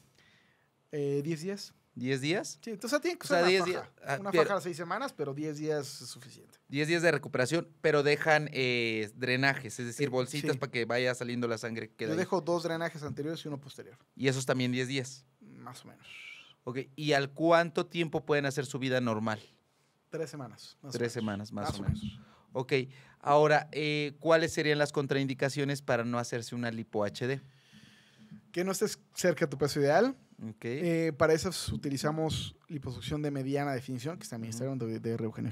Eh, diez días. ¿10 días? Sí, entonces tiene que ser una, faja. Días, ah, una faja de seis semanas, pero 10 días es suficiente. 10 días de recuperación, pero dejan eh, drenajes, es decir, eh, bolsitas para que vaya saliendo la sangre. Que Yo dejo dos drenajes anteriores y uno posterior. ¿Y esos también 10 días? Más o menos. Ok, ¿y al cuánto tiempo pueden hacer su vida normal? Tres semanas. Tres semanas, más, o, menos. Ok, ahora, eh, ¿cuáles serían las contraindicaciones para no hacerse una lipo HD? Que no estés cerca de tu peso ideal eh, para eso utilizamos liposucción de mediana definición, que está administraron de, de Eugenio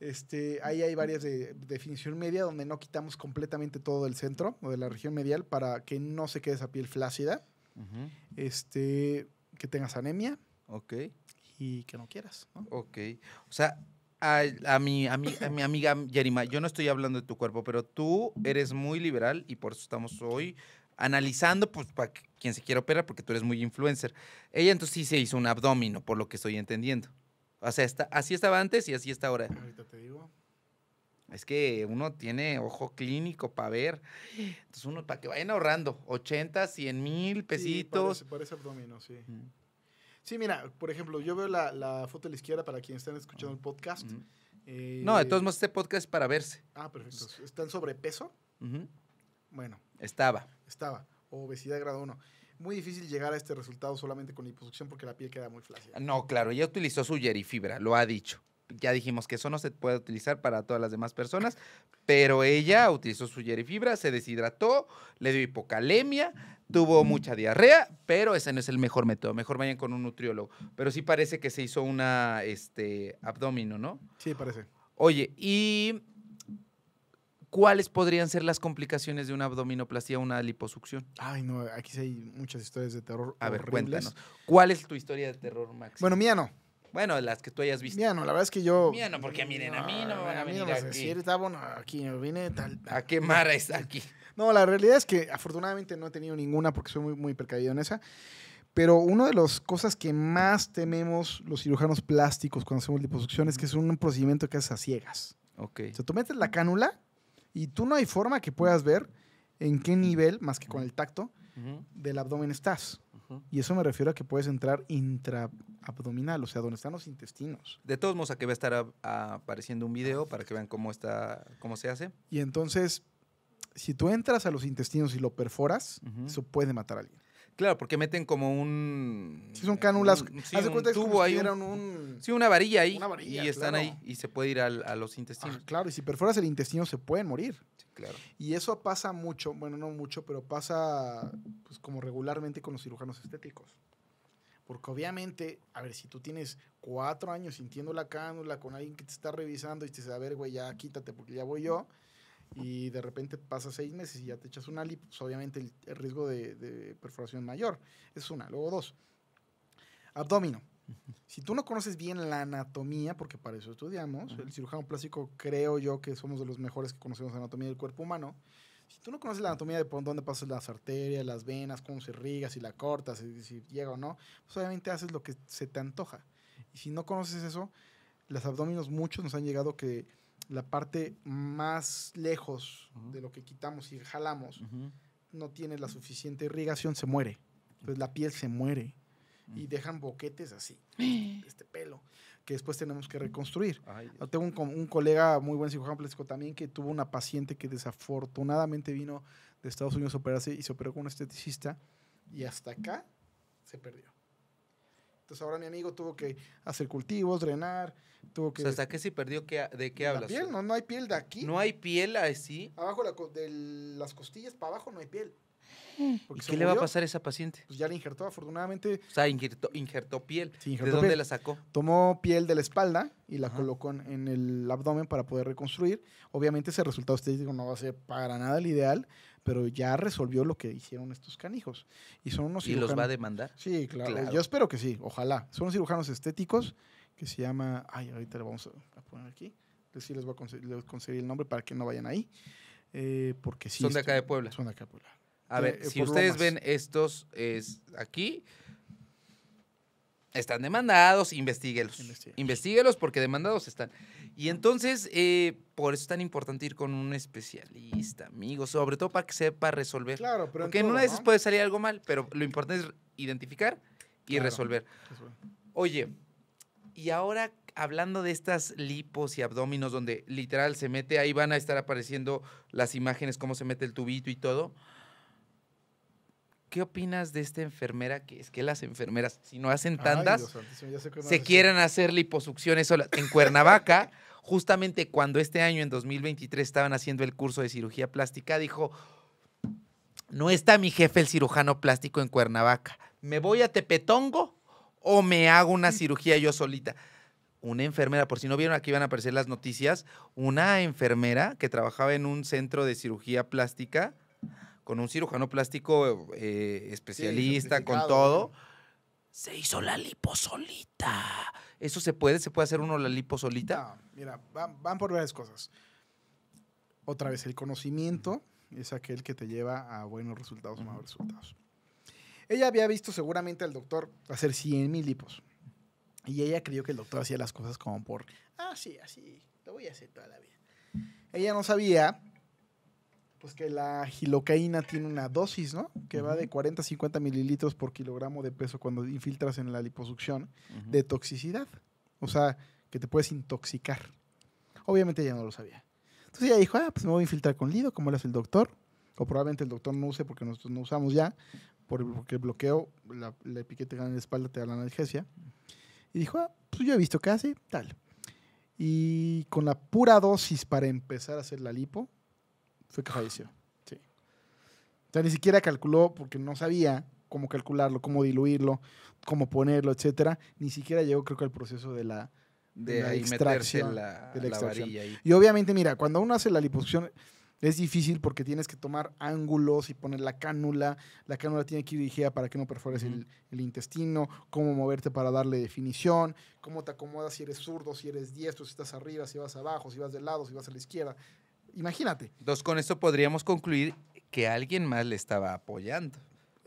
Este, ahí hay varias de, definición media donde no quitamos completamente todo del centro o de la región medial para que no se quede esa piel flácida, este, que tengas anemia okay. y que no quieras. Ok. O sea, a, mi, a, mi, amiga Yerima, yo no estoy hablando de tu cuerpo, pero tú eres muy liberal y por eso estamos hoy analizando, pues para quien se quiera operar, porque tú eres muy influencer. Ella entonces sí se hizo un abdómino, por lo que estoy entendiendo. O sea, está, así estaba antes y así está ahora. Ahorita te digo. Es que uno tiene ojo clínico para ver. Entonces, uno, para que vayan ahorrando 80, 100 mil pesitos. Sí, parece, abdómino, sí. Sí, mira, por ejemplo, yo veo la, foto a la izquierda para quienes están escuchando el podcast. Eh, no, de todos modos, este podcast es para verse. Ah, perfecto. ¿Están sobrepeso? peso? Bueno. Estaba. Estaba. Obesidad grado 1. Muy difícil llegar a este resultado solamente con liposucción porque la piel queda muy flácida. No, claro, ella utilizó su yerifibra, lo ha dicho. Ya dijimos que eso no se puede utilizar para todas las demás personas, pero ella utilizó su yerifibra, se deshidrató, le dio hipocalemia, tuvo mucha diarrea, pero ese no es el mejor método. Mejor vayan con un nutriólogo. Pero sí parece que se hizo una este, ¿no? Sí, parece. Oye, y ¿Cuáles podrían ser las complicaciones de una abdominoplastía o una liposucción? Ay, no, aquí sí hay muchas historias de terror. A ver, cuéntanos. ¿Cuál es tu historia de terror, Max? Bueno, mía no. Bueno, las que tú hayas visto. Mía no, la verdad es que yo. Mía no, porque miren, a mí no, me ah, van a, a mí venir aquí. está ah, bueno, aquí vine tal. A quemar está aquí. [LAUGHS] No, la realidad es que afortunadamente no he tenido ninguna porque soy muy, muy en esa. Pero una de las cosas que más tememos los cirujanos plásticos cuando hacemos liposucción es que es un procedimiento que haces a ciegas. Ok. O sea, tú metes la cánula y tú no hay forma que puedas ver en qué nivel, más que con el tacto, del abdomen estás. Y eso me refiero a que puedes entrar intraabdominal, o sea, donde están los intestinos. De todos modos, aquí va a estar apareciendo un video para que vean cómo, está, cómo se hace. Y entonces, si tú entras a los intestinos y lo perforas, eso puede matar a alguien. Claro, porque meten como un. Sí, son cánulas. tubo ahí. sí, una varilla ahí. y están ahí y se puede ir a, a los ah, intestinos. claro, y si perforas el intestino se pueden morir. claro. Y eso pasa mucho, bueno, no mucho, pero pasa pues, como regularmente con los cirujanos estéticos. Porque obviamente, a ver, si tú tienes cuatro años sintiendo la cánula con alguien que te está revisando y te dice, a ver, güey, ya quítate porque ya voy yo y de repente pasa seis meses y ya te echas un ali, pues obviamente el, riesgo de, de, perforación mayor. Es una. Luego dos, abdomino. Si tú no conoces bien la anatomía, porque para eso estudiamos, el cirujano plástico creo yo que somos de los mejores que conocemos la anatomía del cuerpo humano. Si tú no conoces la anatomía de por dónde pasan las arterias, las venas, cómo se irriga, si la cortas, si, llega o no, pues obviamente haces lo que se te antoja. Y si no conoces eso, los abdominos muchos nos han llegado que la parte más lejos de lo que quitamos y jalamos no tiene la suficiente irrigación, se muere. Entonces la piel se muere y dejan boquetes así, [GASPS] este, este pelo, que después tenemos que reconstruir. tengo un, un, colega, muy buen cirujano plástico también, que tuvo una paciente que desafortunadamente vino de Estados Unidos a operarse y se operó con un esteticista y hasta acá se perdió ahora mi amigo tuvo que hacer cultivos, drenar, tuvo que... O ¿hasta qué se perdió? ¿De qué hablas? no, no hay piel de aquí. No hay piel ahí sí Abajo de las costillas para abajo no hay piel. Mm. ¿Y qué le va a pasar a esa paciente? Pues ya la injertó, afortunadamente. O sea, injertó, piel. ¿De dónde la sacó? Tomó piel de la espalda y la colocó en el abdomen para poder reconstruir. Obviamente ese resultado estético no va a ser para nada el ideal, pero ya resolvió lo que hicieron estos canijos. Y son unos ¿Y los va a demandar? Sí, claro, Yo espero que sí, ojalá. Son unos cirujanos estéticos que se llama. Ay, ahorita le vamos a poner aquí. Sí, les voy a conseguir, el nombre para que no vayan ahí. Eh, porque sí. Son de acá de Puebla. Son de acá de Puebla. A ver, eh, eh, si ustedes ven estos es aquí, están demandados, investiguelos. Investíguelos porque demandados están. Y entonces, eh, por eso es tan importante ir con un especialista, amigo, sobre todo para que sepa resolver. Claro, pero. Porque en, una de esas puede salir algo mal, pero lo importante es identificar y resolver. Oye, y ahora hablando de estas lipos y abdominos donde literal se mete, ahí van a estar apareciendo las imágenes, cómo se mete el tubito y todo. ¿qué opinas de esta enfermera? Que es que las enfermeras, si no hacen tandas, se quieren hacer liposucciones En Cuernavaca, [LAUGHS] justamente cuando este año, en 2023, estaban haciendo el curso de cirugía plástica, dijo, no está mi jefe el cirujano plástico en Cuernavaca. ¿Me voy a Tepetongo o me hago una cirugía yo solita? Una enfermera, por si no vieron aquí van a aparecer las noticias, una enfermera que trabajaba en un centro de cirugía plástica con un cirujano plástico eh, especialista, con todo. Se hizo la liposolita. ¿Eso se puede? ¿Se puede hacer uno la lipo mira, van, van, por varias cosas. Otra vez, el conocimiento es aquel que te lleva a buenos resultados o malos resultados. Ella había visto seguramente al doctor hacer 100 mil lipos. Y ella creyó que el doctor hacía las cosas como por, ah, sí, así, lo voy a hacer toda la vida. Ella no sabía pues que la gilocaína tiene una dosis, ¿no? Que va de 40 a 50 mililitros por kilogramo de peso cuando infiltras en la liposucción de toxicidad. O sea, que te puedes intoxicar. Obviamente ella no lo sabía. Entonces ella dijo, ah, pues me voy a infiltrar con Lido, como lo hace el doctor. O probablemente el doctor no use porque nosotros no usamos ya, porque el bloqueo, la, la piquete en la espalda te da la analgesia. Y dijo, ah, pues yo he visto casi. tal. Y con la pura dosis para empezar a hacer la lipo, fue que falleció. Sí. O sea, ni siquiera calculó porque no sabía cómo calcularlo, cómo diluirlo, cómo ponerlo, etcétera. Ni siquiera llegó, creo que, al proceso de la, de, extracción. de extracción. Y obviamente, mira, cuando uno hace la liposucción es difícil porque tienes que tomar ángulos y poner la cánula. La cánula tiene que ir dirigida para que no perfores el, el, intestino, cómo moverte para darle definición, cómo te acomodas si eres zurdo, si eres diestro, si estás arriba, si vas abajo, si vas de lado, si vas a la izquierda, Imagínate. Entonces, con esto podríamos concluir que alguien más le estaba apoyando.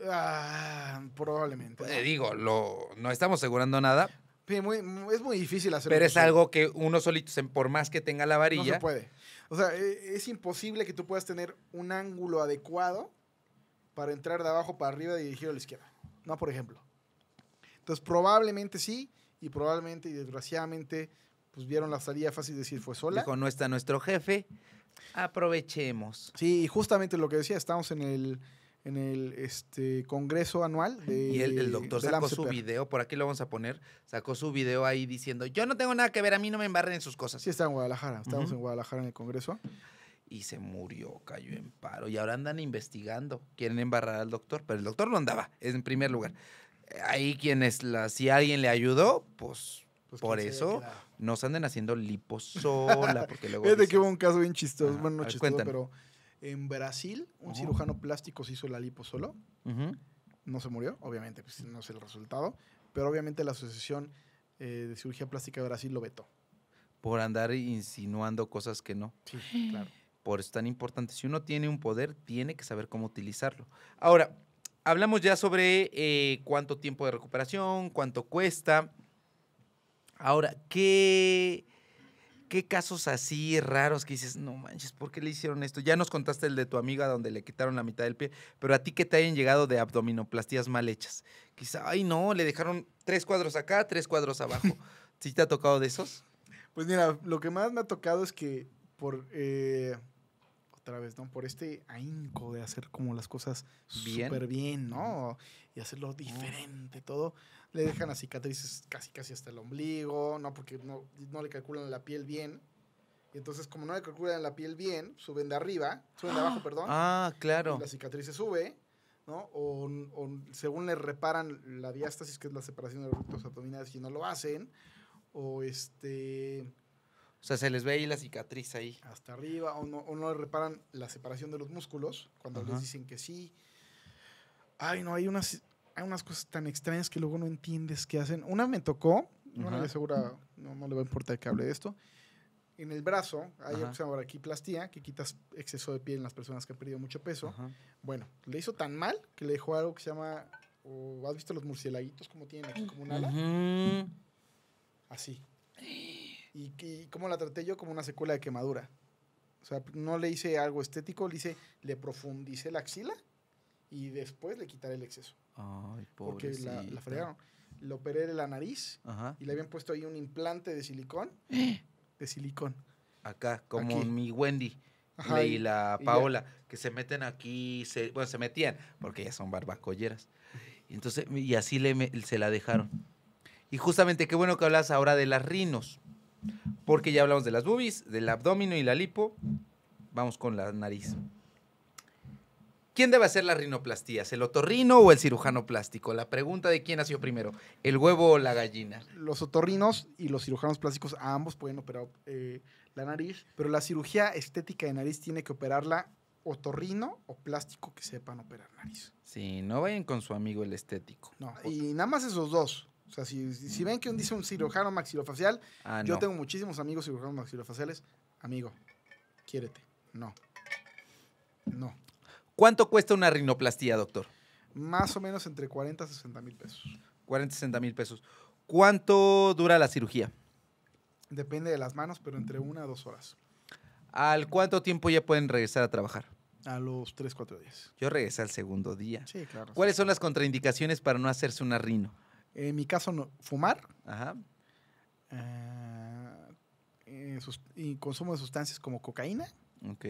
Ah, probablemente. Pues, digo, lo, no estamos asegurando nada. es muy difícil hacerlo. Pero es algo que uno solito, por más que tenga la varilla. No puede. O sea, e, es imposible que tú puedas tener un ángulo adecuado para entrar de abajo para arriba y dirigir a la izquierda. No, por ejemplo. Entonces, probablemente sí, y probablemente y desgraciadamente pues vieron la salida fácil de decir fue sola. Dijo, no está nuestro jefe, aprovechemos. Sí, y justamente lo que decía, estamos en el en el este congreso anual y el, doctor sacó su video por aquí lo vamos a poner sacó su video ahí diciendo yo no tengo nada que ver a mí no me embarren en sus cosas sí está en Guadalajara estamos en Guadalajara en el congreso y se murió cayó en paro y ahora andan investigando quieren embarrar al doctor pero el doctor no andaba en primer lugar ahí quienes la si alguien le ayudó pues pues, Por eso nos andan haciendo liposola [LAUGHS] Porque luego Fíjate que hubo un caso bien chistoso. Bueno, no chistoso, pero en Brasil, un cirujano plástico se hizo la liposola No se murió, obviamente, pues no es el resultado. Pero obviamente la Asociación eh, de Cirugía Plástica de Brasil lo vetó. Por andar insinuando cosas que no. Sí, claro. Por eso es tan importante. Si uno tiene un poder, tiene que saber cómo utilizarlo. Ahora, hablamos ya sobre eh, cuánto tiempo de recuperación, cuánto cuesta. Ahora, ¿qué, ¿qué casos así raros que dices, no manches, ¿por qué le hicieron esto? Ya nos contaste el de tu amiga donde le quitaron la mitad del pie, pero a ti que te hayan llegado de abdominoplastías mal hechas. Quizá, ay no, le dejaron tres cuadros acá, tres cuadros abajo. [LAUGHS] ¿Sí te ha tocado de esos? Pues mira, lo que más me ha tocado es que por, eh, otra vez, ¿no? Por este ahínco de hacer como las cosas súper bien. bien, ¿no? Y hacerlo oh. diferente, todo le dejan las cicatrices casi casi hasta el ombligo, no porque no, le calculan la piel bien. entonces, como no le calculan la piel bien, suben de arriba, suben de abajo, [GASPS] perdón. Ah, claro. la cicatriz se sube, ¿no? O, según le reparan la diástasis, que es la separación de los rectos abdominales, si no lo hacen. O este. O sea, se les ve ahí la cicatriz ahí. Hasta arriba, o no, le reparan la separación de los músculos, cuando les dicen que sí. Ay, no, hay una hay unas cosas tan extrañas que luego no entiendes qué hacen. Una me tocó, segura no, le va a importar que hable de esto. En el brazo hay algo que se llama plastía, que quitas exceso de piel en las personas que han perdido mucho peso. Bueno, le hizo tan mal que le dejó algo que se llama. ¿Has visto los murciélaguitos como tienen aquí, como un ala? Así. Y, y cómo la traté yo como una secuela de quemadura. O sea, no le hice algo estético, le hice, le profundicé la axila y después le quitaré el exceso. Ay, porque la, fregaron. Le operé de la nariz y le habían puesto ahí un implante de silicón. [GASPS] De silicón. Acá, como mi Wendy. y, la Paola, que se meten aquí, bueno, se metían, porque ellas son barbacolleras. Y, entonces, y así se la dejaron. Y justamente, qué bueno que hablas ahora de las rinos, porque ya hablamos de las boobies, del abdomen y la lipo. Vamos con la nariz. ¿Quién debe hacer la rinoplastía? ¿El otorrino o el cirujano plástico? La pregunta de quién nació primero, el huevo o la gallina. Los otorrinos y los cirujanos plásticos, ambos pueden operar eh, la nariz, pero la cirugía estética de nariz tiene que operarla otorrino o plástico que sepan operar nariz. Sí, no vayan con su amigo el estético. No, y nada más esos dos. O sea, si, ven que un dice un cirujano maxilofacial, ah, yo tengo muchísimos amigos cirujanos maxilofaciales. Amigo, quiérete. No. No. ¿Cuánto cuesta una rinoplastía, doctor? Más o menos entre 40 y 60 mil pesos. 40 y 60 mil pesos. ¿Cuánto dura la cirugía? Depende de las manos, pero entre una a dos horas. ¿Al cuánto tiempo ya pueden regresar a trabajar? A los tres, cuatro días. Yo regresé al segundo día. Sí, claro. ¿Cuáles son las contraindicaciones para no hacerse una rino? En mi caso, no, fumar. Ajá. Ah, eh, y consumo de sustancias como cocaína. Ok.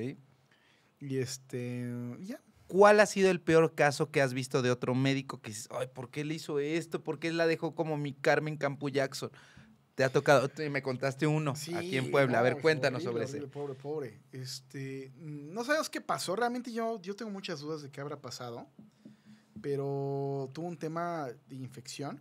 Y este, ya. ¿Cuál ha sido el peor caso que has visto de otro médico que dices, ay, ¿por qué le hizo esto? ¿Por qué la dejó como mi Carmen Campu Jackson? Te ha tocado, me contaste uno aquí en Puebla. a ver, cuéntanos sobre ese. Pobre, pobre. Este, no sabemos qué pasó. Realmente yo, yo tengo muchas dudas de qué habrá pasado. Pero tuvo un tema de infección.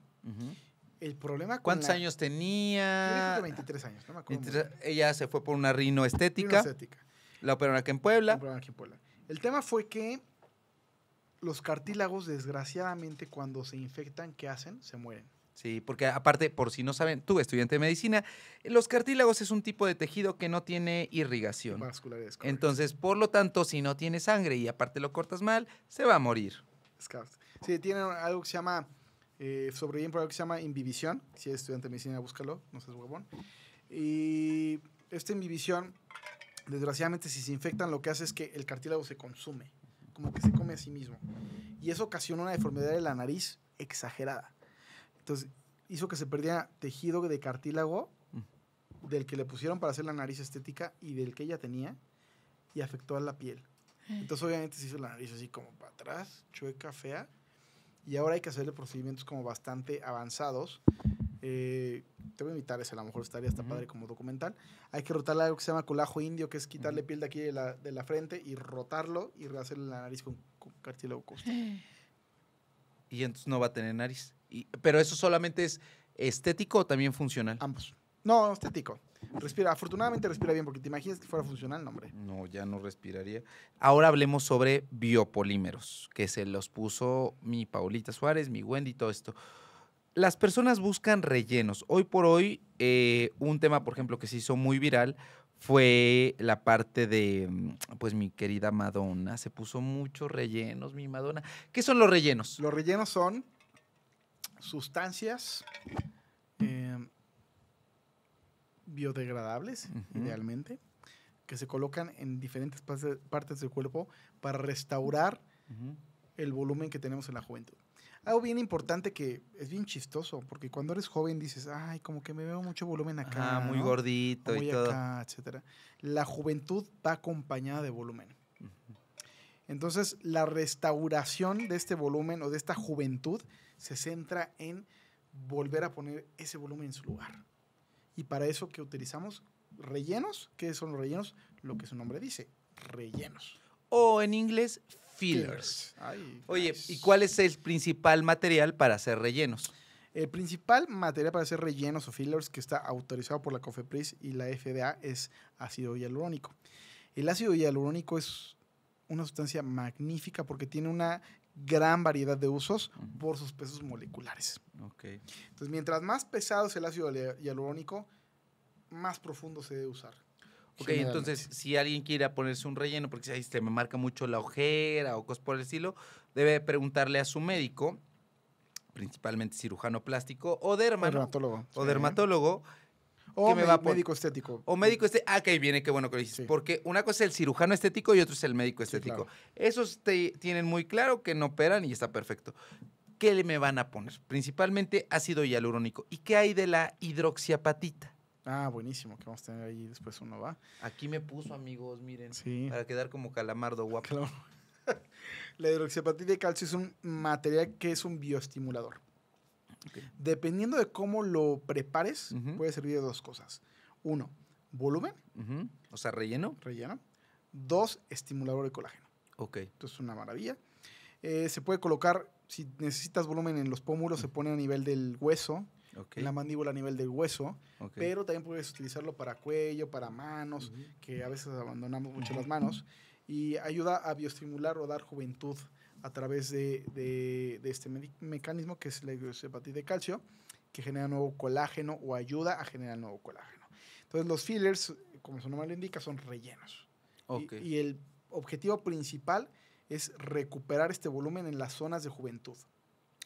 El problema ¿Cuántos años tenía? 23 años, no me acuerdo. ella se fue por una rinoestética. Rinoestética. La operaron aquí en Puebla. La aquí en Puebla. El tema fue que los cartílagos, desgraciadamente, cuando se infectan, ¿qué hacen? Se mueren. Sí, porque aparte, por si no saben, tú, estudiante de medicina, los cartílagos es un tipo de tejido que no tiene irrigación. Vasculares, Entonces, por lo tanto, si no tiene sangre y aparte lo cortas mal, se va a morir. Sí, tienen algo que se llama, eh, sobreviven por algo que se llama invivisión. Si eres estudiante de medicina, búscalo, no seas huevón. Y esta invivisión desgraciadamente si se infectan lo que hace es que el cartílago se consume, como que se come a sí mismo. Y eso ocasiona una deformidad de la nariz exagerada. Entonces hizo que se perdiera tejido de cartílago mm. del que le pusieron para hacer la nariz estética y del que ella tenía y afectó a la piel. Eh. Entonces obviamente se hizo la nariz así como para atrás, chueca, fea. Y ahora hay que hacerle procedimientos como bastante avanzados eh, te voy a invitar ese, a lo mejor estaría hasta padre como documental. Hay que rotarle algo que se llama colajo indio, que es quitarle piel de aquí de la, frente y rotarlo y rehacerle la nariz con, cartílago costal. [GASPS] Y entonces no va a tener nariz. pero eso solamente es estético o también funcional. Ambos. No, estético. Respira, afortunadamente respira bien, porque te imaginas que fuera funcional, no, hombre. No, ya no respiraría. Ahora hablemos sobre biopolímeros, que se los puso mi Paulita Suárez, mi Wendy, todo esto las personas buscan rellenos. Hoy por hoy, eh, un tema, por ejemplo, que se hizo muy viral fue la parte de, mm, pues mi querida Madonna, se puso muchos rellenos, mi Madonna. ¿Qué son los rellenos? Los rellenos son sustancias em, biodegradables, idealmente, que se colocan en diferentes partes del cuerpo para restaurar el volumen que tenemos en la juventud. Algo bien importante que es bien chistoso, porque cuando eres joven dices, ay, como que me veo mucho volumen acá. Ah, muy gordito muy acá, etcétera. La juventud va acompañada de volumen. Entonces, la restauración de este volumen o de esta juventud se centra en volver a poner ese volumen en su lugar. Y para eso que utilizamos rellenos, ¿qué son los rellenos? Lo que su nombre dice, rellenos. O en inglés, fillers. Oye, ¿y cuál es el principal material para hacer rellenos? El principal material para hacer rellenos o fillers que está autorizado por la COFEPRIS y la FDA es ácido hialurónico. El ácido hialurónico es una sustancia magnífica porque tiene una gran variedad de usos por sus pesos moleculares. Entonces, mientras más pesado es el ácido hialurónico, más profundo se debe usar. Ok, entonces si alguien quiere ponerse un relleno, porque ahí se me marca mucho la ojera o cosas por el estilo, debe preguntarle a su médico, principalmente cirujano plástico o dermatólogo. O dermatólogo. O médico estético. O médico estético. Ah, que ahí viene, qué bueno que lo dices. Porque una cosa es el cirujano estético y otro es el médico estético. Esos te, tienen muy claro que no operan y está perfecto. ¿Qué le me van a poner? Principalmente ácido hialurónico. ¿Y qué hay de la hidroxiapatita? Ah, buenísimo, que vamos a tener ahí después uno, ¿va? Aquí me puso, amigos, miren. Para quedar como calamardo guapo. [LAUGHS] La hidroxiapatita de calcio es un material que es un bioestimulador. Dependiendo de cómo lo prepares, puede servir de dos cosas. Uno, volumen. O sea, relleno. Relleno. Dos, estimulador de colágeno. Ok. Entonces es una maravilla. Eh, se puede colocar, si necesitas volumen en los pómulos, se pone a nivel del hueso en la mandíbula a nivel del hueso, pero también puedes utilizarlo para cuello, para manos, que a veces abandonamos mucho las manos, y ayuda a bioestimular o dar juventud a través de, de, este mecanismo que es la hepatitis de calcio, que genera nuevo colágeno o ayuda a generar nuevo colágeno. Entonces los fillers, como su nombre lo indica, son rellenos. Okay. Y, y el objetivo principal es recuperar este volumen en las zonas de juventud.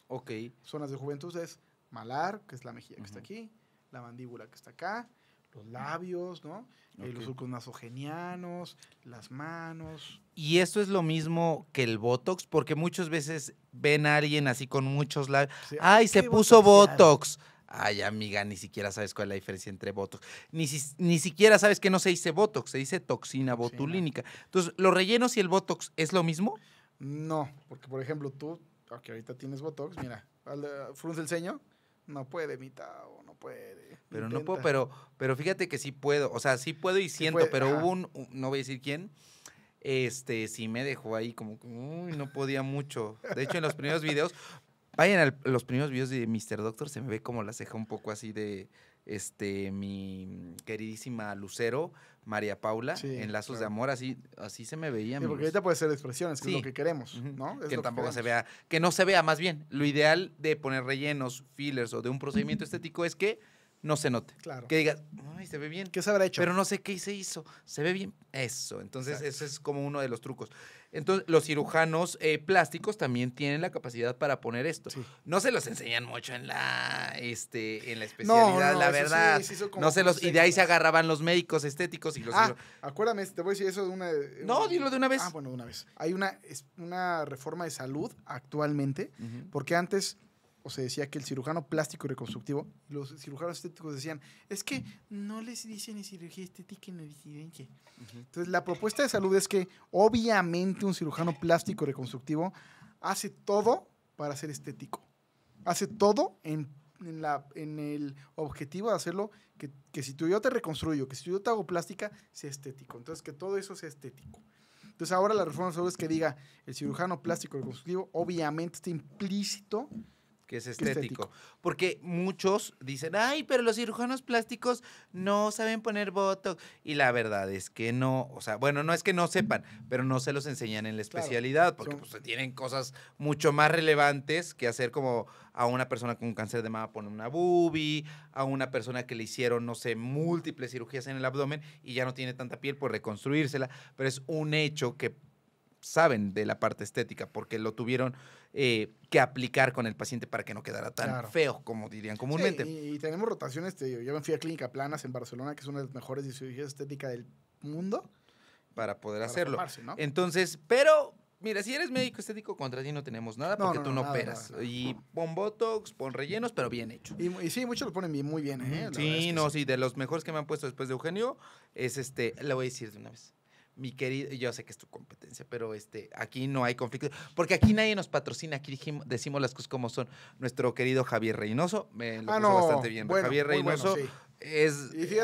Ok. Zonas de juventud es malar, que es la mejilla que está aquí, la mandíbula que está acá, los labios, ¿no? Eh, los surcos nasogenianos, las manos. Y esto es lo mismo que el Botox, porque muchas veces ven a alguien así con muchos labios. ¡Ay, se puso botox! Ay, amiga, ni siquiera sabes cuál es la diferencia entre Botox. Ni, ni siquiera sabes que no se dice Botox, se dice toxina botulínica. Entonces, ¿los rellenos y el Botox es lo mismo? No, porque por ejemplo tú, aunque ahorita tienes Botox, mira, frunce el ceño, no puede, mi Tao, no puede. Pero no puedo, pero, pero fíjate que sí puedo. O sea, sí puedo y siento, pero hubo un, no voy a decir quién, este, sí me dejó ahí como, uy, no podía mucho. De hecho, en los primeros videos, Vayan a los primeros videos de Mr. Doctor, se me ve como la ceja un poco así de este mi mm, queridísima Lucero, María Paula, en Lazos de Amor, así, así se me veía. porque ahorita puede ser expresiones, que es lo que queremos, ¿no? que tampoco se vea, que no se vea más bien. Lo ideal de poner rellenos, fillers o de un procedimiento [CLEARS THROAT] estético es que no se note. Claro. Que diga ay, se ve bien. ¿Qué se habrá hecho? Pero no sé qué se hizo. Se ve bien. Eso. Entonces, eso es como uno de los trucos. Entonces, los cirujanos eh, plásticos también tienen la capacidad para poner esto. No se los enseñan mucho en la, este, en la especialidad, la verdad. no se los, y de ahí se agarraban los médicos estéticos y los. Ah, acuérdame, te voy a decir eso de una. Eh, no, dilo de una vez. Ah, bueno, de una vez. Hay una, una reforma de salud actualmente, porque antes o se decía que el cirujano plástico y reconstructivo, los cirujanos estéticos decían, es que no les dicen ni cirugía estética ni evidencia disidencia. Entonces, la propuesta de salud es que obviamente un cirujano plástico reconstructivo hace todo para ser estético. Hace todo en, en, la, en el objetivo de hacerlo que, si tú yo te reconstruyo, que si yo te hago plástica, sea estético. Entonces, que todo eso sea estético. Entonces, ahora la reforma de salud es que diga, el cirujano plástico reconstructivo obviamente está implícito que es estético. Porque muchos dicen, ay, pero los cirujanos plásticos no saben poner botox. Y la verdad es que no, o sea, bueno, no es que no sepan, pero no se los enseñan en la especialidad, porque pues, tienen cosas mucho más relevantes que hacer como a una persona con cáncer de mama poner una boobie, a una persona que le hicieron, no sé, múltiples cirugías en el abdomen y ya no tiene tanta piel por reconstruírsela, pero es un hecho que saben de la parte estética, porque lo tuvieron eh, que aplicar con el paciente para que no quedara tan feo, como dirían comúnmente. y, tenemos rotaciones, este, yo me fui a Clínica Planas en Barcelona, que es una de las mejores cirugías estéticas del mundo. Para poder hacerlo. Entonces, pero, mira, si eres médico estético, contra ti no tenemos nada porque tú no, operas. y pon botox, pon rellenos, pero bien hecho. Y, sí, muchos lo ponen muy bien, ¿eh? sí, no, sí, de los mejores que me han puesto después de Eugenio, es este, le voy a decir de una vez mi querido, yo sé que es tu competencia, pero este, aquí no hay conflicto, porque aquí nadie nos patrocina, aquí decimos las cosas como son. Nuestro querido Javier Reynoso, me lo ah, puso bastante bien. Javier Reynoso es,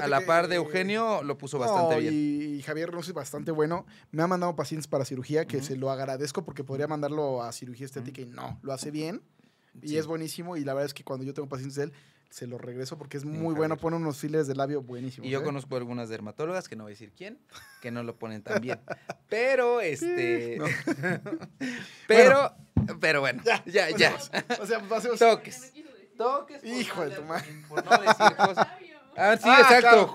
a la par de eh, Eugenio, lo puso bastante bien. Y Javier Reynoso es bastante bueno. Me ha mandado pacientes para cirugía, que se lo agradezco porque podría mandarlo a cirugía estética y no, lo hace bien. Y es buenísimo y la verdad es que cuando yo tengo pacientes de él, se lo regreso porque es muy bueno, pone unos files de labio buenísimos. Y yo ¿eh? conozco algunas dermatólogas, que no voy a decir quién, que no lo ponen tan bien. [LAUGHS] Pero, este... [LAUGHS] pero, pero bueno, ya, ya. ya. o sea, pasemos. Toques. Toques. Hijo de tu madre. Por no decir [LAUGHS] cosas. Ah, sí, ah, exacto.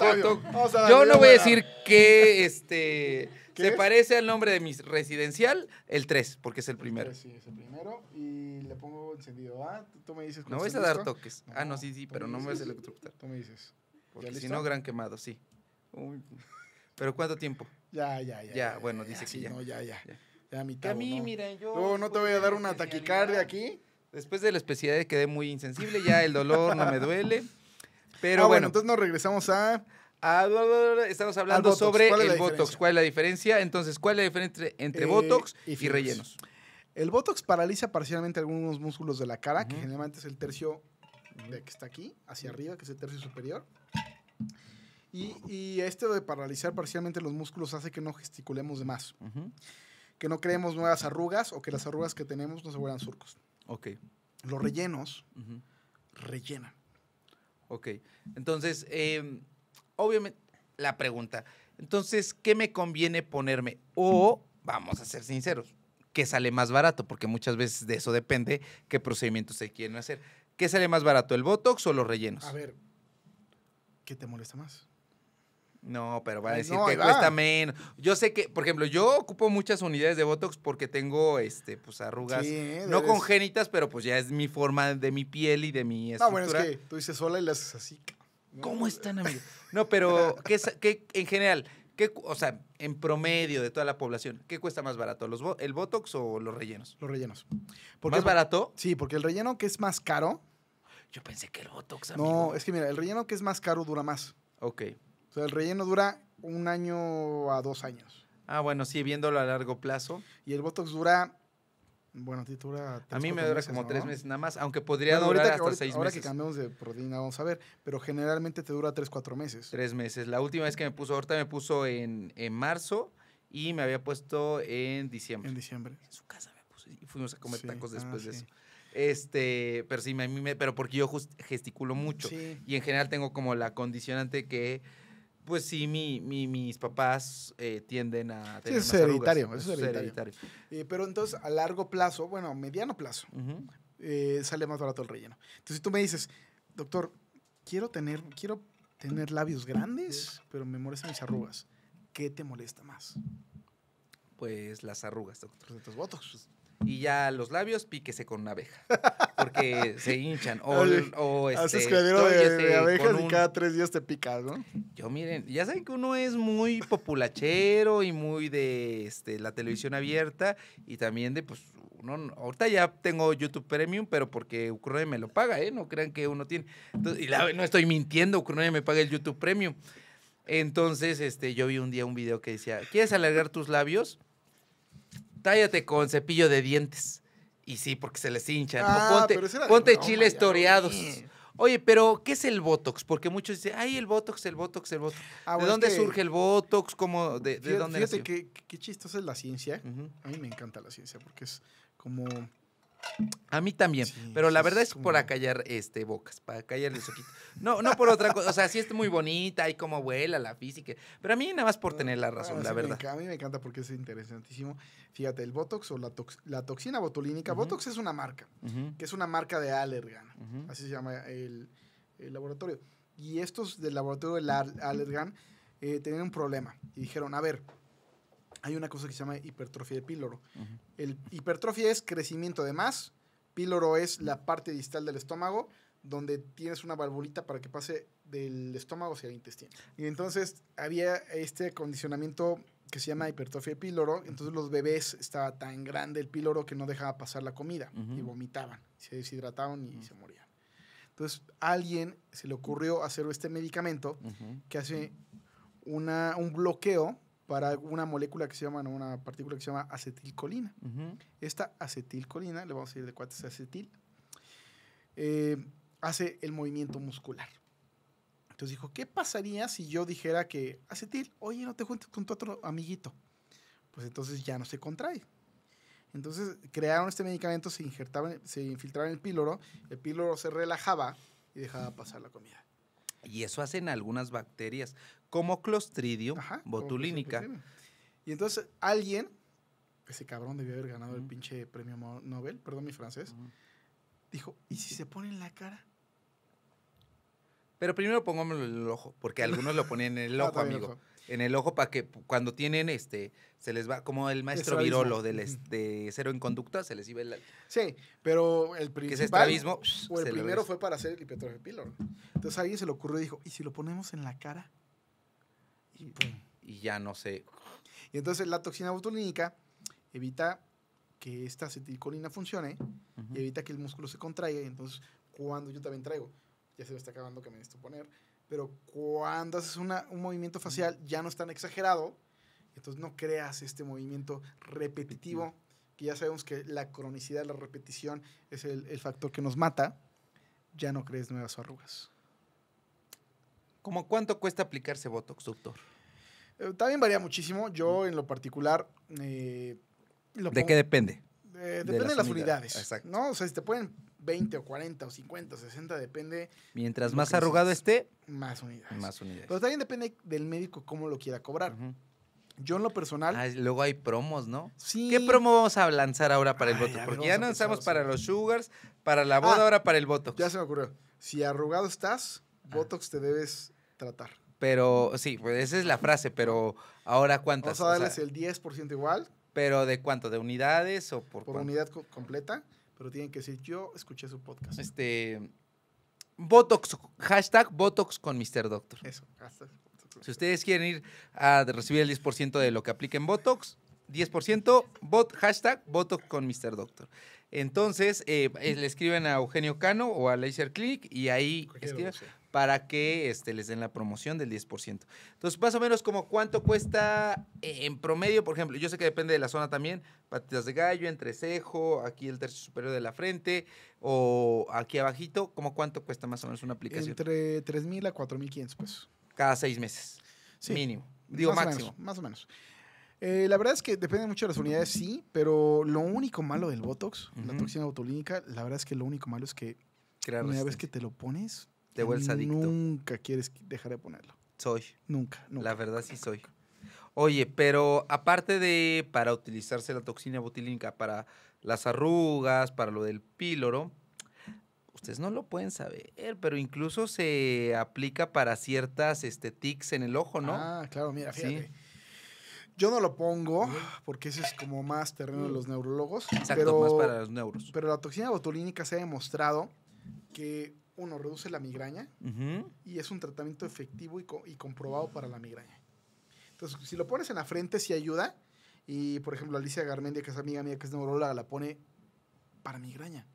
yo no voy a decir que, este... Se parece al nombre de mi residencial, el 3, porque es el primero. El 3, sí, es el primero. Y le pongo encendido. Ah, tú, me dices. No vas a dar toques. ah, no, sí, sí, pero no me vas a electrocutar. Tú me dices. Porque si no, gran quemado, sí. ¿Pero cuánto tiempo? Ya, ya, ya. Ya, bueno, dice que ya. No, ya, ya. Ya, mi A mí, miren, yo. No, no te voy a dar una taquicardia aquí. Después de la especialidad quedé muy insensible, ya el dolor no me duele. [LAUGHS] Pero ah, bueno, bueno, entonces nos regresamos a Ah, estamos hablando sobre el Botox. ¿Cuál es la diferencia? Entonces, ¿cuál es la diferencia entre, eh, Botox y, rellenos? El Botox paraliza parcialmente algunos músculos de la cara, que generalmente es el tercio de que está aquí, hacia arriba, que es el tercio superior. Y, esto de paralizar parcialmente los músculos hace que no gesticulemos de más, que no creemos nuevas arrugas o que las arrugas que tenemos no se vuelvan surcos. Ok. Los rellenos rellenan. Ok. Entonces, em, obviamente, la pregunta, entonces, ¿qué me conviene ponerme? O, vamos a ser sinceros, ¿qué sale más barato? Porque muchas veces de eso depende qué procedimientos se quieren hacer. ¿Qué sale más barato, el Botox o los rellenos? A ver, ¿qué te molesta más? No, pero va a decir que cuesta menos. Yo sé que, por ejemplo, yo ocupo muchas unidades de Botox porque tengo este, pues arrugas no congénitas, pero pues ya es mi forma de mi piel y de mi estructura. Ah, bueno, es que tú dices sola y las haces así. ¿Cómo están, amigos. [LAUGHS] No, pero ¿qué, qué en general, qué, o sea, en promedio de toda la población, ¿qué cuesta más barato? Los, ¿El botox o los rellenos? Los rellenos. Porque ¿Más barato? Sí, porque el relleno que es más caro. Yo pensé que el botox, amigo. No, es que mira, el relleno que es más caro dura más. Ok. O sea, el relleno dura un año a dos años. Ah, bueno, sí, viéndolo a largo plazo. Y el botox dura bueno, a ti dura A mí me dura como tres meses nada más, aunque podría durar hasta seis meses. Ahora que cambiamos de proteína, vamos a ver, pero generalmente te dura tres, cuatro meses. Tres meses. La última vez que me puso, ahorita me puso en, marzo y me había puesto en diciembre. En diciembre. En su casa me puso y fuimos a comer tacos después ah, de eso. Este, pero sí, me, pero porque yo gesticulo mucho y en general tengo como la condicionante que pues sí, mi, mis papás eh, tienden a tener sí, es hereditario, Eso es hereditario. Eh, pero entonces, a largo plazo, bueno, mediano plazo, eh, sale más barato el relleno. Entonces, si tú me dices, doctor, quiero tener, quiero tener labios grandes, pero me molestan mis arrugas. ¿Qué te molesta más? Pues las arrugas, doctor. De tus votos y ya los labios píquese con una abeja. [LAUGHS] Porque se hinchan. O, este, de, abejas y cada tres días te picas, ¿no? Yo miren, ya saben que uno es muy populachero y muy de este, la televisión abierta y también de pues uno, ahorita ya tengo YouTube Premium, pero porque Ucrania me lo paga, ¿eh? No crean que uno tiene. y no estoy mintiendo, Ucrania me paga el YouTube Premium. Entonces, este, yo vi un día un video que decía, ¿quieres alargar tus labios? tállate con cepillo de dientes. Y sí, porque se les hincha. Ah, ponte, chiles toreados. Oye. pero ¿qué es el Botox? Porque muchos dicen, ay, el Botox, el Botox, el Botox. Ah, ¿De dónde surge el Botox? ¿Cómo, de, dónde Fíjate qué, qué chistosa es la ciencia. A mí me encanta la ciencia porque es como a mí también, pero la verdad es, por acallar este, bocas, para callar los ojitos. No, no por otra cosa, o sea, sí es muy bonita y cómo vuela la física, pero a mí nada más por tener la razón, ah, la verdad. a mí me encanta porque es interesantísimo. Fíjate, el Botox o la, toxina botulínica, Botox es una marca, que es una marca de Allergan, así se llama el, laboratorio. Y estos del laboratorio de Allergan eh, tenían un problema y dijeron, a ver, hay una cosa que se llama hipertrofia de píloro. El hipertrofia es crecimiento de más, píloro es la parte distal del estómago, donde tienes una valvulita para que pase del estómago hacia el intestino. Y entonces había este acondicionamiento que se llama hipertrofia de píloro, entonces los bebés estaba tan grande el píloro que no dejaba pasar la comida y vomitaban, se deshidrataban y se morían. Entonces a alguien se le ocurrió hacer este medicamento que hace una, un bloqueo para una molécula que se llama, una partícula que se llama acetilcolina. Esta acetilcolina, le vamos a decir de cuates acetil, eh, hace el movimiento muscular. Entonces dijo, ¿qué pasaría si yo dijera que acetil, oye, no te juntes con tu otro amiguito? Pues entonces ya no se contrae. Entonces crearon este medicamento, se, injertaban, se infiltraba en el píloro, el píloro se relajaba y dejaba pasar la comida. Y eso hacen algunas bacterias, como Clostridium botulínica. y entonces alguien, ese cabrón debió haber ganado el pinche premio Nobel, perdón mi francés, dijo, ¿y si se pone en la cara? Pero primero pongámoslo en el ojo, porque algunos lo ponen en el [LAUGHS] ojo, amigo en el ojo para que cuando tienen este se les va como el maestro virolo del de este, cero en conducta se les iba el sí pero el principal que es el primero fue para hacer el pilar entonces alguien se le ocurrió y dijo y si lo ponemos en la cara y, ya no sé y entonces la toxina botulínica evita que esta acetilcolina funcione y evita que el músculo se contraiga entonces cuando yo también traigo ya se me está acabando que me necesito poner pero cuando haces un movimiento facial ya no es tan exagerado, entonces no creas este movimiento repetitivo, que ya sabemos que la cronicidad, la repetición es el, factor que nos mata, ya no crees nuevas arrugas. ¿Cómo cuánto cuesta aplicarse Botox, doctor? Eh, también varía muchísimo. Yo, en lo particular. Eh, ¿De qué depende? Eh, depende de las, unidades. Exacto. ¿no? O sea, si te pueden 20 o 40 o 50 o 60, depende. Mientras más arrugado esté, más unidades. Más unidades. Pero también depende del médico cómo lo quiera cobrar. Yo en lo personal. luego hay promos, ¿no? Sí. ¿Qué promo vamos a lanzar ahora para el voto? Porque ya lanzamos para los sugars, para la boda, ah, ahora para el voto. Ya se me ocurrió. Si arrugado estás, ah. botox te debes tratar. Pero sí, pues esa es la frase, pero ahora cuántas. Vamos a darles el 10% igual. ¿Pero de cuánto? ¿De unidades o por, por unidad completa? pero tienen que decir, yo escuché su podcast. Este, Botox, hashtag Botox con Mr. Doctor. Eso, Si ustedes quieren ir a recibir el 10% de lo que apliquen Botox, 10%, bot, hashtag Botox con Mr. Doctor. Entonces, eh, eh, le escriben a Eugenio Cano o a Laser Click y ahí escriben para que este, les den la promoción del 10%. Entonces, más o menos como cuánto cuesta e, en promedio, por ejemplo, yo sé que depende de la zona también, patitas de gallo, entrecejo, aquí el tercio superior de la frente o aquí abajito, como cuánto cuesta más o menos una aplicación? Entre 3.000 a 4.500 pesos. Cada seis meses, mínimo. Digo máximo. más o menos. Eh, la verdad es que depende mucho de las unidades, sí, pero lo único malo del Botox, la toxina botulínica, la verdad es que lo único malo es que una vez que te lo pones, te vuelves adicto. Nunca quieres dejar de ponerlo. Soy. Nunca, nunca. La verdad sí soy. Oye, pero aparte de para utilizarse la toxina botulínica para las arrugas, para lo del píloro, ustedes no lo pueden saber, pero incluso se aplica para ciertas este, tics en el ojo, ¿no? Ah, claro, mira, fíjate. Yo no lo pongo porque ese es como más terreno de los neurólogos. Exacto, más para los neuros. Pero la toxina botulínica se ha demostrado que uno, reduce la migraña y es un tratamiento efectivo y, comprobado para la migraña. Entonces, si lo pones en la frente, sí ayuda. Y, por ejemplo, Alicia Garmendia, que es amiga mía, que es neuróloga, la pone para migraña.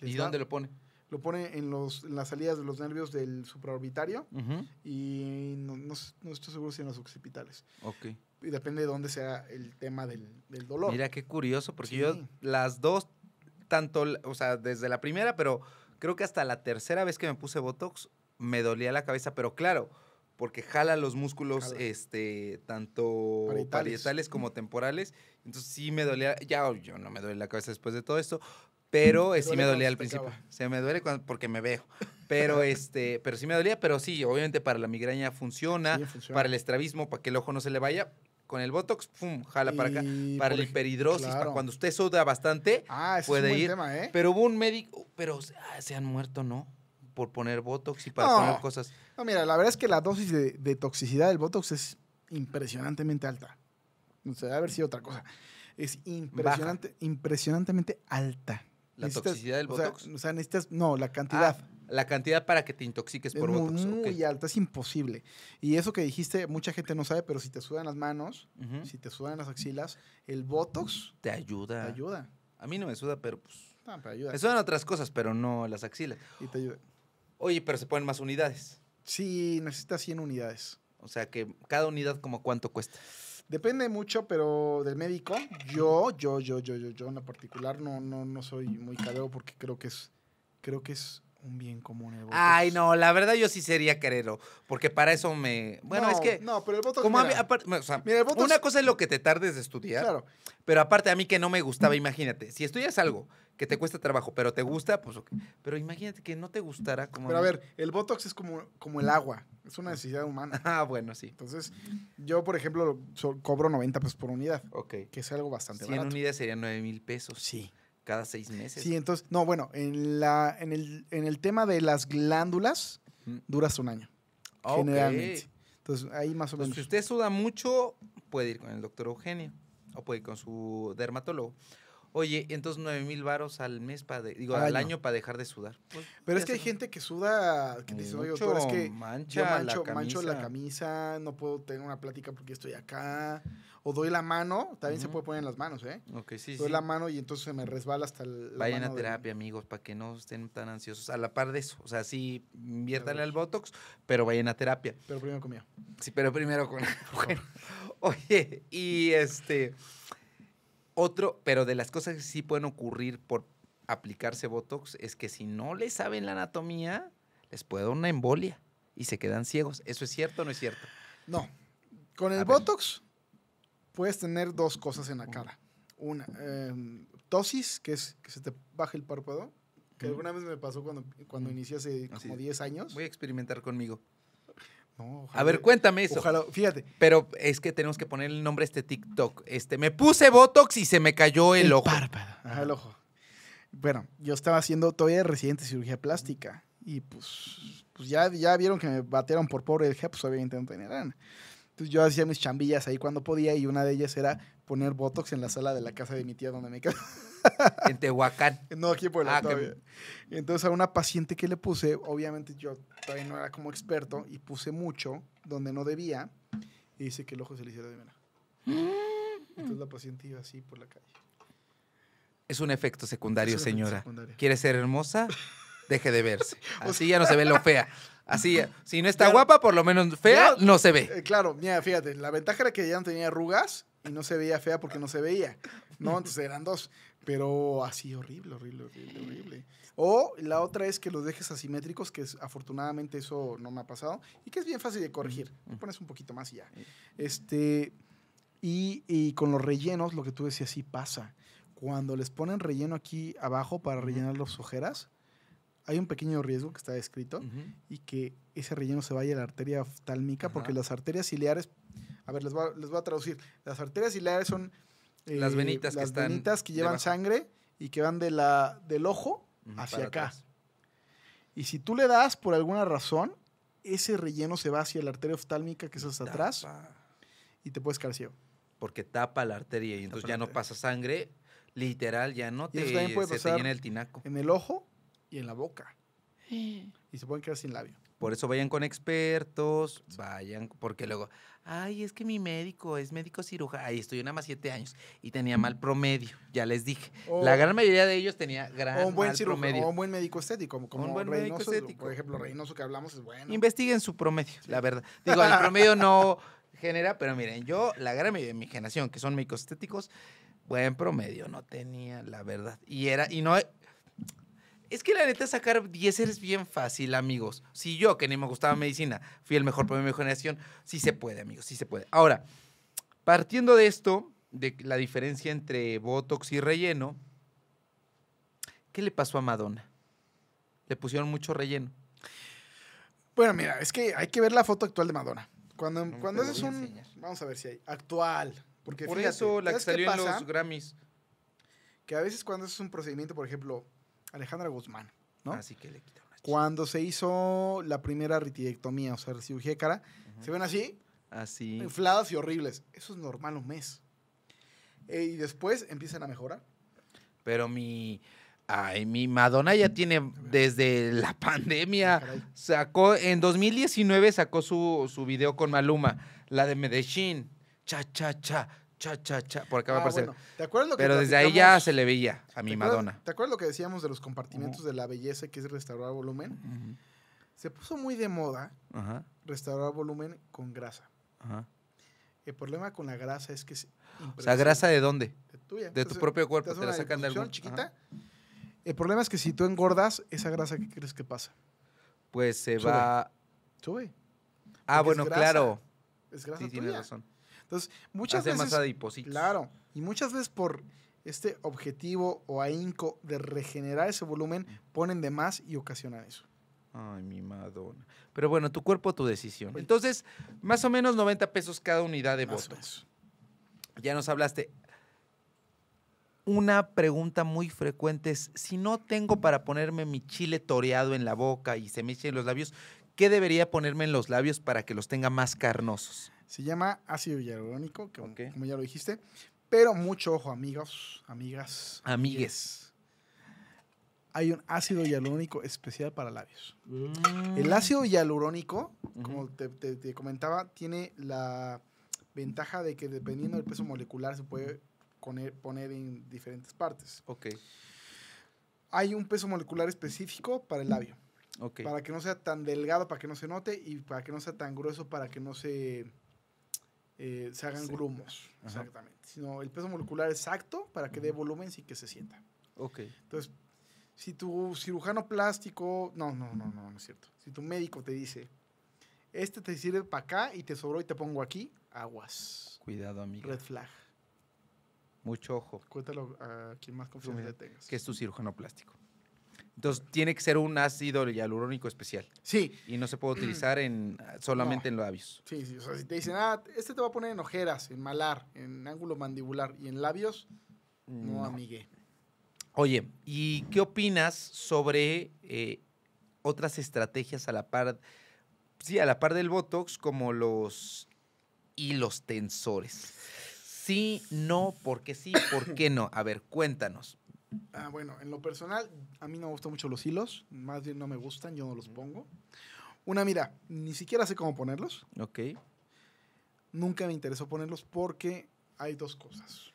¿Y dónde lo pone? Lo pone en, las salidas de los nervios del supraorbitario y no, estoy seguro si en los occipitales. Ok. Y depende de dónde sea el tema del, dolor. Mira, qué curioso, porque yo las dos, tanto, o sea, desde la primera, pero Creo que hasta la tercera vez que me puse Botox me dolía la cabeza, pero claro, porque jala los músculos este tanto parietales. como temporales. Entonces sí me dolía, ya oh, yo no me duele la cabeza después de todo esto, pero eh, sí me dolía al principio. Se me duele porque me veo. [LAUGHS] Pero este, pero sí me dolía, pero sí, obviamente para la migraña funciona, funciona. para el estrabismo, para que el ojo no se le vaya, con el Botox, pum, jala para acá. Para la hiperhidrosis, para cuando usted suda bastante, ah, puede ir. ¿eh? Pero hubo un médico, pero ah, se han muerto, ¿no? Por poner Botox y para poner cosas. No, mira, la verdad es que la dosis de, toxicidad del Botox es impresionantemente alta. O sea, a ver si otra cosa. Es impresionante, impresionantemente alta. ¿La toxicidad del Botox? O sea, necesitas, no, la cantidad. Ah. La cantidad para que te intoxiques por Botox. Muy alta, es imposible. Y eso que dijiste, mucha gente no sabe, pero si te sudan las manos, si te sudan las axilas, el Botox... Te ayuda. ayuda. A mí no me suda, pero pues... Me sudan otras cosas, pero no las axilas. Y te ayuda. Oye, pero se ponen más unidades. Sí, necesitas 100 unidades. O sea que cada unidad como cuánto cuesta. Depende mucho, pero del médico. Yo, yo, yo, yo, yo, yo en particular no, no, no soy muy caro porque creo que es, creo que es un bien común el Botox. Ay, no, la verdad yo sí sería querero, porque para eso me... Bueno, es que... No, pero el Botox... una cosa es lo que te tardes de estudiar, claro. pero aparte a mí que no me gustaba, mm. imagínate, si estudias algo que te cuesta trabajo, pero te gusta, pues ok, Pero imagínate que no te gustara como... Pero a ver, el Botox es como, como el agua, es una necesidad humana. [LAUGHS] Ah, bueno, sí. Entonces, yo, por ejemplo, cobro 90 pesos por unidad, Ok. que es algo bastante barato. 100 unidades serían 9 mil pesos. Sí cada seis meses. Sí, entonces, no, bueno, en, la, en, el, en el tema de las glándulas, duras un año. Ah, generalmente. Entonces, ahí más o menos. si usted suda mucho, puede ir con el doctor Eugenio o puede ir con su dermatólogo. Oye, entonces nueve mil varos al mes, para digo, al año para dejar de sudar. Pues, Pero es que hay gente que suda, que dice, oye, doctor, es que yo mancho la camisa, no puedo tener una plática porque estoy acá o doy la mano, también se puede poner en las manos, ¿eh? Ok, sí, Doy la mano y entonces se me resbala hasta el. Vayan a terapia, amigos, para que no estén tan ansiosos. A la par de eso, o sea, sí, inviértanle al Botox, pero vayan a terapia. Pero primero conmigo. Sí, pero primero con. [LAUGHS] oye, y este. Otro, pero de las cosas que sí pueden ocurrir por aplicarse Botox es que si no le saben la anatomía, les puede dar una embolia y se quedan ciegos. ¿Eso es cierto o no es cierto? No. Con el Botox, puedes tener dos cosas en la cara. Una, em, tosis, que es que se te baje el párpado, que alguna vez me pasó cuando, cuando inicié hace como 10 años. Voy a experimentar conmigo. a ver, cuéntame eso. Ojalá, fíjate. Pero es que tenemos que poner el nombre a este TikTok. Este, me puse Botox y se me cayó el, el ojo. Párpado. el ojo. Bueno, yo estaba haciendo todavía residente de cirugía plástica. Y pues, pues ya, ya vieron que me batieron por pobre jefe, pues obviamente no tenía yo hacía mis chambillas ahí cuando podía y una de ellas era poner Botox en la sala de la casa de mi tía donde me quedaba. [LAUGHS] En Tehuacán. No, aquí por la ah, Entonces a una paciente que le puse, obviamente yo todavía no era como experto y puse mucho donde no debía y dice que el ojo se le hiciera de Entonces la paciente iba así por la calle. Es un efecto secundario, señora. ¿Quiere ser hermosa? Deje de verse. [LAUGHS] Así ya no se ve lo fea. Así, [CLEARS THROAT] si no está guapa, por lo menos fea, no se ve. Eh, claro, mira, fíjate, la ventaja era que ya no tenía arrugas y no se veía fea porque no se veía. No, entonces eran dos. Pero así, horrible, horrible, horrible, horrible. O la otra es que los dejes asimétricos, que afortunadamente eso no me ha pasado, y que es bien fácil de corregir. pones un poquito más y ya. Este, y, y con los rellenos, lo que tú decías, sí pasa. Cuando les ponen relleno aquí abajo para rellenar las ojeras, hay un pequeño riesgo que está descrito y que ese relleno se vaya a la arteria oftálmica, porque las arterias ciliares, a ver, les voy a, les a traducir, las arterias ciliares son eh, las venitas, que, llevan sangre y que van de la, del ojo hacia acá. Y si tú le das por alguna razón, ese relleno se va hacia la arteria oftálmica, que es hasta atrás, y te puedes quedar Porque tapa la arteria y entonces ya no pasa sangre, literal, ya no te, puede pasar el tinaco. En el ojo y en la boca. Eh. Y se pueden quedar sin labio. Por eso vayan con expertos, vayan, porque luego, ay, es que mi médico es médico cirujano, ahí estoy nada más siete años y tenía mal promedio, ya les dije. la gran mayoría de ellos tenía gran buen promedio. O un buen médico estético, como, un buen médico estético. por ejemplo, Reynoso que hablamos es bueno. Investiguen su promedio, la verdad. Digo, el promedio no [LAUGHS] genera, pero miren, yo, la gran mayoría de mi generación, que son médicos estéticos, buen promedio no tenía, la verdad. Y era, y no, es que la neta sacar 10 es bien fácil, amigos. Si yo, que ni me gustaba medicina, fui el mejor para de mi generación, sí se puede, amigos, sí se puede. Ahora, partiendo de esto, de la diferencia entre Botox y relleno, ¿qué le pasó a Madonna? Le pusieron mucho relleno. Bueno, mira, es que hay que ver la foto actual de Madonna. Cuando, es mm, cuando un... Vamos a ver si hay. Actual. Porque por eso la que salió en los Grammys. Que a veces cuando es un procedimiento, por ejemplo, Alejandra Guzmán, ¿no? Así ah, que le quitaron. Cuando se hizo la primera ritidectomía, o sea, cirugía de cara, se ven así. Así. Ah, inflados y horribles. Eso es normal un mes. Eh, y después empiezan a mejorar. Pero mi. Ay, mi Madonna ya tiene desde la pandemia. Ah, sacó, en 2019 sacó su, su video con Maluma, la de Medellín. Cha, cha, cha cha, cha, cha, por acá va a aparecer. Pero desde ahí ya se le veía a mi Madonna. ¿Te acuerdas lo que decíamos de los compartimentos de la belleza que es restaurar volumen? Se puso muy de moda restaurar volumen con grasa. El problema con la grasa es que ¿La ¿grasa de dónde? De tuya. tu propio cuerpo, te, la sacan de algún... chiquita. El problema es que si tú engordas, esa grasa, ¿qué crees que pasa? Pues se va... Ah, bueno, claro. Es grasa sí, tienes razón. Entonces, muchas veces... Claro, y muchas veces por este objetivo o ahínco de regenerar ese volumen, mm. ponen de más y ocasiona eso. Ay, mi madonna. Pero bueno, tu cuerpo, tu decisión. Entonces, más o menos 90 pesos cada unidad de votos. Ya nos hablaste. Una pregunta muy frecuente es, si no tengo para ponerme mi chile toreado en la boca y se me echen los labios, ¿qué debería ponerme en los labios para que los tenga más carnosos? Se llama ácido hialurónico, como ya lo dijiste. Pero mucho ojo, amigos, amigas. Amigues. Hay un ácido hialurónico especial para labios. Mm. El ácido hialurónico, como te, comentaba, tiene la ventaja de que dependiendo del peso molecular se puede poner, en diferentes partes. Ok. Hay un peso molecular específico para el labio. Ok. Para que no sea tan delgado, para que no se note, y para que no sea tan grueso, para que no se eh, se hagan grumos. Exactamente. Sino el peso molecular exacto para que dé volumen y que se sienta. Ok. Entonces, si tu cirujano plástico. No, no, no, no, no es cierto. Si tu médico te dice, este te sirve para acá y te sobró y te pongo aquí, aguas. Cuidado, amigo. Red flag. Mucho ojo. Cuéntalo a quien más confianza tengas. Que es tu cirujano plástico. Entonces tiene que ser un ácido hialurónico especial. Sí. Y no se puede utilizar en, ah, solamente en labios. Sí, sí. O sea, si te dicen, ah, este te va a poner en ojeras, en malar, en ángulo mandibular y en labios, no, amigue. Oye, ¿y qué opinas sobre eh, otras estrategias a la par, sí, a la par del Botox, como los y los tensores? Sí, no, porque sí, ¿por qué no? A ver, cuéntanos. Ah, bueno, en lo personal, a mí no me gustan mucho los hilos. Más bien no me gustan, yo no los pongo. Una, mira, ni siquiera sé cómo ponerlos. Ok. Nunca me interesó ponerlos porque hay dos cosas.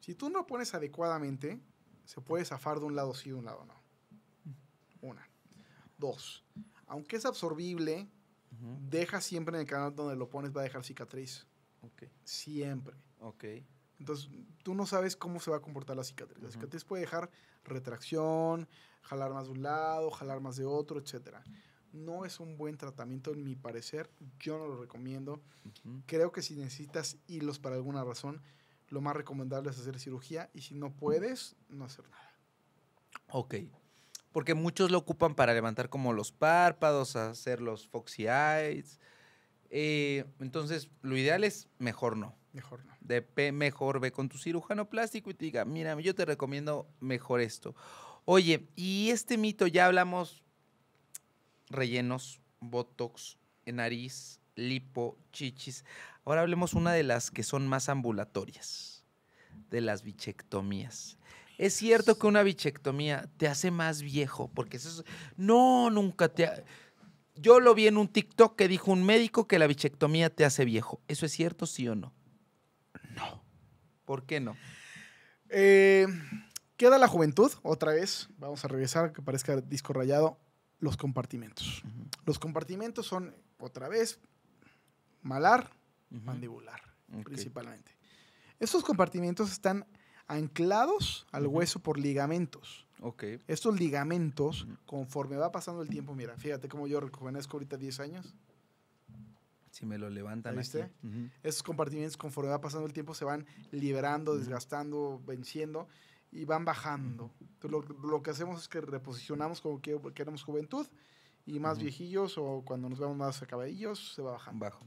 Si tú no pones adecuadamente, se puede zafar de un lado sí, de un lado no. Una. Dos. Aunque es absorbible, deja siempre en el canal donde lo pones, va a dejar cicatriz. Ok. Siempre. Ok. Entonces, tú no sabes cómo se va a comportar la cicatriz. La cicatriz puede dejar retracción, jalar más de un lado, jalar más de otro, etc. No es un buen tratamiento, en mi parecer. Yo no lo recomiendo. Creo que si necesitas hilos para alguna razón, lo más recomendable es hacer cirugía. Y si no puedes, no hacer nada. Ok. Porque muchos lo ocupan para levantar como los párpados, hacer los foxy eyes. Eh, entonces, lo ideal es mejor no. Mejor no. De mejor ve con tu cirujano plástico y te diga, mira, yo te recomiendo mejor esto. Oye, y este mito, ya hablamos rellenos, botox, nariz, lipo, chichis. Ahora hablemos una de las que son más ambulatorias, de las bichectomías. Es cierto que una bichectomía te hace más viejo, porque eso No, nunca te... Yo lo vi en un TikTok que dijo un médico que la bichectomía te hace viejo. ¿Eso es cierto, sí o no? ¿Por qué no? Eh, queda la juventud, otra vez, vamos a regresar, que parezca disco rayado, los compartimentos. Los compartimentos son, otra vez, malar, mandibular, principalmente. Estos compartimentos están anclados al hueso por ligamentos. Estos ligamentos, conforme va pasando el tiempo, mira, fíjate cómo yo rejuvenezco ahorita 10 años. Si me lo levantan. este Aquí. Esos compartimientos, conforme va pasando el tiempo, se van liberando, desgastando, venciendo y van bajando. lo, que hacemos es que reposicionamos como que queremos juventud y más viejillos o cuando nos vemos más acabadillos se va bajando. Bajo.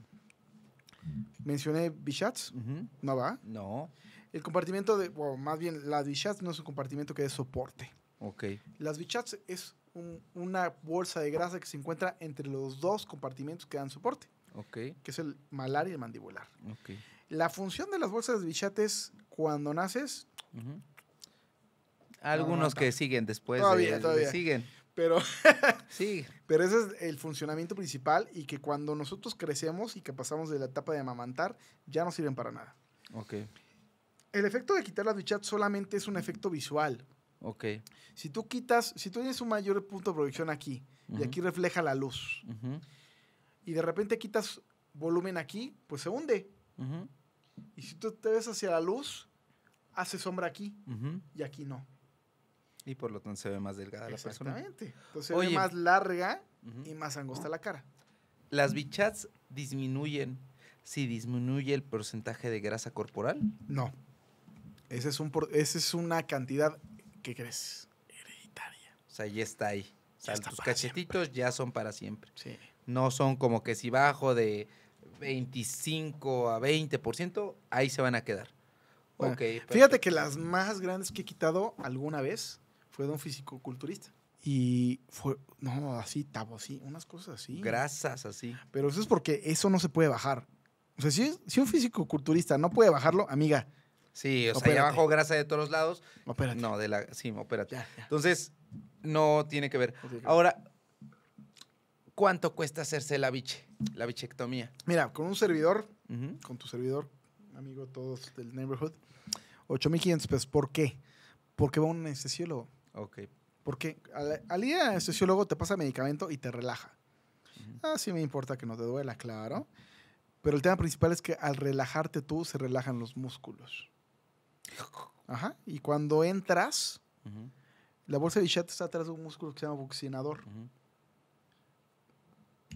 Mencioné bichats, no va. No. El compartimiento de, más bien, las bichats no es un compartimiento que es soporte. Ok. Las bichats es una bolsa de grasa que se encuentra entre los dos compartimentos que dan soporte okay. que es el malar y el mandibular. Okay. La función de las bolsas de es cuando naces... Algunos que siguen después. Todavía, todavía. Siguen. Pero, [LAUGHS] sí. pero ese es el funcionamiento principal y que cuando nosotros crecemos y que pasamos de la etapa de amamantar, ya no sirven para nada. Ok. El efecto de quitar las bichats solamente es un efecto visual. Ok. Si tú quitas, si tú tienes un mayor punto de proyección aquí y aquí refleja la luz, y de repente quitas volumen aquí, pues se hunde. Y si tú te ves hacia la luz, hace sombra aquí y aquí no. Y por lo tanto se ve más delgada la persona. Exactamente. Entonces se ve más larga y más angosta la cara. ¿Las bichats disminuyen si disminuye el porcentaje de grasa corporal? No. Ese es un por, esa es una cantidad que crees hereditaria. O sea, ya está ahí. O tus cachetitos ya son para siempre. Sí no son como que si bajo de 25 a 20%, ahí se van a quedar. fíjate que las más grandes que he quitado alguna vez fue de un culturista. Y fue, no, así, tabo, así, unas cosas así. Grasas, así. Pero eso es porque eso no se puede bajar. O sea, si, un un culturista no puede bajarlo, amiga. Sí, o sea, ya bajó grasa de todos lados. Opérate. No, de la, sí, opérate. Entonces, no tiene que ver. Ahora, ¿cuánto cuesta hacerse la biche, la bichectomía? Mira, con un servidor, con tu servidor, amigo todos del neighborhood, 8.500 pesos. ¿Por qué? Porque va un anestesiólogo. Ok. Porque al, al ir al anestesiólogo te pasa medicamento y te relaja. Ah, sí me importa que no te duela, claro. Pero el tema principal es que al relajarte tú se relajan los músculos. [LAUGHS] Ajá. Y cuando entras, la bolsa de billete está atrás de un músculo que se llama buccinador.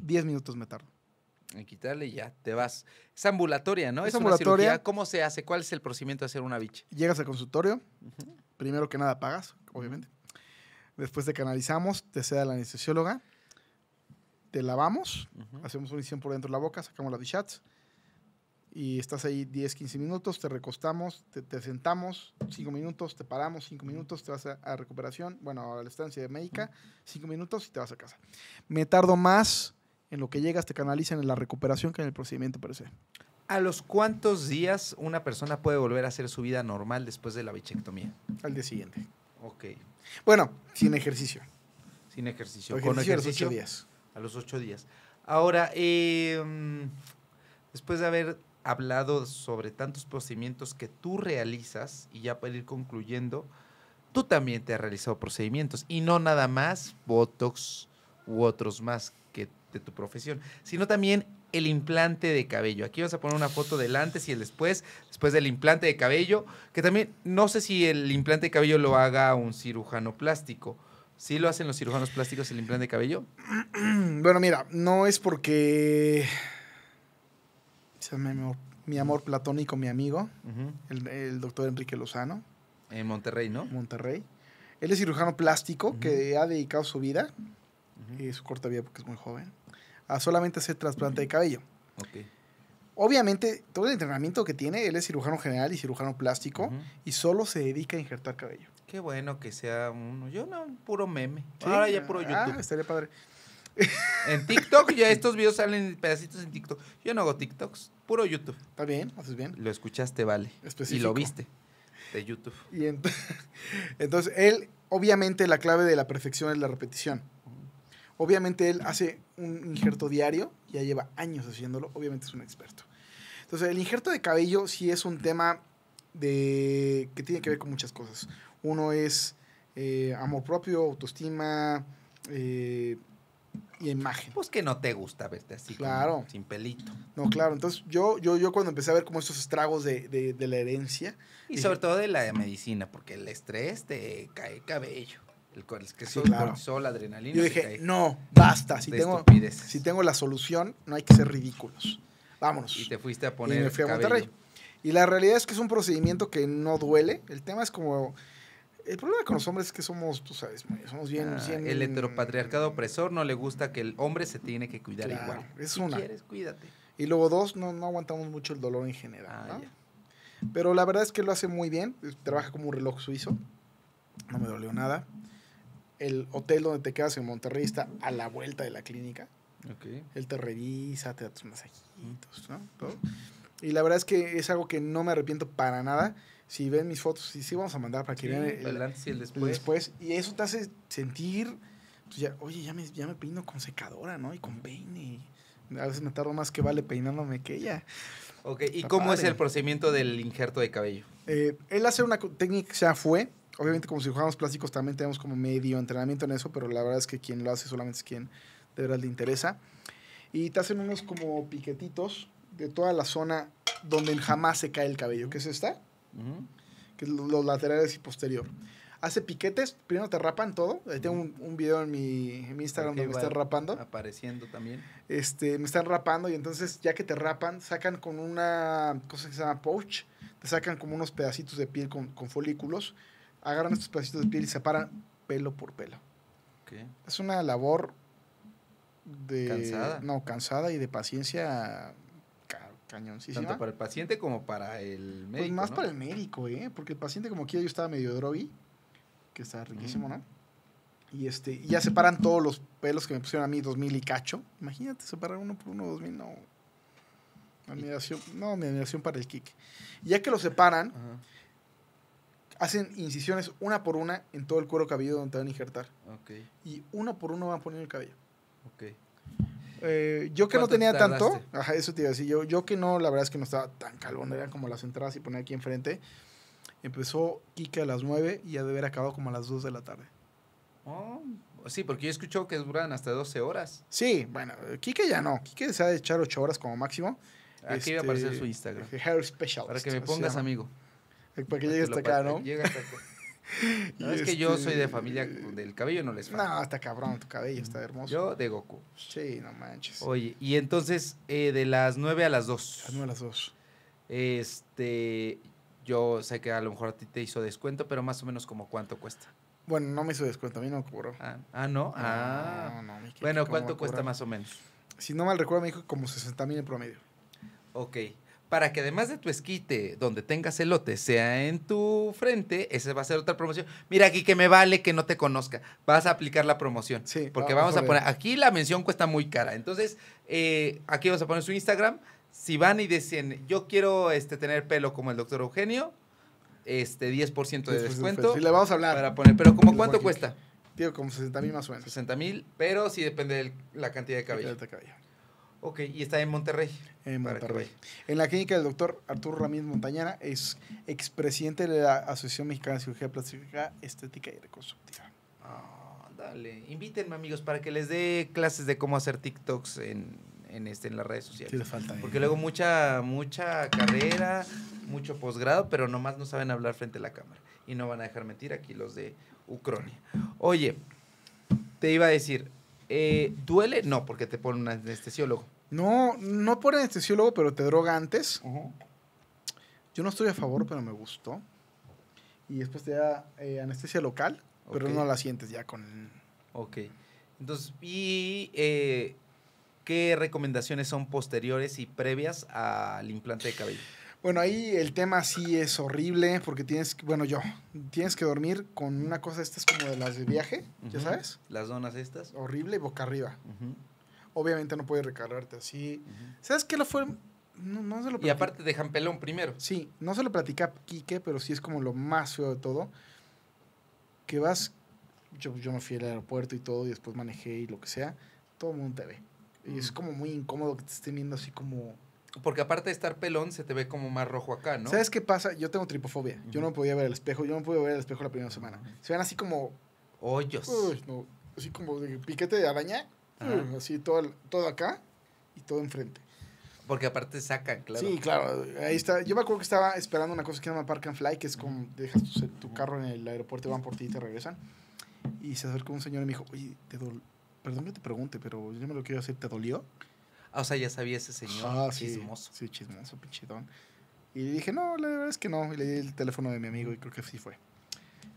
10 minutos me tardo. En quitarle y ya, te vas. Es ambulatoria, ¿no? Es, ambulatoria. ¿Cómo se hace? ¿Cuál es el procedimiento de hacer una bicha? Llegas al consultorio, primero que nada pagas, obviamente. Después te canalizamos, te sea la anestesióloga, te lavamos, hacemos una incisión por dentro de la boca, sacamos las bichats y estás ahí 10, 15 minutos, te recostamos, te, sentamos 5 minutos, te paramos 5 minutos, te vas a, a, recuperación, bueno, a la estancia de médica, 5 minutos y te vas a casa. Me tardo más en lo que llegas te canalizan en la recuperación que en el procedimiento parece. ¿A los cuántos días una persona puede volver a hacer su vida normal después de la bichectomía? Al día siguiente. Ok. Bueno, sin ejercicio. Sin ejercicio. Con ejercicio. A los ocho días. A los ocho días. Ahora, em, después de haber hablado sobre tantos procedimientos que tú realizas, y ya para ir concluyendo, tú también te has realizado procedimientos, y no nada más Botox u otros más de tu profesión, sino también el implante de cabello. Aquí vas a poner una foto del antes y el después, después del implante de cabello, que también no sé si el implante de cabello lo haga un cirujano plástico. ¿Sí lo hacen los cirujanos plásticos el implante de cabello? [CLEARS THROAT] Bueno, mira, no es porque mi amor platónico, mi amigo, el, doctor Enrique Lozano. En Monterrey, ¿no? Monterrey. Él es cirujano plástico que ha dedicado su vida, y eh, su corta vida porque es muy joven, a solamente hacer trasplante de cabello. Obviamente, todo el entrenamiento que tiene, él es cirujano general y cirujano plástico y solo se dedica a injertar cabello. Qué bueno que sea uno. Yo no, puro meme. Ahora ya puro ah, YouTube. Ah, estaría padre. En TikTok, ya estos videos salen pedacitos en TikTok. Yo no hago TikToks, puro YouTube. Está bien, haces bien. Lo escuchaste, vale. Específico. Y lo viste de YouTube. Y [LAUGHS] entonces, él, obviamente, la clave de la perfección es la repetición. Obviamente él hace un injerto diario, ya lleva años haciéndolo, obviamente es un experto. Entonces, el injerto de cabello sí es un tema de, que tiene que ver con muchas cosas. Uno es eh, amor propio, autoestima eh, y imagen. Pues que no te gusta verte así. Claro. sin pelito. No, claro. Entonces, yo, yo, yo cuando empecé a ver como estos estragos de, de, la herencia. Y sobre todo de la medicina, porque el estrés te cae cabello que adrenalina. Yo dije, no, basta, si tengo, si tengo la solución, no hay que ser ridículos. Vámonos. Y te fuiste a poner. Y me fui a Y la realidad es que es un procedimiento que no duele. El tema es como. El problema con los hombres es que somos, tú sabes, somos ah, bien, El heteropatriarcado opresor no le gusta que el hombre se tiene que cuidar igual. Es una. Si quieres, cuídate. Y luego dos, no, aguantamos mucho el dolor en general. Ah, Pero la verdad es que lo hace muy bien. Trabaja como un reloj suizo. No me dolió nada el hotel donde te quedas en Monterrey está a la vuelta de la clínica. Okay. Él te revisa, te da tus masajitos, ¿no? Todo. Y la verdad es que es algo que no me arrepiento para nada. Si ven mis fotos, sí, sí vamos a mandar para que vean el, antes y el después. después. Y eso te hace sentir, pues ya, oye, ya me, ya me peino con secadora, ¿no? Y con peine. A veces me tardo más que vale peinándome que ella. Ok, ¿y cómo es el procedimiento del injerto de cabello? Eh, él hace una técnica que se fue, obviamente como si jugáramos plásticos también tenemos como medio entrenamiento en eso, pero la verdad es que quien lo hace solamente es quien de verdad le interesa. Y te hacen unos como piquetitos de toda la zona donde jamás se cae el cabello, que es esta, que es los laterales y posterior. Hace piquetes, primero te rapan todo. Ahí tengo un, video en mi, Instagram donde me están rapando. Apareciendo también. Este, me están rapando y entonces ya que te rapan, sacan con una cosa que se llama pouch, te sacan como unos pedacitos de piel con, con folículos agarran estos pedacitos de piel y separan pelo por pelo. Okay. Es una labor de... Cansada. No, cansada y de paciencia ca cañoncísima. Tanto para el paciente como para el pues médico, Pues más para el médico, ¿eh? Porque el paciente, como quiera, yo estaba medio drogui, que está riquísimo, ¿no? Y este, ya separan todos los pelos que me pusieron a mí, 2000 y cacho. Imagínate, separar uno por uno, 2000, no. Admiración, no, mi admiración para el kick. Ya que lo separan, hacen incisiones una por una en todo el cuero cabelludo donde te van a injertar. Okay. Y uno por uno van poniendo el cabello. Okay. Eh, yo que no tenía tanto, ajá, eso te iba a decir, yo, yo que no, la verdad es que no estaba tan calvo. No eran como las entradas y poner aquí enfrente. Empezó Kike a las 9 y ya debe haber acabado como a las 2 de la tarde. Oh, sí, porque yo escucho que duran hasta 12 horas. Sí, bueno, Kike ya no, Kike se ha de echar 8 horas como máximo. Aquí este, a aparecer su Instagram. Hair Para que me pongas amigo. [LAUGHS] Para que llegue hasta acá, ¿no? Llega hasta acá. No, es que yo este soy de familia del cabello, no les falta. No, está cabrón, tu cabello está hermoso. Yo de Goku. Sí, no manches. Oye, y entonces eh, de las 9 a las 2. Las 9 a las 2. Este, yo sé que a lo mejor a ti te hizo descuento, pero más o menos como cuánto cuesta. Bueno, no me hizo descuento, a mí no me cobró. Ah, ah ¿no? Ah. bueno, ¿cuánto cuesta más o menos? Si no mal recuerdo, me dijo como 60 mil en promedio. Ok para que además de tu esquite donde tengas elote sea en tu frente, esa va a ser otra promoción. Mira aquí que me vale que no te conozca. Vas a aplicar la promoción. Sí. Porque ah, vamos, a, poner, aquí la mención cuesta muy cara. Entonces, eh, aquí vamos a poner su Instagram. Si van y dicen, yo quiero este, tener pelo como el doctor Eugenio, este 10% de descuento. Sí, le vamos a hablar. Para poner, pero ¿cómo cuánto cuesta? Tío, como 60 mil más o menos. 60 mil, pero sí depende de la cantidad de cabello. De cabello. Ok, y está en Monterrey. En Monterrey. En la clínica del doctor Arturo Ramírez Montañana, es expresidente de la Asociación Mexicana de Cirugía Plástica, Estética y Reconstructiva. Ah, dale. Invítenme, amigos, para que les dé clases de cómo hacer TikToks en, en, este, en las redes sociales. Sí, les falta. Porque luego mucha, mucha carrera, mucho posgrado, pero nomás no saben hablar frente a la cámara. Y no van a dejar mentir aquí los de Ucrania. Oye, te iba a decir, eh, ¿Duele? No, porque te pone un anestesiólogo. No, no pone anestesiólogo, pero te droga antes. Yo no estoy a favor, pero me gustó. Y después te da eh, anestesia local, pero no la sientes ya con... Ok. Entonces, ¿y eh, qué recomendaciones son posteriores y previas al implante de cabello? Bueno, ahí el tema sí es horrible porque tienes, bueno, yo, tienes que dormir con una cosa, esta es como de las de viaje, ya sabes. Las donas estas. Horrible boca arriba. Obviamente no puedes recargarte así. ¿Sabes qué lo fue? No, no, se lo Y aparte de pelón primero. Sí, no se lo platica a Quique, pero sí es como lo más feo de todo. Que vas, yo, yo me fui al aeropuerto y todo, y después manejé y lo que sea, todo el mundo te ve. Y es mm. como muy incómodo que te estén viendo así como porque aparte de estar pelón, se te ve como más rojo acá, ¿no? ¿Sabes qué pasa? Yo tengo tripofobia. Yo no podía ver el espejo. Yo no podía ver el espejo la primera semana. Se ven así como... Hoyos. Así como de piquete de araña. así todo, todo acá y todo enfrente. Porque aparte sacan, claro. Sí, claro. Ahí está. Yo me acuerdo que estaba esperando una cosa que se llama Park and Fly, que es como dejas tu, carro en el aeropuerto, van por ti y te regresan. Y se acercó un señor y me dijo, oye, te perdón que te pregunte, pero yo no me lo quiero hacer, ¿te dolió? Ah, o sea, ya sabía ese señor ah, chismoso. Sí, sí chismoso, don. Y dije, no, la verdad es que no. Y le di el teléfono de mi amigo y creo que sí fue.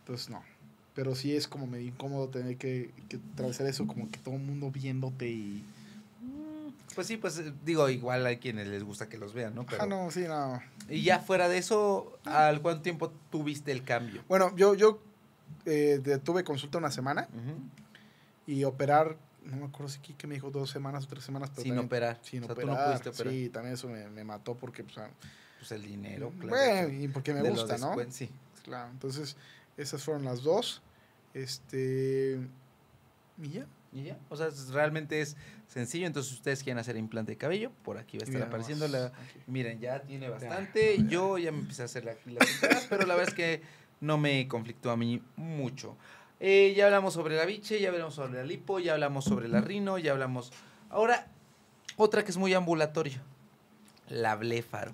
Entonces, no. Pero sí es como medio incómodo tener que, que atravesar eso, como que todo el mundo viéndote y... Mm, pues sí, pues eh, digo, igual hay quienes les gusta que los vean, ¿no? Ah, no, sí, no. Y ya fuera de eso, ah. ¿al cuánto tiempo tuviste el cambio? Bueno, yo, yo eh, tuve consulta una semana y operar no me acuerdo si que me dijo dos semanas o tres semanas. Pero sin operar. Sin operar. Sí, también eso me, mató porque, pues, el dinero, mm, claro. y porque me gusta, ¿no? Sí. Claro, entonces esas fueron las dos. Este. Y ya. Y ya. O sea, realmente es sencillo. Entonces, ustedes quieren hacer implante de cabello, por aquí va a estar apareciendo la. Miren, ya tiene bastante. Yo ya me empecé a hacer la, la [LAUGHS] pero la verdad es que no me conflictó a mí mucho. Eh, ya hablamos sobre la biche, ya hablamos sobre la lipo, ya hablamos sobre la rino, ya hablamos. Ahora, otra que es muy ambulatoria. La blefar.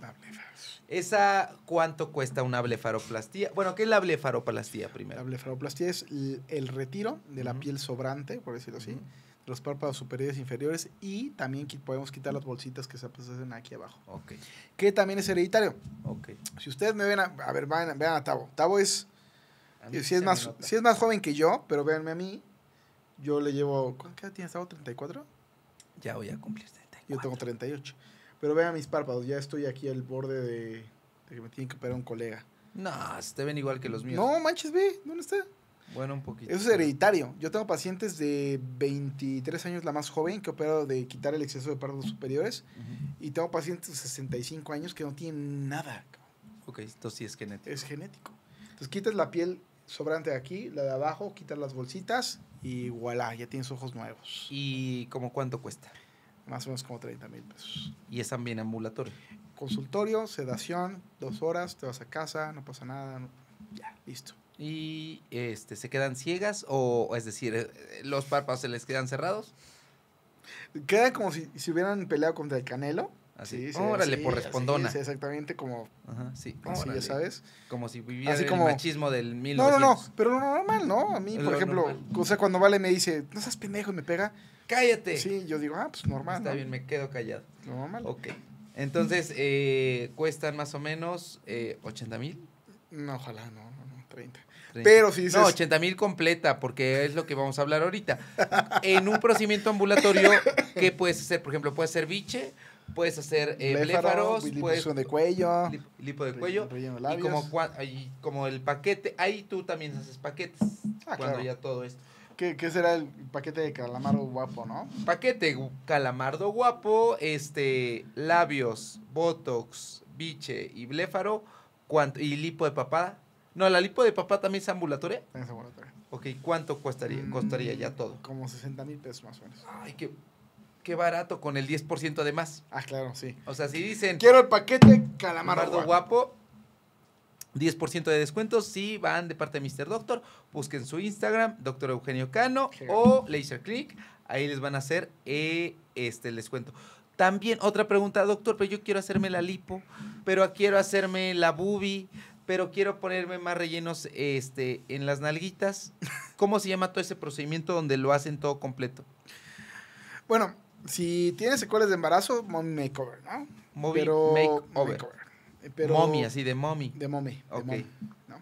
¿Esa cuánto cuesta una blefaroplastia? Bueno, ¿qué es la blefaroplastia primero? La blefaroplastia es el retiro de la piel sobrante, por decirlo así, de los párpados superiores e inferiores y también podemos quitar las bolsitas que se hacen aquí abajo. Ok. Que también es hereditario. Ok. Si ustedes me ven, a, a ver, vean a Tavo. Tavo es si, es más, si es más joven que yo, pero véanme a mí. Yo le llevo. ¿Qué edad tienes ¿34? Ya voy a cumplir 34. Yo tengo 38. Pero vean mis párpados, ya estoy aquí al borde de, que me tienen que operar un colega. No, se te ven igual que los míos. No, manches, ve, ¿dónde está? Bueno, un poquito. Eso es hereditario. Yo tengo pacientes de 23 años, la más joven, que he operado de quitar el exceso de párpados superiores. Y tengo pacientes de 65 años que no tienen nada. Ok, esto sí es genético. Es genético. Entonces quitas la piel sobrante de aquí, la de abajo, quitar las bolsitas y voilà, ya tienes ojos nuevos. ¿Y como cuánto cuesta? Más o menos como 30 mil pesos. ¿Y es también ambulatorio? Consultorio, sedación, dos horas, te vas a casa, no pasa nada, ya, listo. ¿Y este, se quedan ciegas o, es decir, eh, los párpados se les quedan cerrados? Queda como si, si hubieran peleado contra el canelo Así, sí, órale, sí, por respondona. sí, exactamente, como. Ajá, sí. Así, ya sabes. Como si viviera el machismo del 1900. No, no, no, pero lo normal, ¿no? A mí, por ejemplo, o sea, cuando Vale me dice, no seas pendejo y me pega. ¡Cállate! Sí, yo digo, ah, pues normal. Está bien, me quedo callado. Lo normal. Ok. Entonces, eh, cuestan más o menos eh, 80 mil. No, ojalá, no, no, no 30. Pero si dices... No, 80 mil completa, porque es lo que vamos a hablar ahorita. en un procedimiento ambulatorio, ¿qué puedes hacer? Por ejemplo, puedes hacer biche, puedes hacer eh, bléfaros, puedes, de cuello, lipo de cuello, y como, el paquete, ahí tú también haces paquetes, ah, cuando ya todo esto. ¿Qué, será el paquete de calamardo guapo, no? Paquete calamardo guapo, este, labios, botox, biche y bléfaro, ¿Y lipo de papada? No, la lipo de papá también es ambulatoria. es ambulatoria. Ok, ¿cuánto costaría, costaría ya mm, todo? Como 60 mil pesos más o menos. Ay, qué qué barato con el 10% de más. Ah, claro, sí. O sea, si dicen... Quiero el paquete calamardo guapo. 10% de descuento. si van de parte de Mr. Doctor. Busquen su Instagram, Doctor Eugenio Cano o Laser Click. Ahí les van a hacer eh, este, el descuento. También otra pregunta, doctor, pero yo quiero hacerme la lipo, pero quiero hacerme la bubi, pero quiero ponerme más rellenos este, en las nalguitas. ¿Cómo se llama todo ese procedimiento donde lo hacen todo completo? Bueno, si tienes secuelas de embarazo, mommy makeover, ¿no? Mommy. makeover. mommy, así de mommy. De mommy.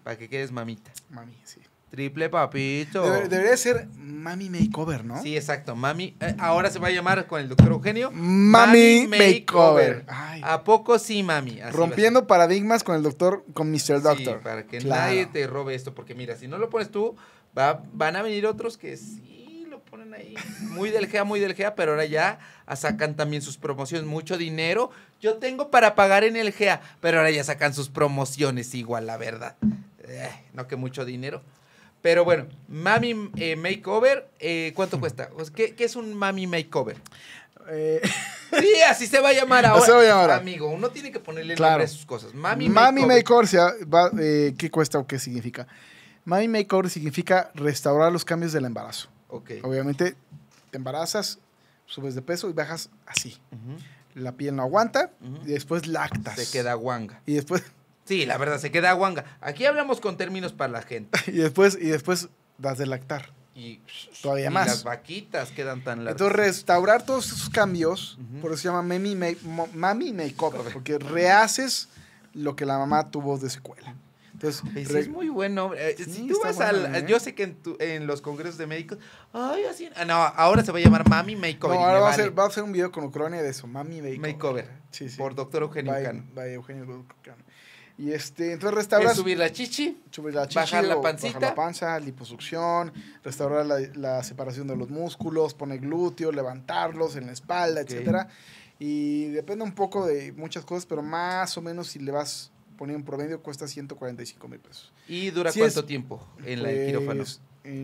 Para que quedes mamita. Mami, sí. Triple papito. debería ser Mami Makeover, ¿no? Sí, exacto. Mami. Eh, ahora se va a llamar con el doctor Eugenio. Mami, Makeover. ¿A poco sí, mami? Rompiendo paradigmas con el doctor, con Mr. Doctor. Sí, para que nadie te robe esto. Porque mira, si no lo pones tú, va, van a venir otros que sí muy del GEA, muy del GEA, pero ahora ya sacan también sus promociones. Mucho dinero yo tengo para pagar en el GEA, pero ahora ya sacan sus promociones igual, la verdad. Eh, no que mucho dinero. Pero bueno, Mami eh, Makeover, eh, ¿cuánto cuesta? ¿Qué, es un Mami Makeover? [LAUGHS] Sí, así se va a llamar ahora. a Amigo, uno tiene que ponerle nombre a sus cosas. Mami, Mami Makeover. ¿qué cuesta o qué significa? Mami Makeover significa restaurar los cambios del embarazo. Obviamente te embarazas, subes de peso y bajas así. La piel no aguanta y después lactas. Se queda guanga. Y después... [LAUGHS] Sí, la verdad, se queda guanga. Aquí hablamos con términos para la gente. [LAUGHS] y, después, y después das de lactar. Y todavía más. Las vaquitas quedan tan largas. Entonces, restaurar todos esos cambios, por eso se llama mami, make, mami porque rehaces lo que la mamá tuvo de secuela es muy bueno. Eh, yo sé que en, tu, en, los congresos de médicos. Ay, ah, no, ahora se va a llamar Mami Makeover. ahora va, a hacer, un video con Ucrania de eso, Mami Makeover. Por doctor Eugenio Cano. Eugenio Y este, entonces restauras. subir la chichi. Bajar la pancita. Bajar la panza, liposucción, restaurar la, separación de los músculos, poner glúteo, levantarlos en la espalda, etcétera. Y depende un poco de muchas cosas, pero más o menos si le vas ponía un promedio, cuesta 145 mil pesos. ¿Y dura cuánto tiempo en la el pues, quirófano?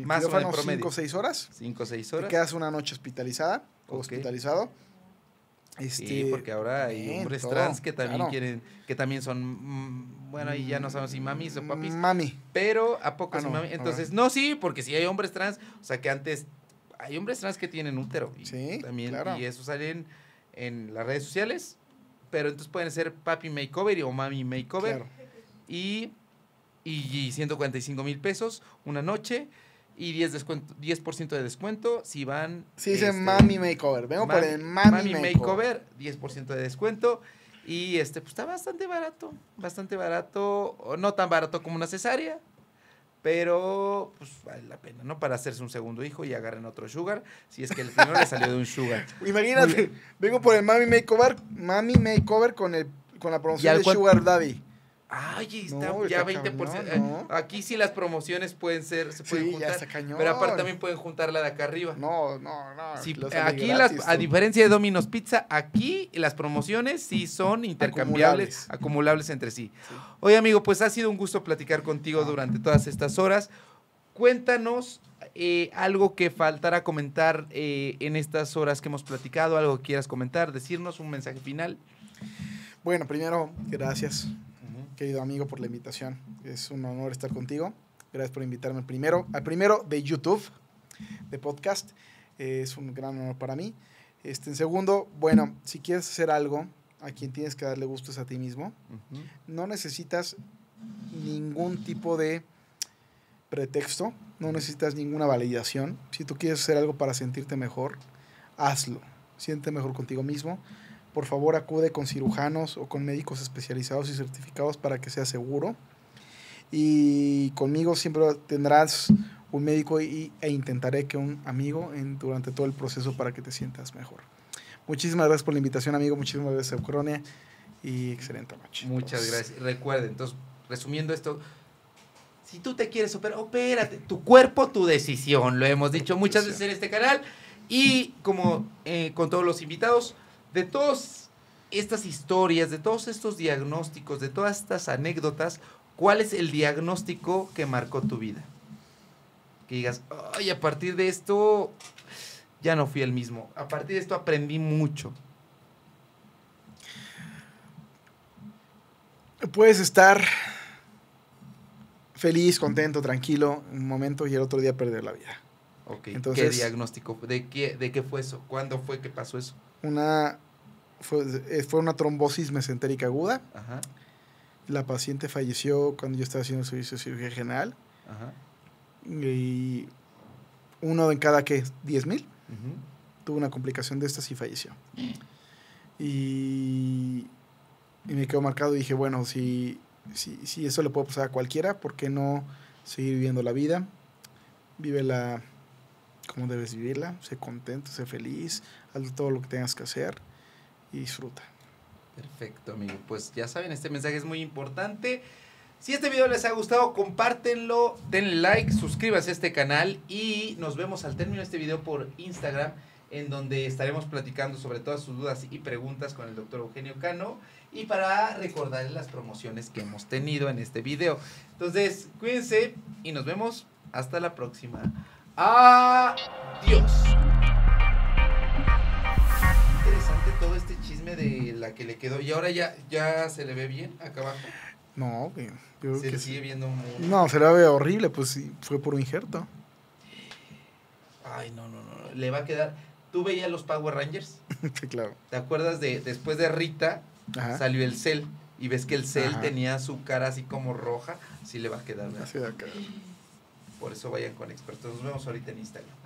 Más o menos 5 o 6 horas. 5 o 6 horas. Te quedas una noche hospitalizada o hospitalizado. sí, este, porque ahora hay hombres trans que también quieren, que también son, mm, bueno, y ya no sabemos si mamis o mm, papis. Mami. Pero, ¿a poco ah, mami? Entonces, no, sí, porque si hay hombres trans, o sea, que antes, hay hombres trans que tienen útero. sí, también, y eso salen en las redes sociales, pero entonces pueden ser papi makeover o mami makeover. Claro. Y, y, 145 mil pesos una noche y 10%, descuento, 10 de descuento si van... Si dice este, mami makeover, vengo por el mami, mami makeover. 10% de descuento. Y este, pues, está bastante barato, bastante barato, no tan barato como una cesárea, pero pues vale la pena, ¿no? Para hacerse un segundo hijo y agarren otro sugar, si es que el primero le salió de un sugar. [LAUGHS] Imagínate, vengo por el Mami Makeover, Mami Makeover con el con la promoción de Sugar Daddy ay, ya 20%. Aquí sí las promociones pueden ser, se pueden juntar. Pero aparte también pueden juntar la de acá arriba. No, no, no. aquí a diferencia de Domino's Pizza, aquí las promociones sí son intercambiables, acumulables, entre sí. Oye, amigo, pues ha sido un gusto platicar contigo ah. durante todas estas horas. Cuéntanos eh, algo que faltara comentar eh, en estas horas que hemos platicado, algo que quieras comentar, decirnos un mensaje final. Bueno, primero, gracias querido amigo, por la invitación. Es un honor estar contigo. Gracias por invitarme primero, al primero de YouTube, de podcast. es un gran honor para mí. Este, en segundo, bueno, si quieres hacer algo, a quien tienes que darle gusto es a ti mismo. No necesitas ningún tipo de pretexto, no necesitas ninguna validación. Si tú quieres hacer algo para sentirte mejor, hazlo. Siente mejor contigo mismo por favor acude con cirujanos o con médicos especializados y certificados para que sea seguro. Y conmigo siempre tendrás un médico e intentaré que un amigo en, durante todo el proceso para que te sientas mejor. Muchísimas gracias por la invitación, amigo. Muchísimas gracias, Eucronia. Y excelente noche. Muchas gracias. Recuerden, entonces, resumiendo esto, si tú te quieres operar, opérate. Tu cuerpo, tu decisión. Lo hemos dicho muchas veces en este canal. Y como eh, con todos los invitados, de todas estas historias, de todos estos diagnósticos, de todas estas anécdotas, ¿cuál es el diagnóstico que marcó tu vida? Que digas, ay, a partir de esto ya no fui el mismo. A partir de esto aprendí mucho. Puedes estar feliz, contento, tranquilo, un momento y el otro día perder la vida qué, ¿De qué fue eso? ¿Cuándo fue que pasó eso? Una, fue, eh, una trombosis mesentérica aguda. La paciente falleció cuando yo estaba haciendo el servicio de cirugía general. Y uno en cada que 10 mil tuvo una complicación de estas y falleció. Y, me quedó marcado y dije, bueno, si, si, si eso le puede pasar a cualquiera, ¿por qué no seguir viviendo la vida? Vive la cómo debes vivirla. Sé contento, sé feliz, haz todo lo que tengas que hacer y disfruta. Perfecto, amigo. Pues ya saben, este mensaje es muy importante. Si este video les ha gustado, compártenlo, denle like, suscríbase a este canal y nos vemos al término de este video por Instagram, en donde estaremos platicando sobre todas sus dudas y preguntas con el doctor Eugenio Cano y para recordarles las promociones que hemos tenido en este video. Entonces, cuídense y nos vemos hasta la próxima. Adiós. Interesante todo este chisme de la que le quedó. Y ahora ya, ya se le ve bien acá abajo. No, yo se que sigue viendo muy... No, se le ve horrible, pues sí, fue por un injerto. Ay, no, no, no. Le va a quedar. ¿Tú veías los Power Rangers? [LAUGHS] sí, claro. ¿Te acuerdas de después de Rita salió el Cell? Y ves que el Cell tenía su cara así como roja. Sí le va a quedar. ¿verdad? Así va a quedar. Por eso vayan con expertos. Nos vemos ahorita en Instagram.